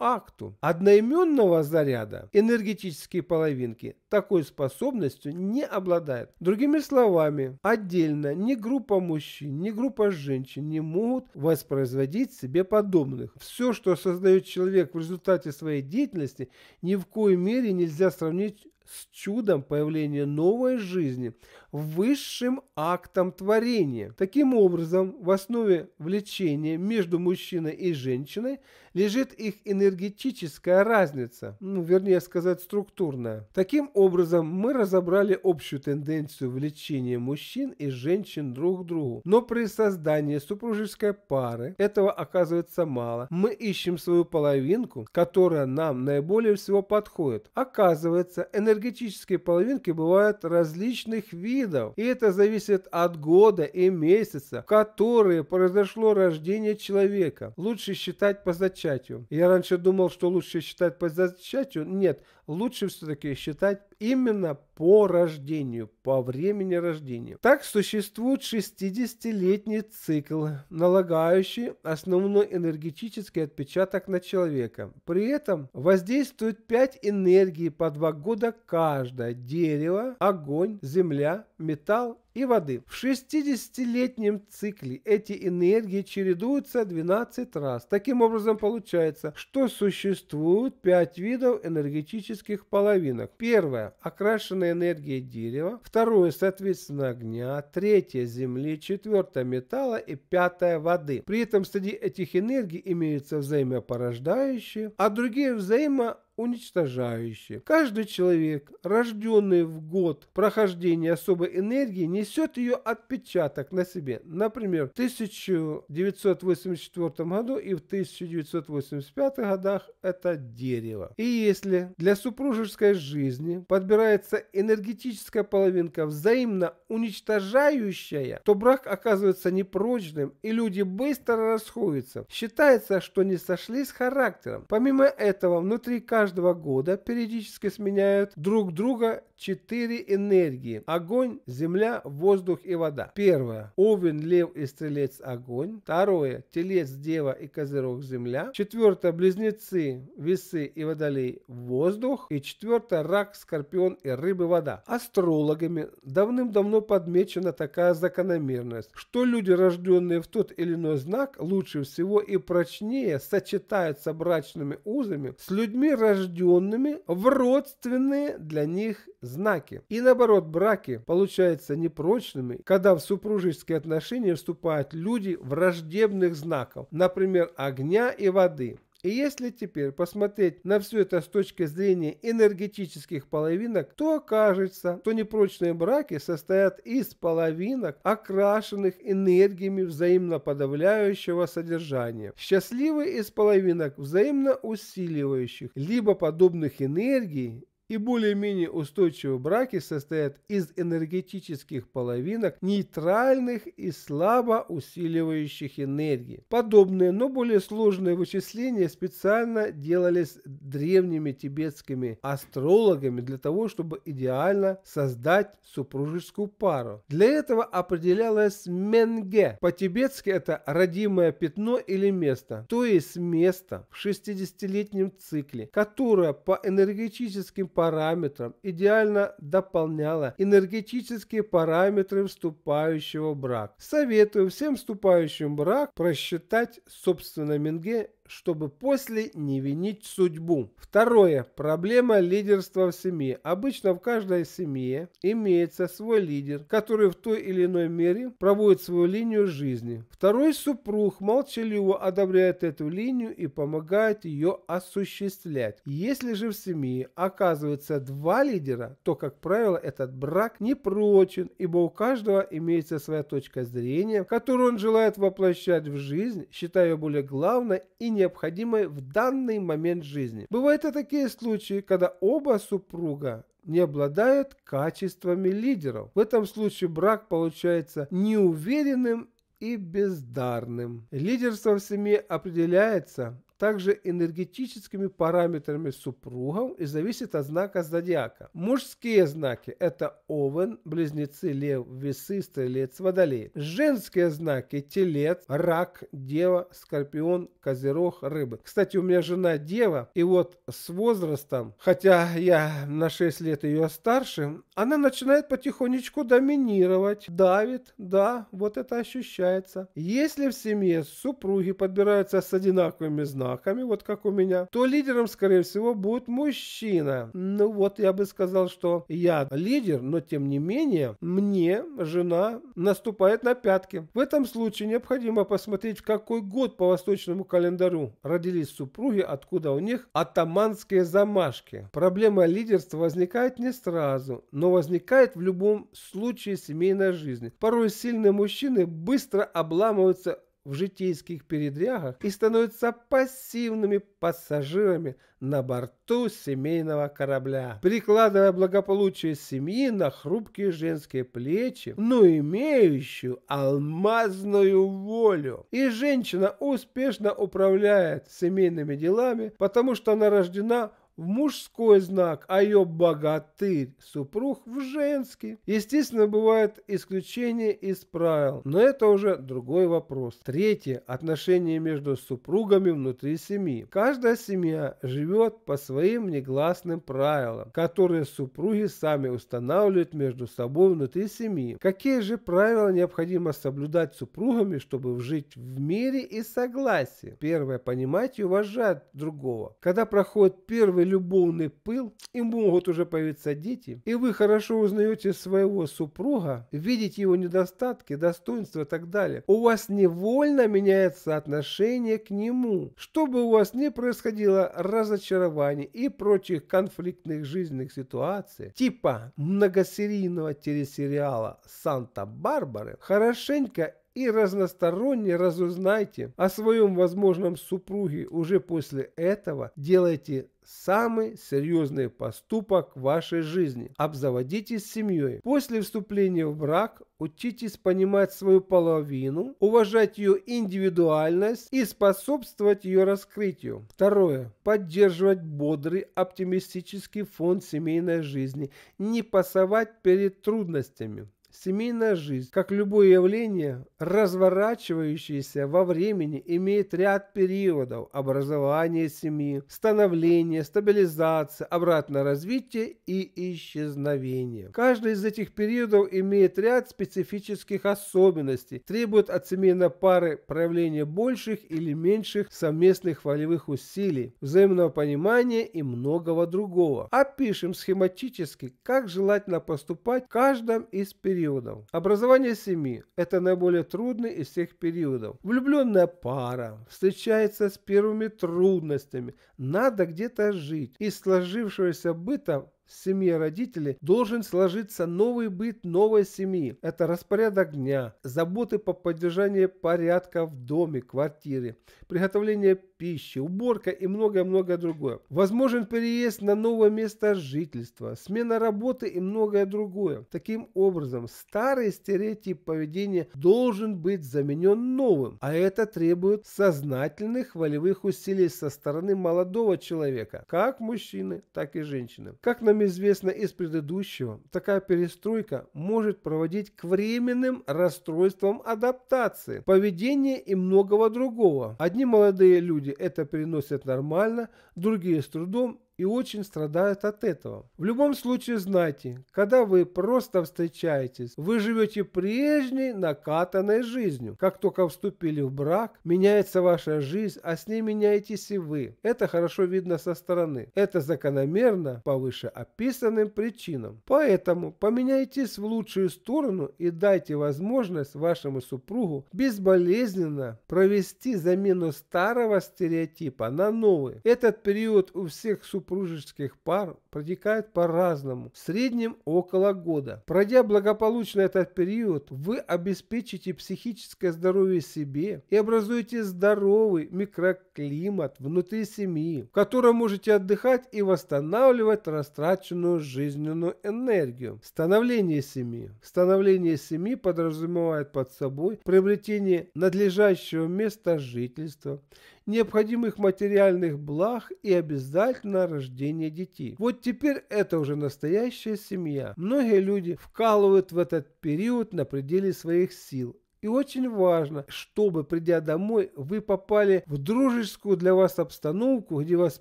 акту. Одноименного заряда энергетические половинки такой способностью не обладают. Другими словами, отдельно ни группа мужчин, ни группа женщин не могут воспроизводить себе подобных. Все, что что создает человек в результате своей деятельности, ни в коей мере нельзя сравнить с чудом появления новой жизни, высшим актом творения. Таким образом, в основе влечения между мужчиной и женщиной лежит их энергетическая разница, ну, вернее сказать, структурная. Таким образом, мы разобрали общую тенденцию влечения мужчин и женщин друг к другу. Но при создании супружеской пары этого оказывается мало. Мы ищем свою половинку, которая нам наиболее всего подходит. Оказывается, энергетические половинки бывают различных видов, видов. И это зависит от года и месяца, в которые произошло рождение человека. Лучше считать по зачатию. Я раньше думал, что лучше считать по зачатию. Нет, лучше все-таки считать именно по рождению, по времени рождения. Так существует 60-летний цикл, налагающий основной энергетический отпечаток на человека. При этом воздействует 5 энергий по 2 года каждая – дерево, огонь, земля, металл и воды. В 60-летнем цикле эти энергии чередуются 12 раз. Таким образом получается, что существует 5 видов энергетических половинок. Первое – окрашенная энергия дерева. Второе – соответственно огня. Третье – земли. Четвертое – металла. И пятое – воды. При этом среди этих энергий имеются взаимопорождающие, а другие взаимо уничтожающе. Каждый человек, рожденный в год прохождения особой энергии, несет ее отпечаток на себе. Например, в 1984 году и в 1985 годах это дерево. И если для супружеской жизни подбирается энергетическая половинка взаимно уничтожающая, то брак оказывается непрочным и люди быстро расходятся. Считается, что не сошлись характером. Помимо этого, внутри каждого каждого года периодически сменяют друг друга четыре энергии. Огонь, земля, воздух и вода. Первое. Овен, лев и стрелец огонь. Второе. Телец, дева и козерог земля. Четвертое. Близнецы, весы и водолей воздух. И четвертое. Рак, скорпион и рыбы вода. Астрологами давным-давно подмечена такая закономерность, что люди, рожденные в тот или иной знак, лучше всего и прочнее сочетаются брачными узами с людьми, рожденными порожденными в родственные для них знаки. И наоборот, браки получаются непрочными, когда в супружеские отношения вступают люди враждебных знаков, например, огня и воды. И если теперь посмотреть на все это с точки зрения энергетических половинок, то окажется, что непрочные браки состоят из половинок, окрашенных энергиями взаимно подавляющего содержания. счастливые из половинок взаимно усиливающих, либо подобных энергий и более-менее устойчивые браки состоят из энергетических половинок, нейтральных и слабо усиливающих энергии. Подобные, но более сложные вычисления специально делались древними тибетскими астрологами для того, чтобы идеально создать супружескую пару. Для этого определялось менге. По-тибетски это родимое пятно или место, то есть место в 60-летнем цикле, которое по энергетическим парам параметрам идеально дополняла энергетические параметры вступающего в брак. Советую всем вступающим в брак просчитать собственно Менге чтобы после не винить судьбу. Второе. Проблема лидерства в семье. Обычно в каждой семье имеется свой лидер, который в той или иной мере проводит свою линию жизни. Второй супруг молчаливо одобряет эту линию и помогает ее осуществлять. Если же в семье оказывается два лидера, то, как правило, этот брак не прочен, ибо у каждого имеется своя точка зрения, которую он желает воплощать в жизнь, считая ее более главной и не необходимой в данный момент жизни. Бывают и такие случаи, когда оба супруга не обладают качествами лидеров. В этом случае брак получается неуверенным и бездарным. Лидерство в семье определяется также энергетическими параметрами супругов и зависит от знака зодиака. Мужские знаки – это Овен, Близнецы, Лев, Весы, Стрелец, Водолей. Женские знаки – Телец, Рак, Дева, Скорпион, Козерог, Рыбы. Кстати, у меня жена Дева, и вот с возрастом, хотя я на 6 лет ее старше, она начинает потихонечку доминировать, давит, да, вот это ощущается. Если в семье супруги подбираются с одинаковыми знаками, знаками, вот как у меня, то лидером, скорее всего, будет мужчина. Ну вот, я бы сказал, что я лидер, но тем не менее, мне жена наступает на пятки. В этом случае необходимо посмотреть, в какой год по восточному календарю родились супруги, откуда у них атаманские замашки. Проблема лидерства возникает не сразу, но возникает в любом случае семейной жизни. Порой сильные мужчины быстро обламываются в житейских передрягах и становятся пассивными пассажирами на борту семейного корабля, прикладывая благополучие семьи на хрупкие женские плечи, но имеющую алмазную волю. И женщина успешно управляет семейными делами, потому что она рождена в мужской знак, а ее богатырь, супруг в женский. Естественно, бывают исключения из правил, но это уже другой вопрос. Третье. Отношения между супругами внутри семьи. Каждая семья живет по своим негласным правилам, которые супруги сами устанавливают между собой внутри семьи. Какие же правила необходимо соблюдать супругами, чтобы жить в мире и согласии? Первое. Понимать и уважать другого. Когда проходит первый любовный пыл и могут уже появиться дети, и вы хорошо узнаете своего супруга, видите его недостатки, достоинства и так далее, у вас невольно меняется отношение к нему, чтобы у вас не происходило разочарований и прочих конфликтных жизненных ситуаций, типа многосерийного телесериала «Санта-Барбары», хорошенько и разносторонне разузнайте о своем возможном супруге. Уже после этого делайте самый серьезный поступок в вашей жизни. Обзаводитесь семьей. После вступления в брак учитесь понимать свою половину, уважать ее индивидуальность и способствовать ее раскрытию. Второе. Поддерживать бодрый оптимистический фон семейной жизни, не пасовать перед трудностями. Семейная жизнь, как любое явление, разворачивающееся во времени, имеет ряд периодов образования семьи, становления, стабилизации, обратное развитие и исчезновения. Каждый из этих периодов имеет ряд специфических особенностей, требует от семейной пары проявления больших или меньших совместных волевых усилий, взаимного понимания и многого другого. Опишем схематически, как желательно поступать в каждом из периодов периодов. Образование семьи – это наиболее трудный из всех периодов. Влюбленная пара встречается с первыми трудностями. Надо где-то жить. Из сложившегося быта в семье родителей должен сложиться новый быт новой семьи. Это распорядок дня, заботы по поддержанию порядка в доме, квартире, приготовление пищи, уборка и многое-многое другое. Возможен переезд на новое место жительства, смена работы и многое другое. Таким образом, старый стереотип поведения должен быть заменен новым, а это требует сознательных волевых усилий со стороны молодого человека, как мужчины, так и женщины. Как на нам известно из предыдущего, такая перестройка может проводить к временным расстройствам адаптации, поведения и многого другого. Одни молодые люди это переносят нормально, другие с трудом и очень страдают от этого. В любом случае знайте, когда вы просто встречаетесь, вы живете прежней накатанной жизнью. Как только вступили в брак, меняется ваша жизнь, а с ней меняетесь и вы. Это хорошо видно со стороны. Это закономерно по вышеописанным причинам. Поэтому поменяйтесь в лучшую сторону и дайте возможность вашему супругу безболезненно провести замену старого стереотипа на новый. Этот период у всех супругов супружеских пар протекает по-разному, в среднем около года. Пройдя благополучно этот период, вы обеспечите психическое здоровье себе и образуете здоровый микроклимат внутри семьи, в котором можете отдыхать и восстанавливать растраченную жизненную энергию. Становление семьи. Становление семьи подразумевает под собой приобретение надлежащего места жительства, необходимых материальных благ и обязательно рождение детей. Вот теперь это уже настоящая семья. Многие люди вкалывают в этот период на пределе своих сил, и очень важно, чтобы, придя домой, вы попали в дружескую для вас обстановку, где вас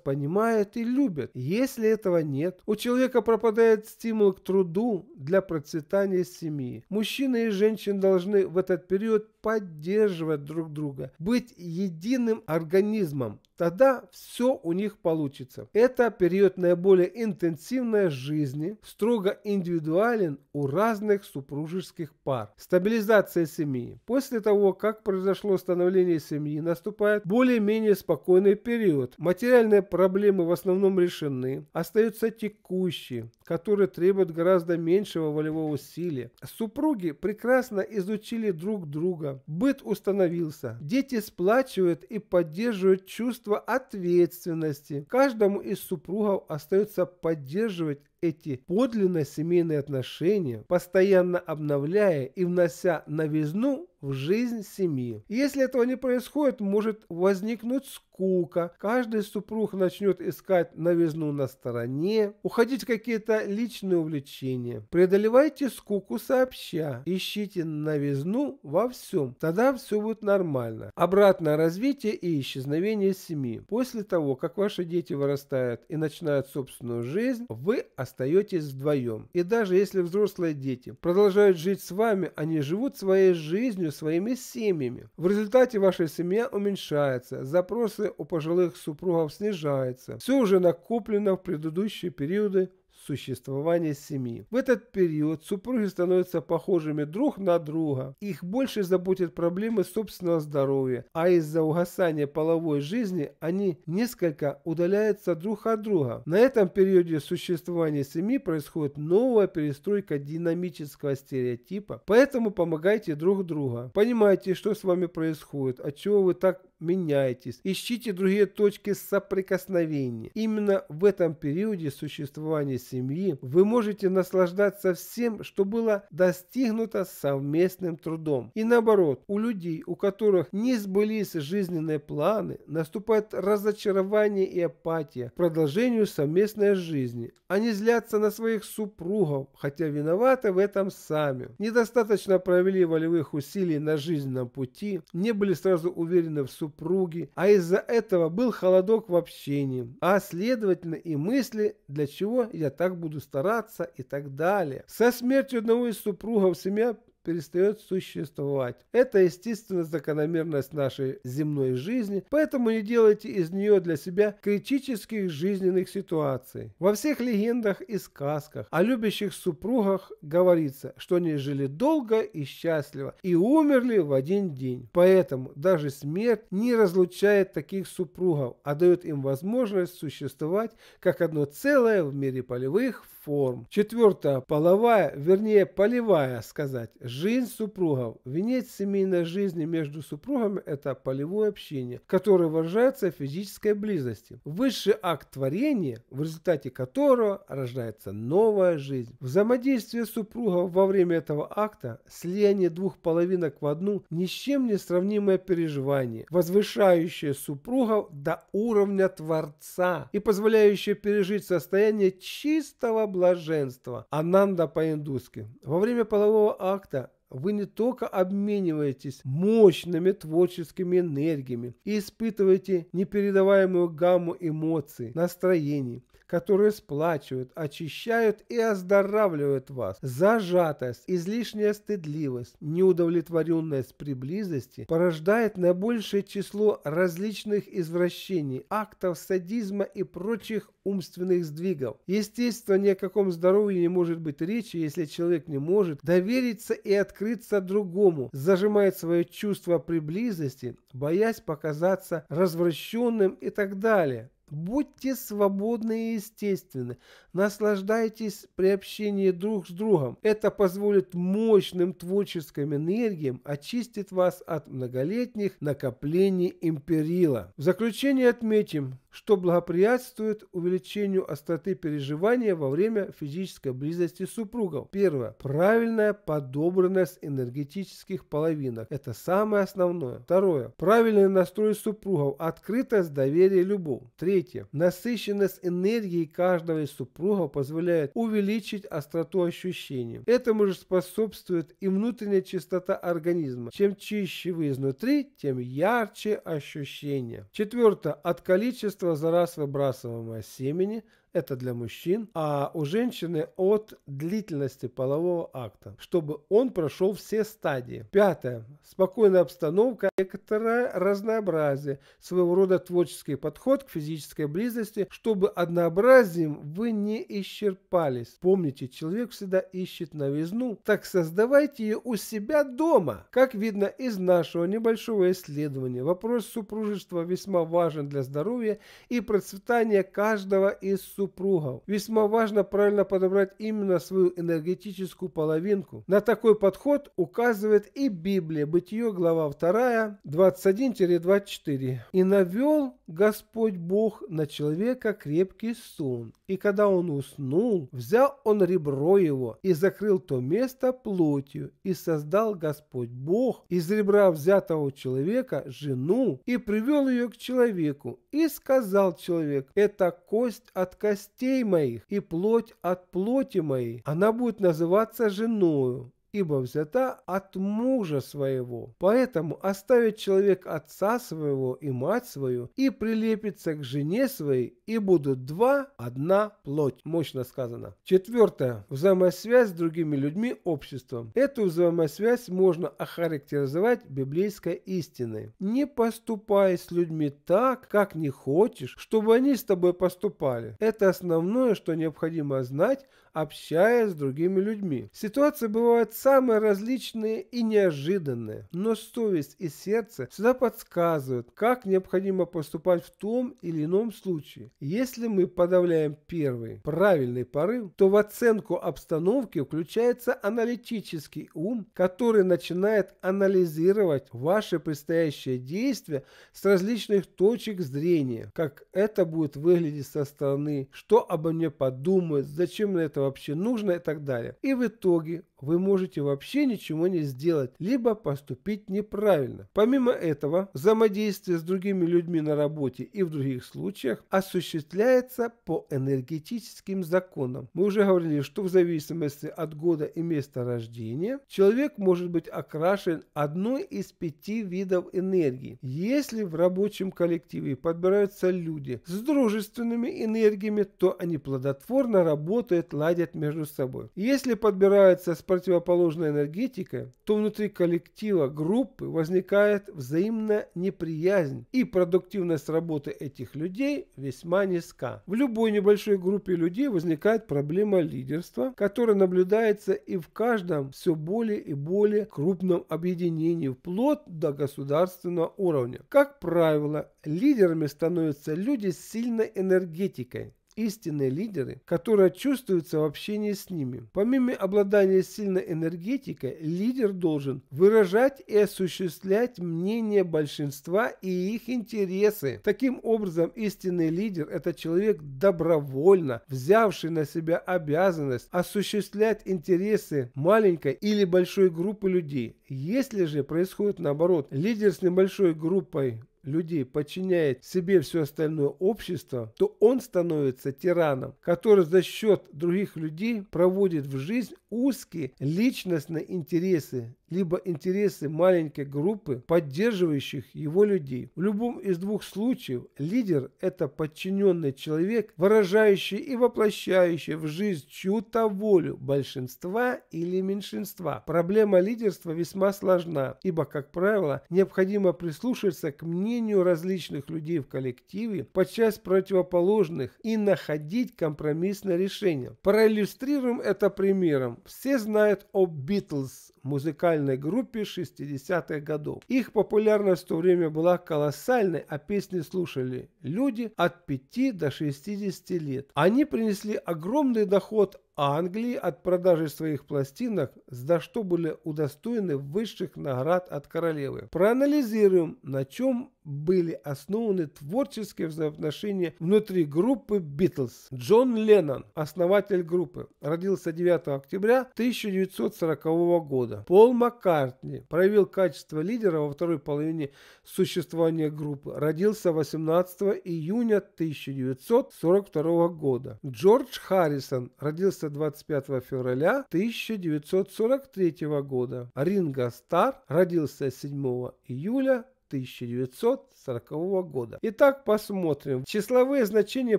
понимают и любят. Если этого нет, у человека пропадает стимул к труду для процветания семьи. Мужчины и женщины должны в этот период поддерживать друг друга, быть единым организмом. Тогда все у них получится. Это период наиболее интенсивной жизни, строго индивидуален у разных супружеских пар. Стабилизация семьи. После того, как произошло становление семьи, наступает более-менее спокойный период. Материальные проблемы в основном решены, остаются текущие которые требуют гораздо меньшего волевого усилия. Супруги прекрасно изучили друг друга, быт установился. Дети сплачивают и поддерживают чувство ответственности. Каждому из супругов остается поддерживать эти подлинно семейные отношения, постоянно обновляя и внося новизну в жизнь семьи. Если этого не происходит, может возникнуть скука, каждый супруг начнет искать новизну на стороне, уходить в какие-то личные увлечения. Преодолевайте скуку сообща, ищите новизну во всем, тогда все будет нормально. Обратное развитие и исчезновение семьи. После того, как ваши дети вырастают и начинают собственную жизнь, вы остаетесь вдвоем. И даже если взрослые дети продолжают жить с вами, они живут своей жизнью своими семьями. В результате ваша семья уменьшается, запросы у пожилых супругов снижаются. Все уже накоплено в предыдущие периоды существования семьи. В этот период супруги становятся похожими друг на друга. Их больше заботят проблемы собственного здоровья, а из-за угасания половой жизни они несколько удаляются друг от друга. На этом периоде существования семьи происходит новая перестройка динамического стереотипа, поэтому помогайте друг друга. Понимайте, что с вами происходит, от чего вы так меняйтесь, ищите другие точки соприкосновения. Именно в этом периоде существования семьи вы можете наслаждаться всем, что было достигнуто совместным трудом. И наоборот, у людей, у которых не сбылись жизненные планы, наступает разочарование и апатия к продолжению совместной жизни. Они злятся на своих супругов, хотя виноваты в этом сами. Недостаточно провели волевых усилий на жизненном пути, не были сразу уверены в супруге супруги, а из-за этого был холодок в общении, а следовательно и мысли, для чего я так буду стараться и так далее. Со смертью одного из супругов семья перестает существовать. Это, естественная закономерность нашей земной жизни, поэтому не делайте из нее для себя критических жизненных ситуаций. Во всех легендах и сказках о любящих супругах говорится, что они жили долго и счастливо и умерли в один день. Поэтому даже смерть не разлучает таких супругов, а дает им возможность существовать как одно целое в мире полевых форм. Четвертое. Половая, вернее полевая сказать, жизнь супругов. Венец семейной жизни между супругами – это полевое общение, которое выражается в физической близости. Высший акт творения, в результате которого рождается новая жизнь. Взаимодействие супругов во время этого акта, слияние двух половинок в одну – ни с чем не сравнимое переживание, возвышающее супругов до уровня Творца и позволяющее пережить состояние чистого Блаженство. ананда по-индусски. Во время полового акта вы не только обмениваетесь мощными творческими энергиями и испытываете непередаваемую гамму эмоций, настроений, которые сплачивают, очищают и оздоравливают вас. Зажатость, излишняя стыдливость, неудовлетворенность при близости порождает наибольшее число различных извращений, актов садизма и прочих умственных сдвигов. Естественно, ни о каком здоровье не может быть речи, если человек не может довериться и открыться другому, зажимает свое чувство при близости, боясь показаться развращенным и так далее. Будьте свободны и естественны, наслаждайтесь при общении друг с другом. Это позволит мощным творческим энергиям очистить вас от многолетних накоплений империла. В заключение отметим, что благоприятствует увеличению остроты переживания во время физической близости супругов. Первое. Правильная подобранность энергетических половинок. Это самое основное. Второе. Правильный настрой супругов, открытость, доверие, любовь. Третье. Насыщенность энергии каждого из супругов позволяет увеличить остроту ощущений. Этому же способствует и внутренняя чистота организма. Чем чище вы изнутри, тем ярче ощущения. Четвертое. От количества количество за раз выбрасываемое семени это для мужчин, а у женщины от длительности полового акта, чтобы он прошел все стадии. Пятое. Спокойная обстановка, некоторое разнообразие, своего рода творческий подход к физической близости, чтобы однообразием вы не исчерпались. Помните, человек всегда ищет новизну, так создавайте ее у себя дома. Как видно из нашего небольшого исследования, вопрос супружества весьма важен для здоровья и процветания каждого из супругов супругов. Весьма важно правильно подобрать именно свою энергетическую половинку. На такой подход указывает и Библия, Бытие, глава 2, 21-24. «И навел Господь Бог на человека крепкий сон, и когда он уснул, взял он ребро его и закрыл то место плотью, и создал Господь Бог из ребра взятого человека жену, и привел ее к человеку, и сказал человек, это кость от кости костей моих и плоть от плоти моей, она будет называться женою, ибо взята от мужа своего. Поэтому оставит человек отца своего и мать свою, и прилепится к жене своей, и будут два, одна плоть. Мощно сказано. Четвертое. Взаимосвязь с другими людьми, обществом. Эту взаимосвязь можно охарактеризовать библейской истиной. Не поступай с людьми так, как не хочешь, чтобы они с тобой поступали. Это основное, что необходимо знать, общаясь с другими людьми. Ситуация бывает самые различные и неожиданные, Но совесть и сердце всегда подсказывают, как необходимо поступать в том или ином случае. Если мы подавляем первый правильный порыв, то в оценку обстановки включается аналитический ум, который начинает анализировать ваше предстоящее действие с различных точек зрения, как это будет выглядеть со стороны, что обо мне подумают, зачем мне это вообще нужно и так далее. И в итоге вы можете вообще ничего не сделать, либо поступить неправильно. Помимо этого, взаимодействие с другими людьми на работе и в других случаях осуществляется по энергетическим законам. Мы уже говорили, что в зависимости от года и места рождения человек может быть окрашен одной из пяти видов энергии. Если в рабочем коллективе подбираются люди с дружественными энергиями, то они плодотворно работают, ладят между собой. Если подбираются с противоположная энергетика, то внутри коллектива группы возникает взаимная неприязнь и продуктивность работы этих людей весьма низка. В любой небольшой группе людей возникает проблема лидерства, которая наблюдается и в каждом все более и более крупном объединении вплоть до государственного уровня. Как правило, лидерами становятся люди с сильной энергетикой, истинные лидеры, которые чувствуются в общении с ними. Помимо обладания сильной энергетикой, лидер должен выражать и осуществлять мнение большинства и их интересы. Таким образом, истинный лидер – это человек, добровольно взявший на себя обязанность осуществлять интересы маленькой или большой группы людей. Если же происходит наоборот, лидер с небольшой группой людей подчиняет себе все остальное общество, то он становится тираном, который за счет других людей проводит в жизнь узкие личностные интересы либо интересы маленькой группы поддерживающих его людей. В любом из двух случаев лидер – это подчиненный человек, выражающий и воплощающий в жизнь чью-то волю большинства или меньшинства. Проблема лидерства весьма сложна, ибо, как правило, необходимо прислушаться к мнению различных людей в коллективе, подчас противоположных, и находить компромиссное решение. Проиллюстрируем это примером. Все знают о Битлз, музыкальной группе 60-х годов. Их популярность в то время была колоссальной, а песни слушали люди от 5 до 60 лет. Они принесли огромный доход а Англии от продажи своих пластинок за что были удостоены высших наград от королевы. Проанализируем, на чем были основаны творческие взаимоотношения внутри группы Битлз. Джон Леннон, основатель группы, родился 9 октября 1940 года. Пол Маккартни проявил качество лидера во второй половине существования группы, родился 18 июня 1942 года. Джордж Харрисон родился родился 25 февраля 1943 года. Ринго Стар родился 7 июля 1940 года. Итак, посмотрим. Числовые значения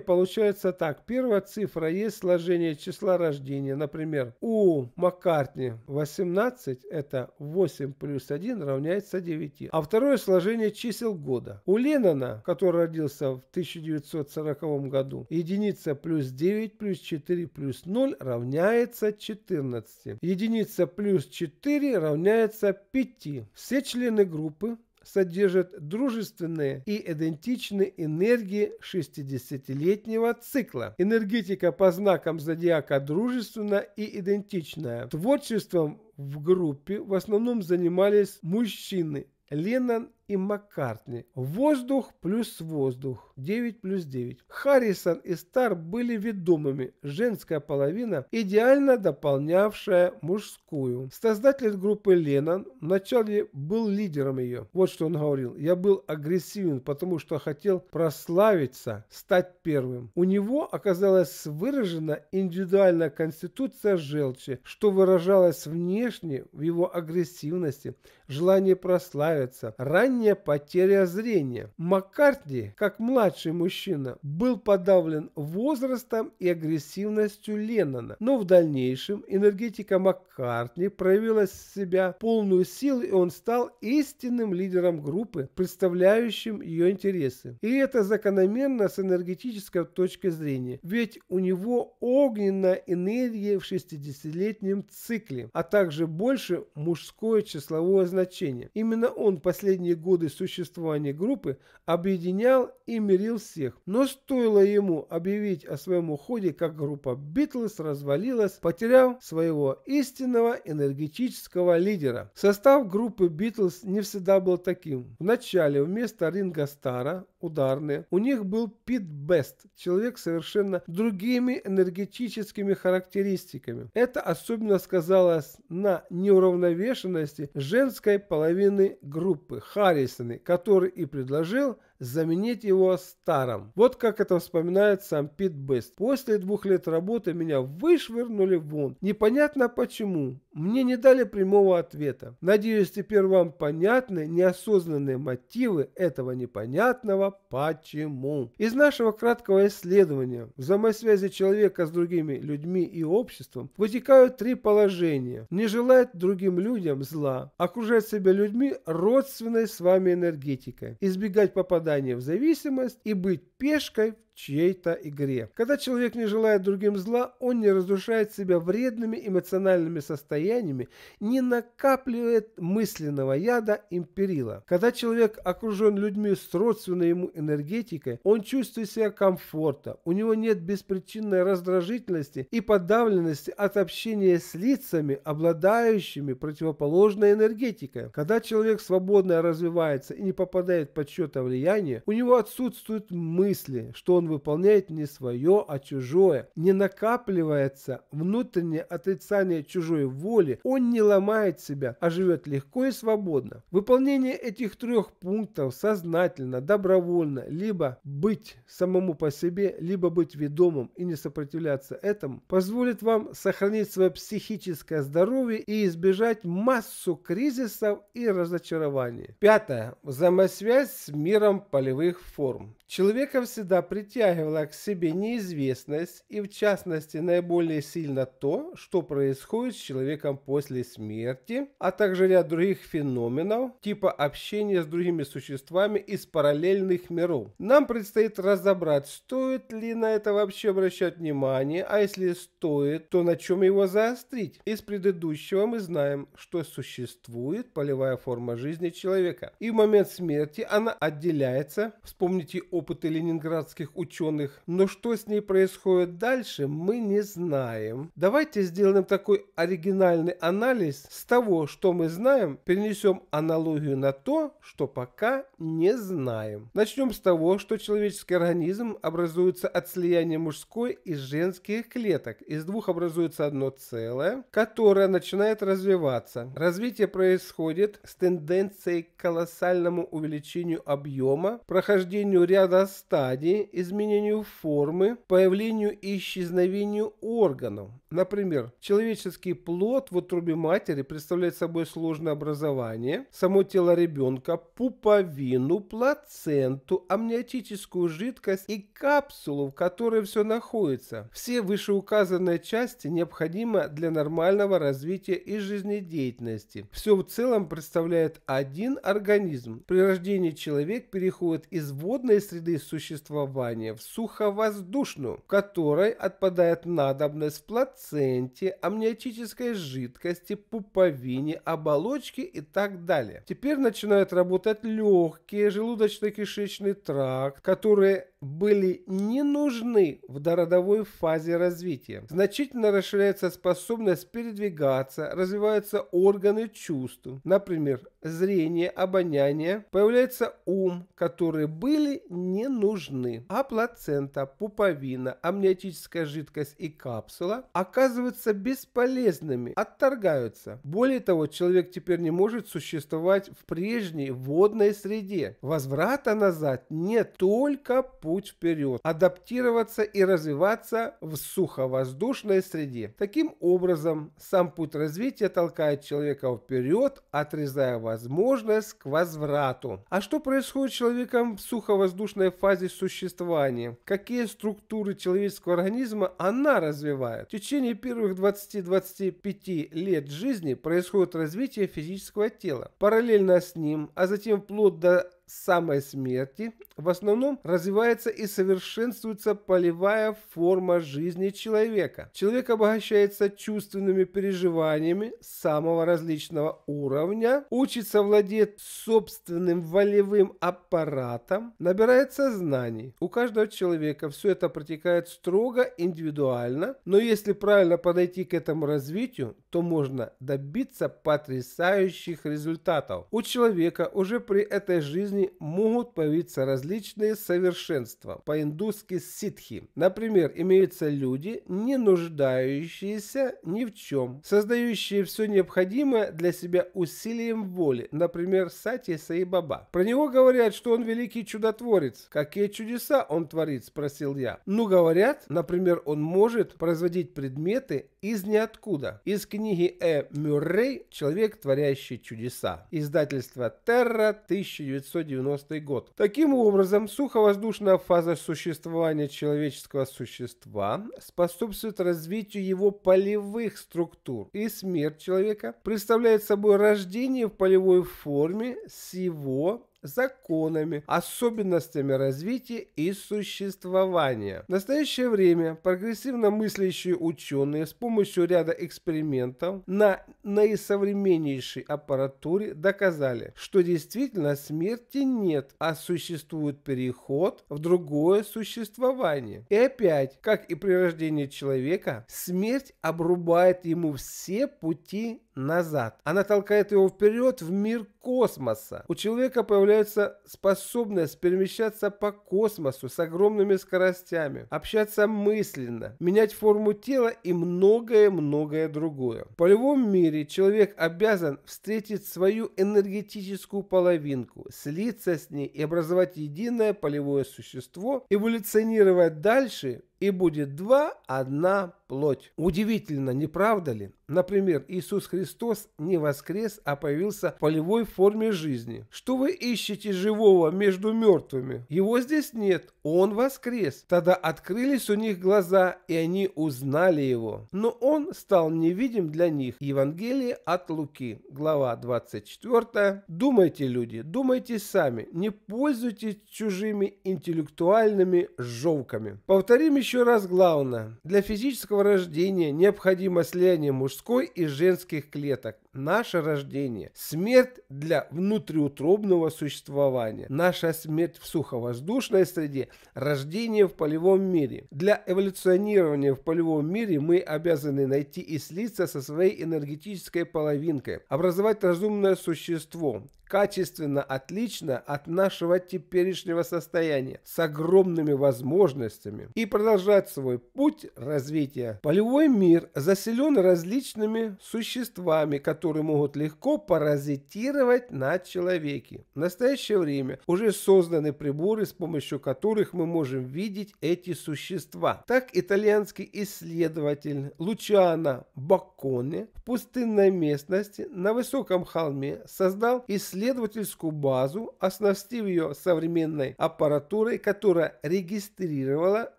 получаются так. Первая цифра есть сложение числа рождения. Например, у Маккартни 18 это 8 плюс 1 равняется 9. А второе сложение чисел года. У Леннона, который родился в 1940 году, единица плюс 9 плюс 4 плюс 0 равняется 14. Единица плюс 4 равняется 5. Все члены группы содержит дружественные и идентичные энергии 60-летнего цикла. Энергетика по знакам зодиака дружественна и идентичная. Творчеством в группе в основном занимались мужчины, Леннон и Маккартни. Воздух плюс воздух. 9 плюс 9. Харрисон и Стар были ведомыми. Женская половина, идеально дополнявшая мужскую. Создатель группы Леннон вначале был лидером ее. Вот что он говорил. Я был агрессивен, потому что хотел прославиться, стать первым. У него оказалась выражена индивидуальная конституция желчи, что выражалось внешне в его агрессивности, желании прославиться, ранее ранняя потеря зрения. Маккартни, как младший мужчина, был подавлен возрастом и агрессивностью Леннона, но в дальнейшем энергетика Маккартни проявила себя полную силу, и он стал истинным лидером группы, представляющим ее интересы. И это закономерно с энергетической точки зрения, ведь у него огненная энергия в 60-летнем цикле, а также больше мужское числовое значение. Именно он последние годы существования группы объединял и мирил всех. Но стоило ему объявить о своем уходе, как группа Битлз развалилась, потеряв своего истинного энергетического лидера. Состав группы Битлз не всегда был таким. Вначале вместо Ринга Стара ударные. У них был Пит Бест, человек совершенно другими энергетическими характеристиками. Это особенно сказалось на неуравновешенности женской половины группы Харрисоны, который и предложил заменить его старым. Вот как это вспоминает сам Пит Бест. После двух лет работы меня вышвырнули вон. Непонятно почему. Мне не дали прямого ответа. Надеюсь, теперь вам понятны неосознанные мотивы этого непонятного «почему». Из нашего краткого исследования взаимосвязи человека с другими людьми и обществом вытекают три положения. Не желает другим людям зла, окружать себя людьми родственной с вами энергетикой, избегать попадания в зависимость и быть пешкой чьей-то игре. Когда человек не желает другим зла, он не разрушает себя вредными эмоциональными состояниями, не накапливает мысленного яда империла. Когда человек окружен людьми с родственной ему энергетикой, он чувствует себя комфортно, у него нет беспричинной раздражительности и подавленности от общения с лицами, обладающими противоположной энергетикой. Когда человек свободно развивается и не попадает под счет влияния, у него отсутствуют мысли, что он он выполняет не свое, а чужое. Не накапливается внутреннее отрицание чужой воли, он не ломает себя, а живет легко и свободно. Выполнение этих трех пунктов сознательно, добровольно, либо быть самому по себе, либо быть ведомым и не сопротивляться этому, позволит вам сохранить свое психическое здоровье и избежать массу кризисов и разочарований. Пятое. Взаимосвязь с миром полевых форм. Человека всегда притягивала к себе неизвестность и в частности наиболее сильно то, что происходит с человеком после смерти, а также ряд других феноменов типа общения с другими существами из параллельных миров. Нам предстоит разобрать, стоит ли на это вообще обращать внимание, а если стоит, то на чем его заострить. Из предыдущего мы знаем, что существует полевая форма жизни человека, и в момент смерти она отделяется, вспомните опыты ленинградских ученых, но что с ней происходит дальше, мы не знаем. Давайте сделаем такой оригинальный анализ с того, что мы знаем, перенесем аналогию на то, что пока не знаем. Начнем с того, что человеческий организм образуется от слияния мужской и женских клеток. Из двух образуется одно целое, которое начинает развиваться. Развитие происходит с тенденцией к колоссальному увеличению объема, прохождению ряда ряда стадий, изменению формы, появлению и исчезновению органов. Например, человеческий плод в утробе матери представляет собой сложное образование, само тело ребенка, пуповину, плаценту, амниотическую жидкость и капсулу, в которой все находится. Все вышеуказанные части необходимы для нормального развития и жизнедеятельности. Все в целом представляет один организм. При рождении человек переходит из водной среды среды существования в суховоздушную, в которой отпадает надобность в плаценте, амниотической жидкости, пуповине, оболочке и так далее. Теперь начинают работать легкие, желудочно-кишечный тракт, которые были не нужны в дородовой фазе развития. Значительно расширяется способность передвигаться, развиваются органы чувств, например, зрение, обоняние, появляется ум, которые были не нужны. А плацента, пуповина, амниотическая жидкость и капсула оказываются бесполезными, отторгаются. Более того, человек теперь не может существовать в прежней водной среде. Возврата назад нет только по путь вперед, адаптироваться и развиваться в суховоздушной среде. Таким образом, сам путь развития толкает человека вперед, отрезая возможность к возврату. А что происходит с человеком в суховоздушной фазе существования? Какие структуры человеческого организма она развивает? В течение первых 20-25 лет жизни происходит развитие физического тела. Параллельно с ним, а затем вплоть до самой смерти в основном развивается и совершенствуется полевая форма жизни человека. Человек обогащается чувственными переживаниями самого различного уровня, учится владеть собственным волевым аппаратом, набирается знаний. У каждого человека все это протекает строго индивидуально, но если правильно подойти к этому развитию, то можно добиться потрясающих результатов. У человека уже при этой жизни жизни могут появиться различные совершенства, по-индусски ситхи. Например, имеются люди, не нуждающиеся ни в чем, создающие все необходимое для себя усилием воли, например, Сати Саибаба. Про него говорят, что он великий чудотворец. Какие чудеса он творит, спросил я. Ну, говорят, например, он может производить предметы из ниоткуда. Из книги Э. Мюррей «Человек, творящий чудеса». Издательство «Терра», 1900 1990 год. Таким образом, суховоздушная фаза существования человеческого существа способствует развитию его полевых структур, и смерть человека представляет собой рождение в полевой форме с его законами, особенностями развития и существования. В настоящее время прогрессивно мыслящие ученые с помощью ряда экспериментов на наисовременнейшей аппаратуре доказали, что действительно смерти нет, а существует переход в другое существование. И опять, как и при рождении человека, смерть обрубает ему все пути назад. Она толкает его вперед в мир космоса. У человека появляется появляется способность перемещаться по космосу с огромными скоростями, общаться мысленно, менять форму тела и многое-многое другое. В полевом мире человек обязан встретить свою энергетическую половинку, слиться с ней и образовать единое полевое существо, эволюционировать дальше и будет два одна плоть. Удивительно, не правда ли? Например, Иисус Христос не воскрес, а появился в полевой форме жизни. Что вы ищете живого между мертвыми? Его здесь нет, он воскрес. Тогда открылись у них глаза, и они узнали его. Но он стал невидим для них. Евангелие от Луки, глава 24. Думайте, люди, думайте сами, не пользуйтесь чужими интеллектуальными жовками. Повторим еще еще раз главное, для физического рождения необходимо слияние мужской и женских клеток наше рождение, смерть для внутриутробного существования, наша смерть в суховоздушной среде, рождение в полевом мире. Для эволюционирования в полевом мире мы обязаны найти и слиться со своей энергетической половинкой, образовать разумное существо, качественно отлично от нашего теперешнего состояния, с огромными возможностями и продолжать свой путь развития. Полевой мир заселен различными существами, которые которые могут легко паразитировать на человеке. В настоящее время уже созданы приборы, с помощью которых мы можем видеть эти существа. Так итальянский исследователь Лучано Баконе в пустынной местности на высоком холме создал исследовательскую базу, оснастив ее современной аппаратурой, которая регистрировала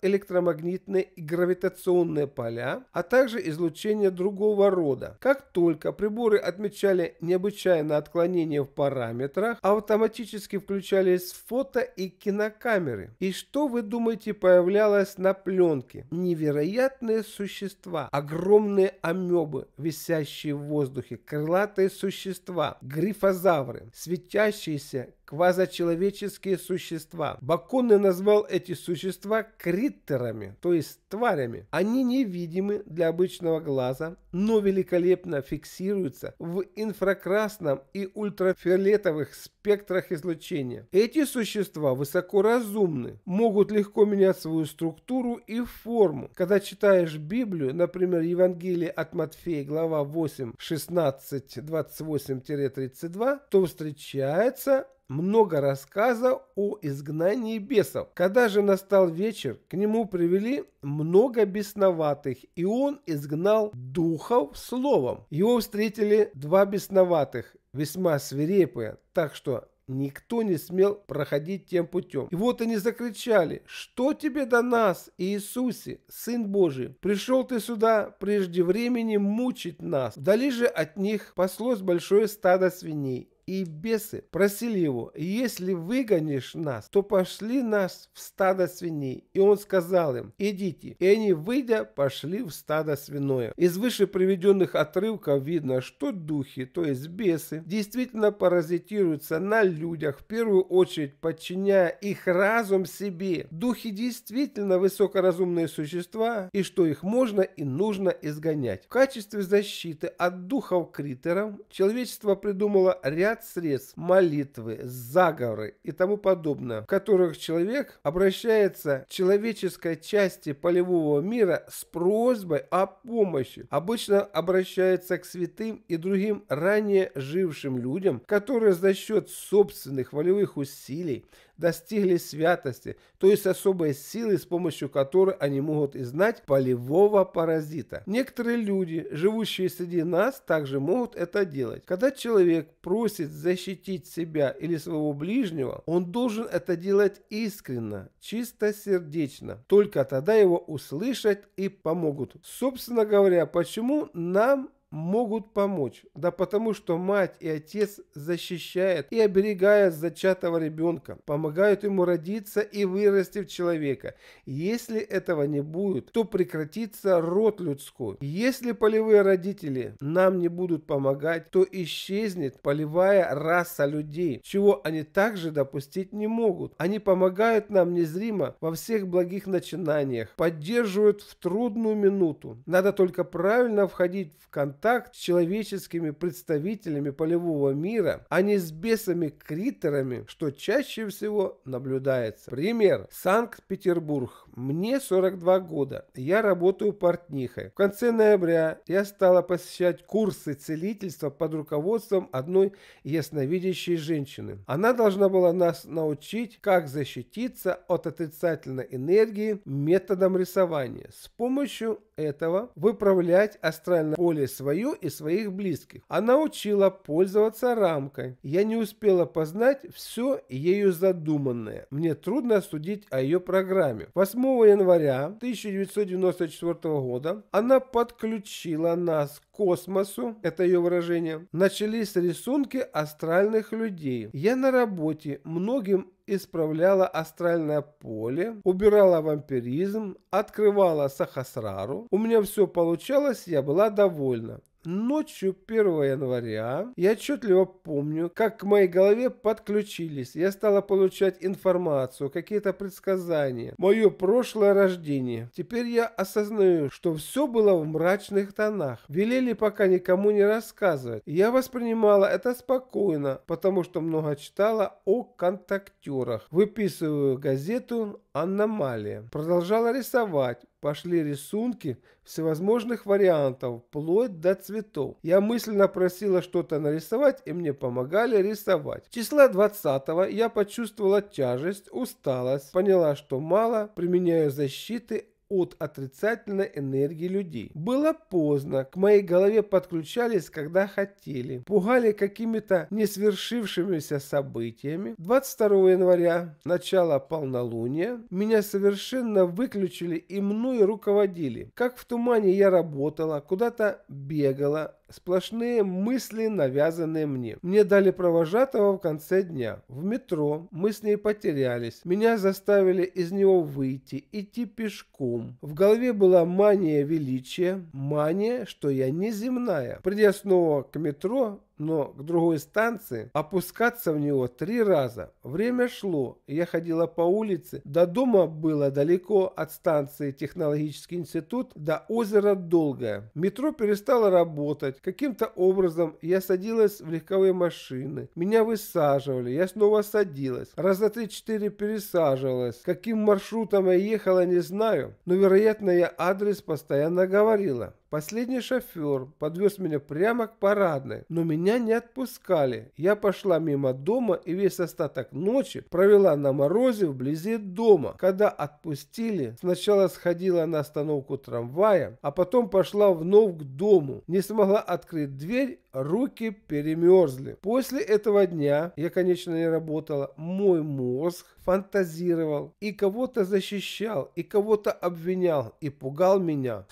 электромагнитные и гравитационные поля, а также излучение другого рода. Как только приборы приборы отмечали необычайное отклонение в параметрах, автоматически включались фото и кинокамеры. И что вы думаете появлялось на пленке? Невероятные существа, огромные амебы, висящие в воздухе, крылатые существа, грифозавры, светящиеся квазочеловеческие существа. Бакунный назвал эти существа криттерами, то есть тварями. Они невидимы для обычного глаза, но великолепно фиксируются в инфракрасном и ультрафиолетовых спектрах излучения. Эти существа высокоразумны, могут легко менять свою структуру и форму. Когда читаешь Библию, например, Евангелие от Матфея, глава 8, 16, 28-32, то встречается много рассказа о изгнании бесов. Когда же настал вечер, к нему привели много бесноватых, и он изгнал духов словом. Его встретили два бесноватых, весьма свирепые, так что Никто не смел проходить тем путем. И вот они закричали, что тебе до нас, Иисусе, Сын Божий? Пришел ты сюда прежде времени мучить нас. Вдали же от них послось большое стадо свиней и бесы просили его, если выгонишь нас, то пошли нас в стадо свиней. И он сказал им, идите. И они, выйдя, пошли в стадо свиное. Из выше приведенных отрывков видно, что духи, то есть бесы, действительно паразитируются на людях, в первую очередь подчиняя их разум себе. Духи действительно высокоразумные существа, и что их можно и нужно изгонять. В качестве защиты от духов-критеров человечество придумало ряд ряд средств, молитвы, заговоры и тому подобное, в которых человек обращается к человеческой части полевого мира с просьбой о помощи. Обычно обращается к святым и другим ранее жившим людям, которые за счет собственных волевых усилий достигли святости, то есть особой силы, с помощью которой они могут изгнать полевого паразита. Некоторые люди, живущие среди нас, также могут это делать. Когда человек просит защитить себя или своего ближнего, он должен это делать искренно, чистосердечно. Только тогда его услышат и помогут. Собственно говоря, почему нам могут помочь. Да потому что мать и отец защищают и оберегают зачатого ребенка, помогают ему родиться и вырасти в человека. Если этого не будет, то прекратится род людской. Если полевые родители нам не будут помогать, то исчезнет полевая раса людей, чего они также допустить не могут. Они помогают нам незримо во всех благих начинаниях, поддерживают в трудную минуту. Надо только правильно входить в контакт контакт с человеческими представителями полевого мира, а не с бесами-критерами, что чаще всего наблюдается. Пример. Санкт-Петербург. Мне 42 года. Я работаю портнихой. В конце ноября я стала посещать курсы целительства под руководством одной ясновидящей женщины. Она должна была нас научить, как защититься от отрицательной энергии методом рисования с помощью этого выправлять астральное поле свое и своих близких. Она учила пользоваться рамкой. Я не успела познать все ею задуманное. Мне трудно судить о ее программе. 8 января 1994 года она подключила нас к космосу, это ее выражение, начались рисунки астральных людей. Я на работе многим исправляла астральное поле, убирала вампиризм, открывала сахасрару. У меня все получалось, я была довольна. Ночью 1 января я отчетливо помню, как к моей голове подключились. Я стала получать информацию, какие-то предсказания, мое прошлое рождение. Теперь я осознаю, что все было в мрачных тонах. Велели пока никому не рассказывать. Я воспринимала это спокойно, потому что много читала о контактерах. Выписываю газету «Аномалия». Продолжала рисовать, пошли рисунки всевозможных вариантов, вплоть до цветов. Я мысленно просила что-то нарисовать, и мне помогали рисовать. Числа 20 я почувствовала тяжесть, усталость, поняла, что мало, применяю защиты, от отрицательной энергии людей. Было поздно, к моей голове подключались, когда хотели, пугали какими-то несвершившимися событиями. 22 января, начало полнолуния, меня совершенно выключили и мной руководили. Как в тумане я работала, куда-то бегала, Сплошные мысли, навязанные мне. Мне дали провожатого в конце дня. В метро мы с ней потерялись. Меня заставили из него выйти, идти пешком. В голове была мания величия, мания, что я неземная. Придя снова к метро, но к другой станции, опускаться в него три раза. Время шло, я ходила по улице, до дома было далеко, от станции Технологический институт до озера Долгое. Метро перестало работать, каким-то образом я садилась в легковые машины, меня высаживали, я снова садилась, раза три-четыре пересаживалась. Каким маршрутом я ехала, не знаю, но вероятно я адрес постоянно говорила. Последний шофер подвез меня прямо к парадной, но меня не отпускали. Я пошла мимо дома и весь остаток ночи провела на морозе вблизи дома. Когда отпустили, сначала сходила на остановку трамвая, а потом пошла вновь к дому. Не смогла открыть дверь, руки перемерзли. После этого дня, я, конечно, не работала, мой мозг фантазировал и кого-то защищал, и кого-то обвинял, и пугал меня.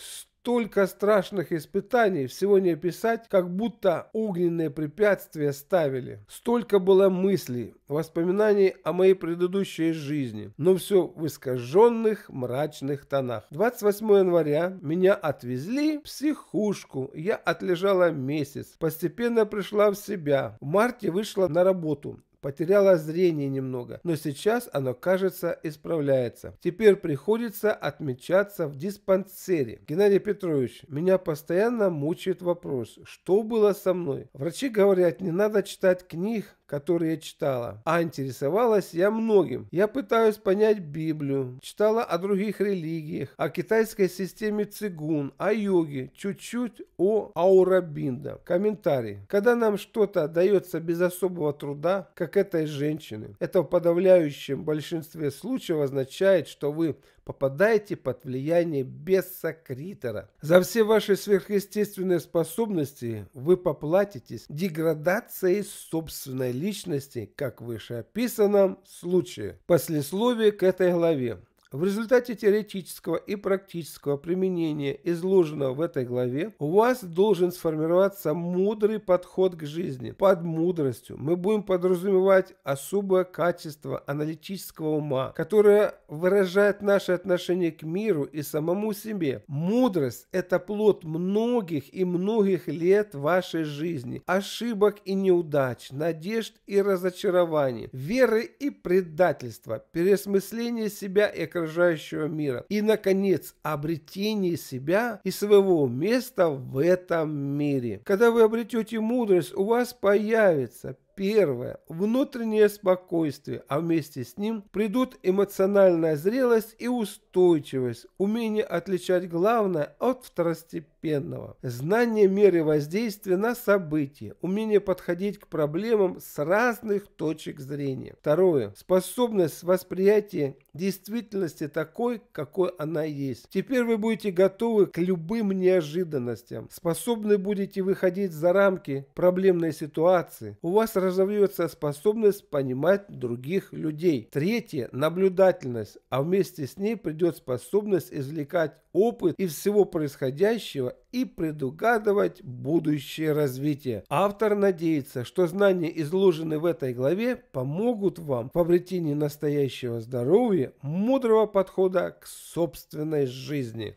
Столько страшных испытаний всего не описать, как будто огненные препятствия ставили. Столько было мыслей, воспоминаний о моей предыдущей жизни, но все в искаженных мрачных тонах. 28 января меня отвезли в психушку. Я отлежала месяц, постепенно пришла в себя. В марте вышла на работу потеряла зрение немного, но сейчас оно, кажется, исправляется. Теперь приходится отмечаться в диспансере. Геннадий Петрович, меня постоянно мучает вопрос, что было со мной? Врачи говорят, не надо читать книг, которые я читала. А интересовалась я многим. Я пытаюсь понять Библию, читала о других религиях, о китайской системе цигун, о йоге, чуть-чуть о аурабинда. Комментарий. Когда нам что-то дается без особого труда, как этой женщины, это в подавляющем большинстве случаев означает, что вы попадаете под влияние беса Критера. За все ваши сверхъестественные способности вы поплатитесь деградацией собственной личности, как в вышеописанном случае. Послесловие к этой главе. В результате теоретического и практического применения изложенного в этой главе у вас должен сформироваться мудрый подход к жизни. Под мудростью мы будем подразумевать особое качество аналитического ума, которое выражает наше отношение к миру и самому себе. Мудрость – это плод многих и многих лет вашей жизни, ошибок и неудач, надежд и разочарований, веры и предательства, переосмысления себя и окружения окружающего мира и, наконец, обретение себя и своего места в этом мире. Когда вы обретете мудрость, у вас появится Первое – внутреннее спокойствие, а вместе с ним придут эмоциональная зрелость и устойчивость, умение отличать главное от второстепенного, знание меры воздействия на события, умение подходить к проблемам с разных точек зрения. Второе – способность восприятия действительности такой, какой она есть. Теперь вы будете готовы к любым неожиданностям, способны будете выходить за рамки проблемной ситуации, у вас развивается способность понимать других людей. Третье – наблюдательность, а вместе с ней придет способность извлекать опыт из всего происходящего и предугадывать будущее развитие. Автор надеется, что знания, изложенные в этой главе, помогут вам в обретении настоящего здоровья, мудрого подхода к собственной жизни.